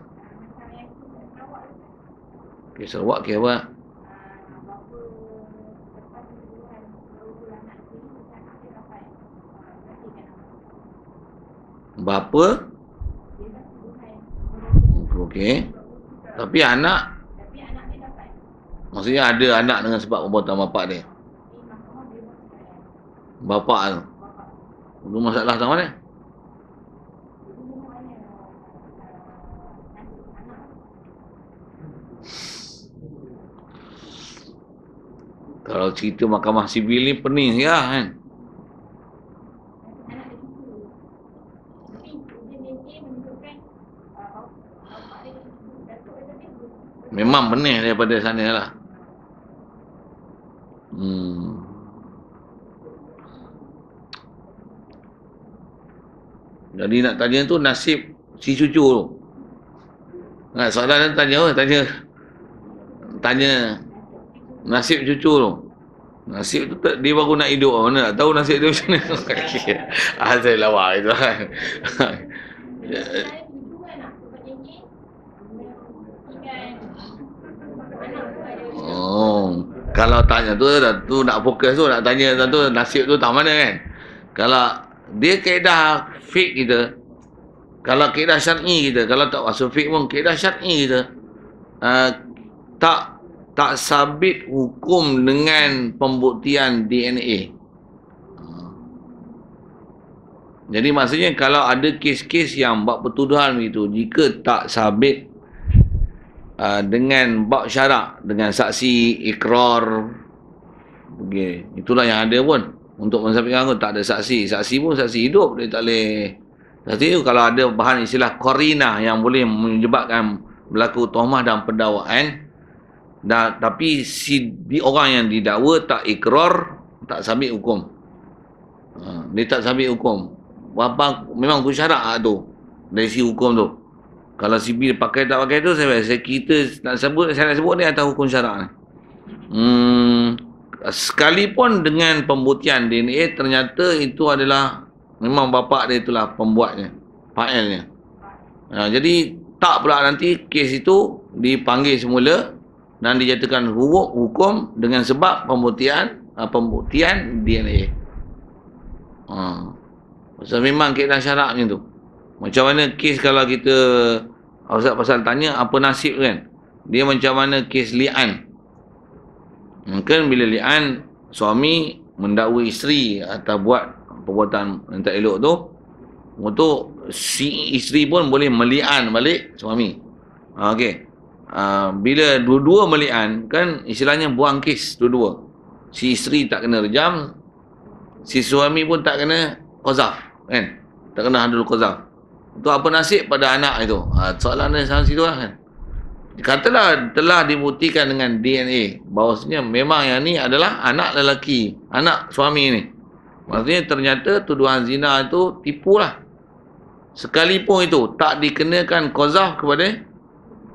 Kisah wak, kisah wak. Bapa Okey Tapi anak Maksudnya ada anak dengan sebab perbuatan bapak dia Bapak tu Itu masalah sama ni eh? Kalau cerita mahkamah sibil ni pening ya kan. Memang benih daripada sana lah. Hmm. Jadi nak tanya tu nasib si cucu tu. Nah, ha, soalan dia tanya, oh, tanya tanya nasib cucu tu. Nasib tu dia baru nak hidup mana nak tahu nasib dia macam mana. Ah saya lawa itu kan. Oh, kalau tanya tu tu nak fokus tu nak tanya tu nasib tu tak mana kan? Kalau dia kaedah fik kita, kalau kaedah syar'i kita, kalau tak masuk fik pun kaedah syar'i kita uh, tak tak sabit hukum dengan pembuktian DNA. Jadi maksudnya kalau ada kes-kes yang buat pertuduhan begitu, jika tak sabit Ah, dengan bab syarak dengan saksi ikrar okay. itulah yang ada pun untuk mensafikan anggur tak ada saksi saksi pun saksi hidup dia tak leh. saksi kalau ada bahan istilah korina yang boleh menyebabkan berlaku tohmah dan pendawaan dan, tapi si di orang yang didakwa tak ikrar tak sambil hukum ah, dia tak sambil hukum Bapa, memang aku syarat lah tu dari si hukum tu kalau si B pakai tak pakai tu saya, saya kita nak sebut saya nak sebut ni atas hukum syarak ni hmm, sekalipun dengan pembuktian DNA ternyata itu adalah memang bapa dia itulah pembuatnya failnya ha, jadi tak pula nanti kes itu dipanggil semula dan dijatuhkan hukum dengan sebab pembuktian ha, pembuktian DNA ha. So, memang kaitan syarak macam tu macam mana kes kalau kita Ah, Ustaz pasal tanya apa nasib kan dia macam mana kes li'an mungkin bila li'an suami mendakwa isteri atau buat perbuatan yang tak elok tu waktu si isteri pun boleh meli'an balik suami ah, Okey, uh, bila dua-dua meli'an kan istilahnya buang kes dua-dua si isteri tak kena rejam si suami pun tak kena qazaf kan tak kena hadul qazaf untuk apa nasib pada anak itu ha, soalan dari sana situ lah kan katalah telah dibuktikan dengan DNA bahawasanya memang yang ni adalah anak lelaki anak suami ni maksudnya ternyata tuduhan zina itu tipu lah sekalipun itu tak dikenakan kozah kepada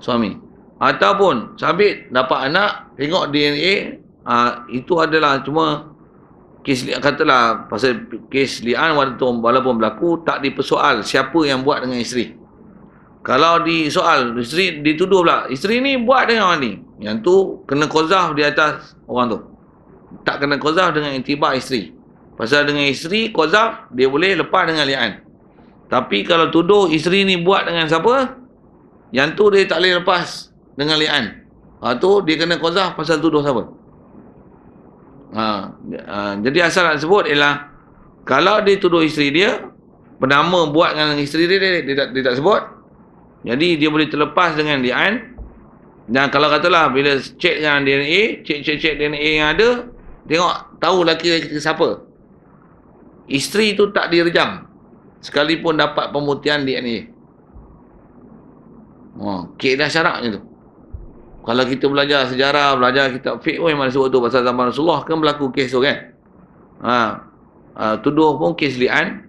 suami ataupun sabit dapat anak tengok DNA ha, ah, itu adalah cuma kes katalah pasal kes lian waktu walaupun berlaku tak dipersoal siapa yang buat dengan isteri. Kalau disoal isteri dituduh pula isteri ni buat dengan orang ni. Yang tu kena qazah di atas orang tu. Tak kena qazah dengan intibah isteri. Pasal dengan isteri qazah dia boleh lepas dengan lian. Tapi kalau tuduh isteri ni buat dengan siapa? Yang tu dia tak boleh lepas dengan lian. Ha tu dia kena qazah pasal tuduh siapa? Ha, ha, jadi asal nak sebut ialah kalau dia tuduh isteri dia bernama buat dengan isteri dia dia, dia, dia, tak, dia tak sebut jadi dia boleh terlepas dengan dia dian dan kalau katalah bila cek dengan DNA cek cek DNA yang ada tengok tahu lelaki lelaki siapa isteri tu tak direjam sekalipun dapat pemutihan DNA oh, ha, kek dah syarat macam tu kalau kita belajar sejarah, belajar kitab fiqh pun memang disebut tu pasal zaman Rasulullah kan berlaku kes tu kan. Ha. ha tuduh pun kes li'an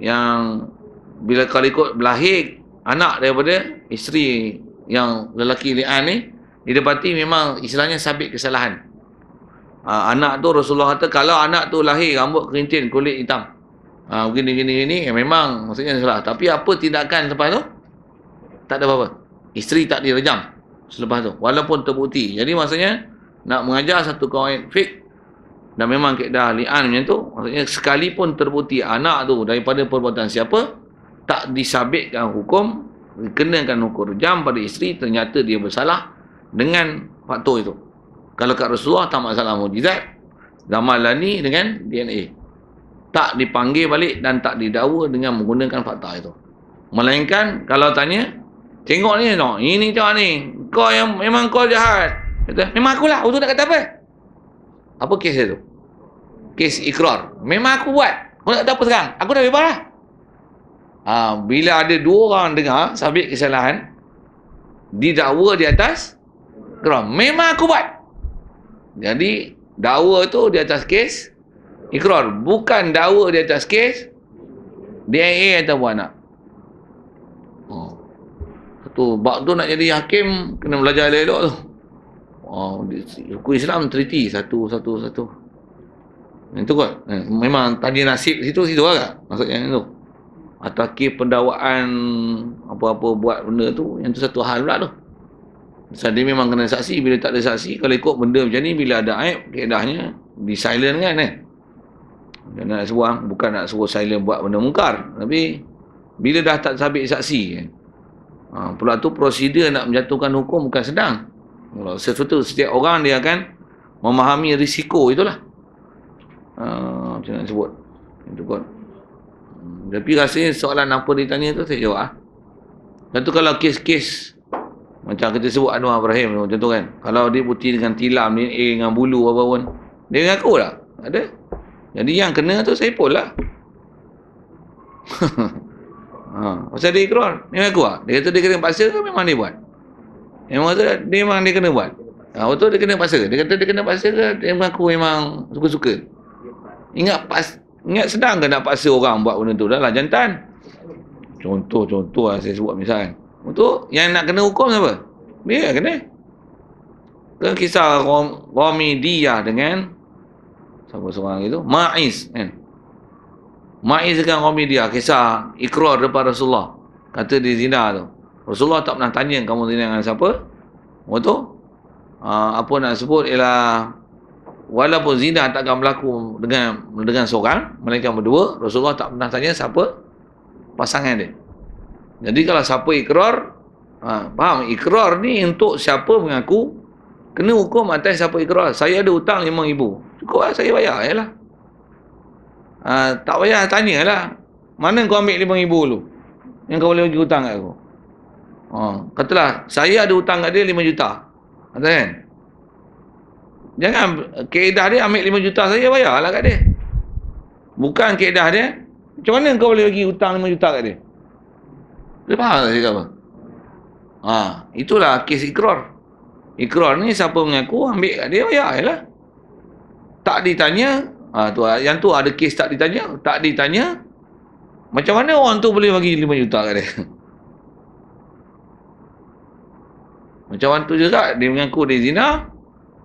yang bila kalau ikut berlahir anak daripada isteri yang lelaki li'an ni didapati memang istilahnya sabit kesalahan. Ha, anak tu Rasulullah kata kalau anak tu lahir rambut kerintin kulit hitam. Ha, gini gini gini ya memang maksudnya salah tapi apa tindakan lepas tu? Tak ada apa-apa. Isteri tak direjam selepas tu walaupun terbukti jadi maksudnya nak mengajar satu kaid fik dan memang kaedah li'an macam tu maksudnya sekalipun terbukti anak tu daripada perbuatan siapa tak disabitkan hukum kenakan hukum jam pada isteri ternyata dia bersalah dengan faktor itu kalau kat Rasulullah tak masalah mujizat Zamalani dengan DNA tak dipanggil balik dan tak didakwa dengan menggunakan fakta itu melainkan kalau tanya Tengok ni tengok. Ini cak ni. Kau yang memang kau jahat. Kata, memang akulah. Untuk nak kata apa? Apa kes dia tu? Kes ikrar. Memang aku buat. Kau nak kata apa sekarang? Aku dah bebas lah. Ha, bila ada dua orang dengar sabit kesalahan didakwa di atas ikrar. Memang aku buat. Jadi dakwa tu di atas kes ikrar. Bukan dakwa di atas kes DNA atau buah anak tu bab tu nak jadi hakim kena belajar elok-elok tu oh, hukum Islam triti satu satu satu itu kot eh, memang tanya nasib situ situ lah kak maksudnya itu atau ke pendawaan apa-apa buat benda tu yang tu satu hal pula tu Pasal dia memang kena saksi Bila tak ada saksi Kalau ikut benda macam ni Bila ada aib Keedahnya Di silent kan eh Dia nak sebuah Bukan nak suruh silent Buat benda mungkar Tapi Bila dah tak sabit saksi eh. Ha, pula tu prosedur nak menjatuhkan hukum bukan sedang. Kalau sesuatu setiap orang dia akan memahami risiko itulah. Ha, macam nak sebut. Itu kot. Hmm, tapi rasanya soalan apa dia tanya tu saya jawab. Ah. Satu kalau kes-kes macam kita sebut Anwar Ibrahim tu contoh kan. Kalau dia bukti dengan tilam ni eh, dengan bulu apa pun dia ngaku lah. Ada. Jadi yang kena tu saya pun lah. Ha, pasal dia ikrar, memang kuat. Dia kata dia kena paksa ke memang dia buat? Memang kata dia memang dia kena buat. Ha, betul dia kena paksa. Dia kata dia kena paksa ke dia mengaku memang suka-suka. Ingat pas ingat sedang, ke nak paksa orang buat benda tu dalam jantan? Contoh-contoh lah saya sebut misalkan. Untuk yang nak kena hukum siapa? Dia kena. Ke kisah Rom, Romidiyah dengan siapa seorang itu? Ma'is. Eh. Maiz dengan Romi dia kisah ikrar daripada Rasulullah. Kata dia zina tu. Rasulullah tak pernah tanya kamu zina dengan siapa. Apa tu? Ah, apa nak sebut ialah walaupun zina tak akan berlaku dengan dengan seorang, mereka berdua, Rasulullah tak pernah tanya siapa pasangan dia. Jadi kalau siapa ikrar, ha, ah, faham? Ikrar ni untuk siapa mengaku, kena hukum atas siapa ikrar. Saya ada hutang RM5,000. Cukup lah, saya bayar. Ya lah. Ha, tak payah lah, Mana kau ambil RM5,000 tu? Yang kau boleh bagi hutang kat aku. Ha, katalah, saya ada hutang kat dia RM5 juta. Kata kan? Jangan, keedah dia ambil RM5 juta saya, bayarlah kat dia. Bukan keedah dia. Macam mana kau boleh bagi hutang RM5 juta kat dia? Dia faham tak cakap apa? Ha, itulah kes ikrar. Ikrar ni siapa mengaku, ambil kat dia, bayar lah. Tak ditanya, Ah ha, tu ah, yang tu ada kes tak ditanya, tak ditanya. Macam mana orang tu boleh bagi 5 juta kat dia? Macam orang tu juga dia mengaku dia zina.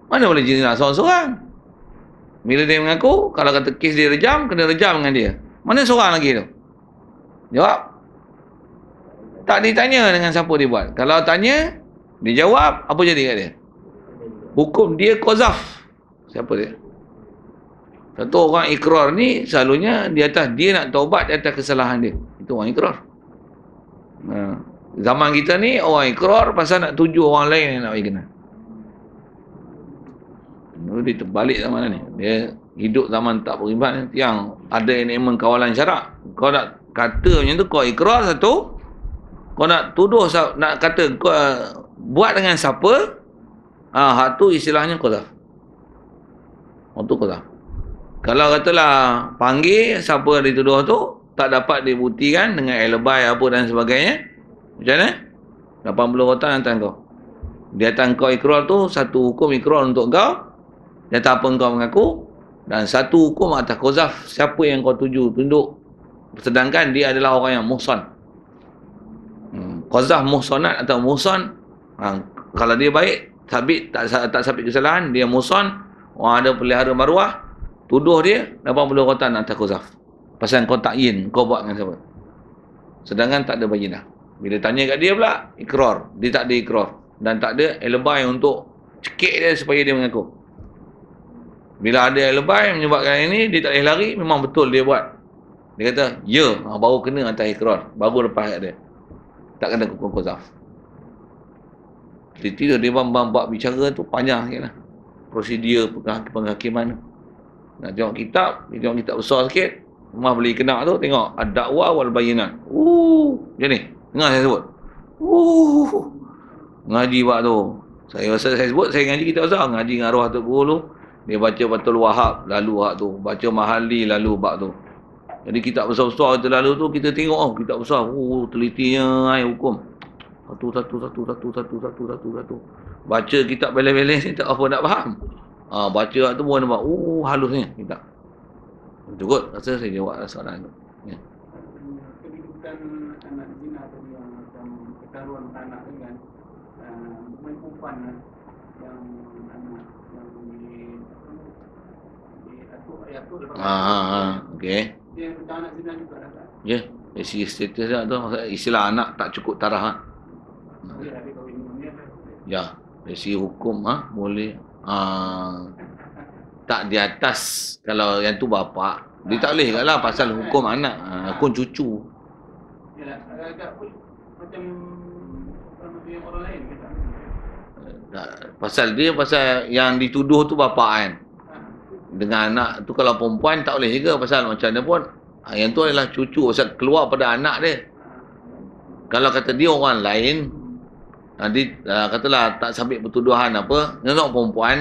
Mana boleh zina seorang-seorang? Bila dia mengaku, kalau kata kes dia rejam, kena rejam dengan dia. Mana seorang lagi tu? Jawab. Tak ditanya dengan siapa dia buat. Kalau tanya, dia jawab, apa jadi kat dia? Hukum dia kozaf. Siapa dia? Satu orang ikrar ni selalunya di atas dia nak taubat di atas kesalahan dia. Itu orang ikrar. Ha. Zaman kita ni orang ikrar pasal nak tuju orang lain yang nak bagi kenal. Lalu dia terbalik zaman ni. Dia hidup zaman tak beribad ni. Yang ada enemen kawalan syarak. Kau nak kata macam tu, kau ikrar satu. Kau nak tuduh, nak kata kau uh, buat dengan siapa. Ha, hak tu istilahnya kau dah. Hak tu kau dah. Kalau katalah panggil siapa dituduh tu tak dapat dibuktikan dengan alibi apa dan sebagainya. Macam mana? 80 orang datang kau. Dia datang kau ikrar tu satu hukum ikrar untuk kau. Dia tak apa kau mengaku dan satu hukum atas qazaf siapa yang kau tuju tunduk. Sedangkan dia adalah orang yang muhsan. Hmm, qazaf muhsanat atau muhsan. Ha, kalau dia baik, sabit tak tak sabit kesalahan, dia muhsan. Orang ada pelihara maruah, Tuduh dia 80 orang tak nak takuzaf. Pasal kau tak yin, kau buat dengan siapa? Sedangkan tak ada bayinah. Bila tanya kat dia pula, ikrar. Dia tak ada ikrar. Dan tak ada alibi untuk cekik dia supaya dia mengaku. Bila ada alibi menyebabkan ini, dia tak boleh lari, memang betul dia buat. Dia kata, ya, yeah. baru kena atas ikrar. Baru lepas dia. Tak kena kukuh kuzaf. Dia tidur, dia bang-bang buat bicara tu panjang sikit lah. Prosedur penghakiman tu. Nak tengok kitab, tengok kitab besar sikit. Rumah beli kenal tu, tengok. Ad-da'wah wal-bayinan. Uh, macam ni. Dengar saya sebut. Uh, ngaji buat tu. Saya rasa saya sebut, saya ngaji kita usah Ngaji dengan arwah tu guru tu. Dia baca batul wahab, lalu hak tu. Baca mahali, lalu bak tu. Jadi kita besar-besar kita lalu tu, kita tengok. Oh, kita besar. Uh, telitinya, air hukum. Satu, satu, satu, satu, satu, satu, satu, satu. Baca kitab beleh-beleh ni, tak apa nak faham. Ha, baca ayat tu pun nampak, uh, oh, halusnya. Tak. Itu kot, rasa saya jawab lah soalan tu. Ya. Kedudukan anak jina lah atau yang macam kekaruan tanah tu kan, uh, Ah, ah, ah. okay. Lah, ya, isi status dia tu istilah anak tak cukup tarah ha? Ya, isi hukum ah ha? boleh Ah, tak di atas kalau yang tu bapa dia tak boleh lah pasal hukum anak uh, hukum cucu pasal dia pasal yang dituduh tu bapa kan ah. dengan anak tu kalau perempuan tak boleh juga pasal macam mana pun yang tu adalah cucu pasal keluar pada anak dia kalau kata dia orang lain Ha, uh, katalah tak sampai pertuduhan apa. Tengok perempuan.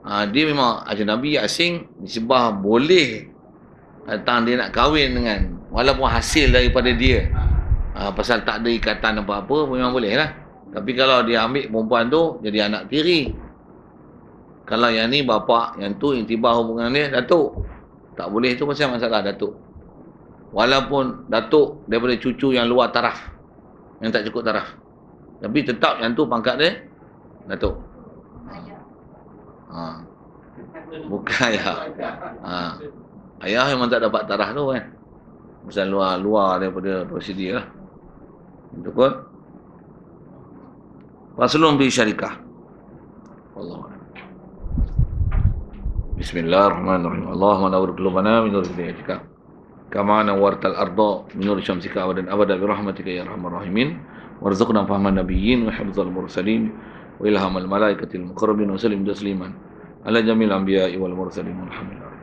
Ha, dia memang ada Nabi asing. Sebab boleh datang ah, dia nak kahwin dengan. Walaupun hasil daripada dia. Ha, pasal tak ada ikatan apa-apa. Memang boleh lah. Tapi kalau dia ambil perempuan tu. Jadi anak tiri. Kalau yang ni bapa Yang tu yang tiba hubungan dia. Datuk. Tak boleh tu pasal masalah Datuk. Walaupun Datuk daripada cucu yang luar taraf. Yang tak cukup taraf. Tapi tetap yang tu pangkat dia Datuk. Ha. Bukan ayah. Ha. Ayah memang tak dapat tarah tu kan. Eh. Pasal luar-luar daripada prosedur lah. Itu kot. Faslun bi syarikah. Allah. Bismillahirrahmanirrahim. Allahumma nawwir qulubana min nuril hidayah. Kama nawwarta al min nuril syamsika wa dan abada bi rahmatika ya arhamar rahimin. وارزقنا فهم النبيين وحفظ المرسلين وإلهام الملائكة المقربين وسلم تسليما على جميع الأنبياء والمرسلين والحمد لله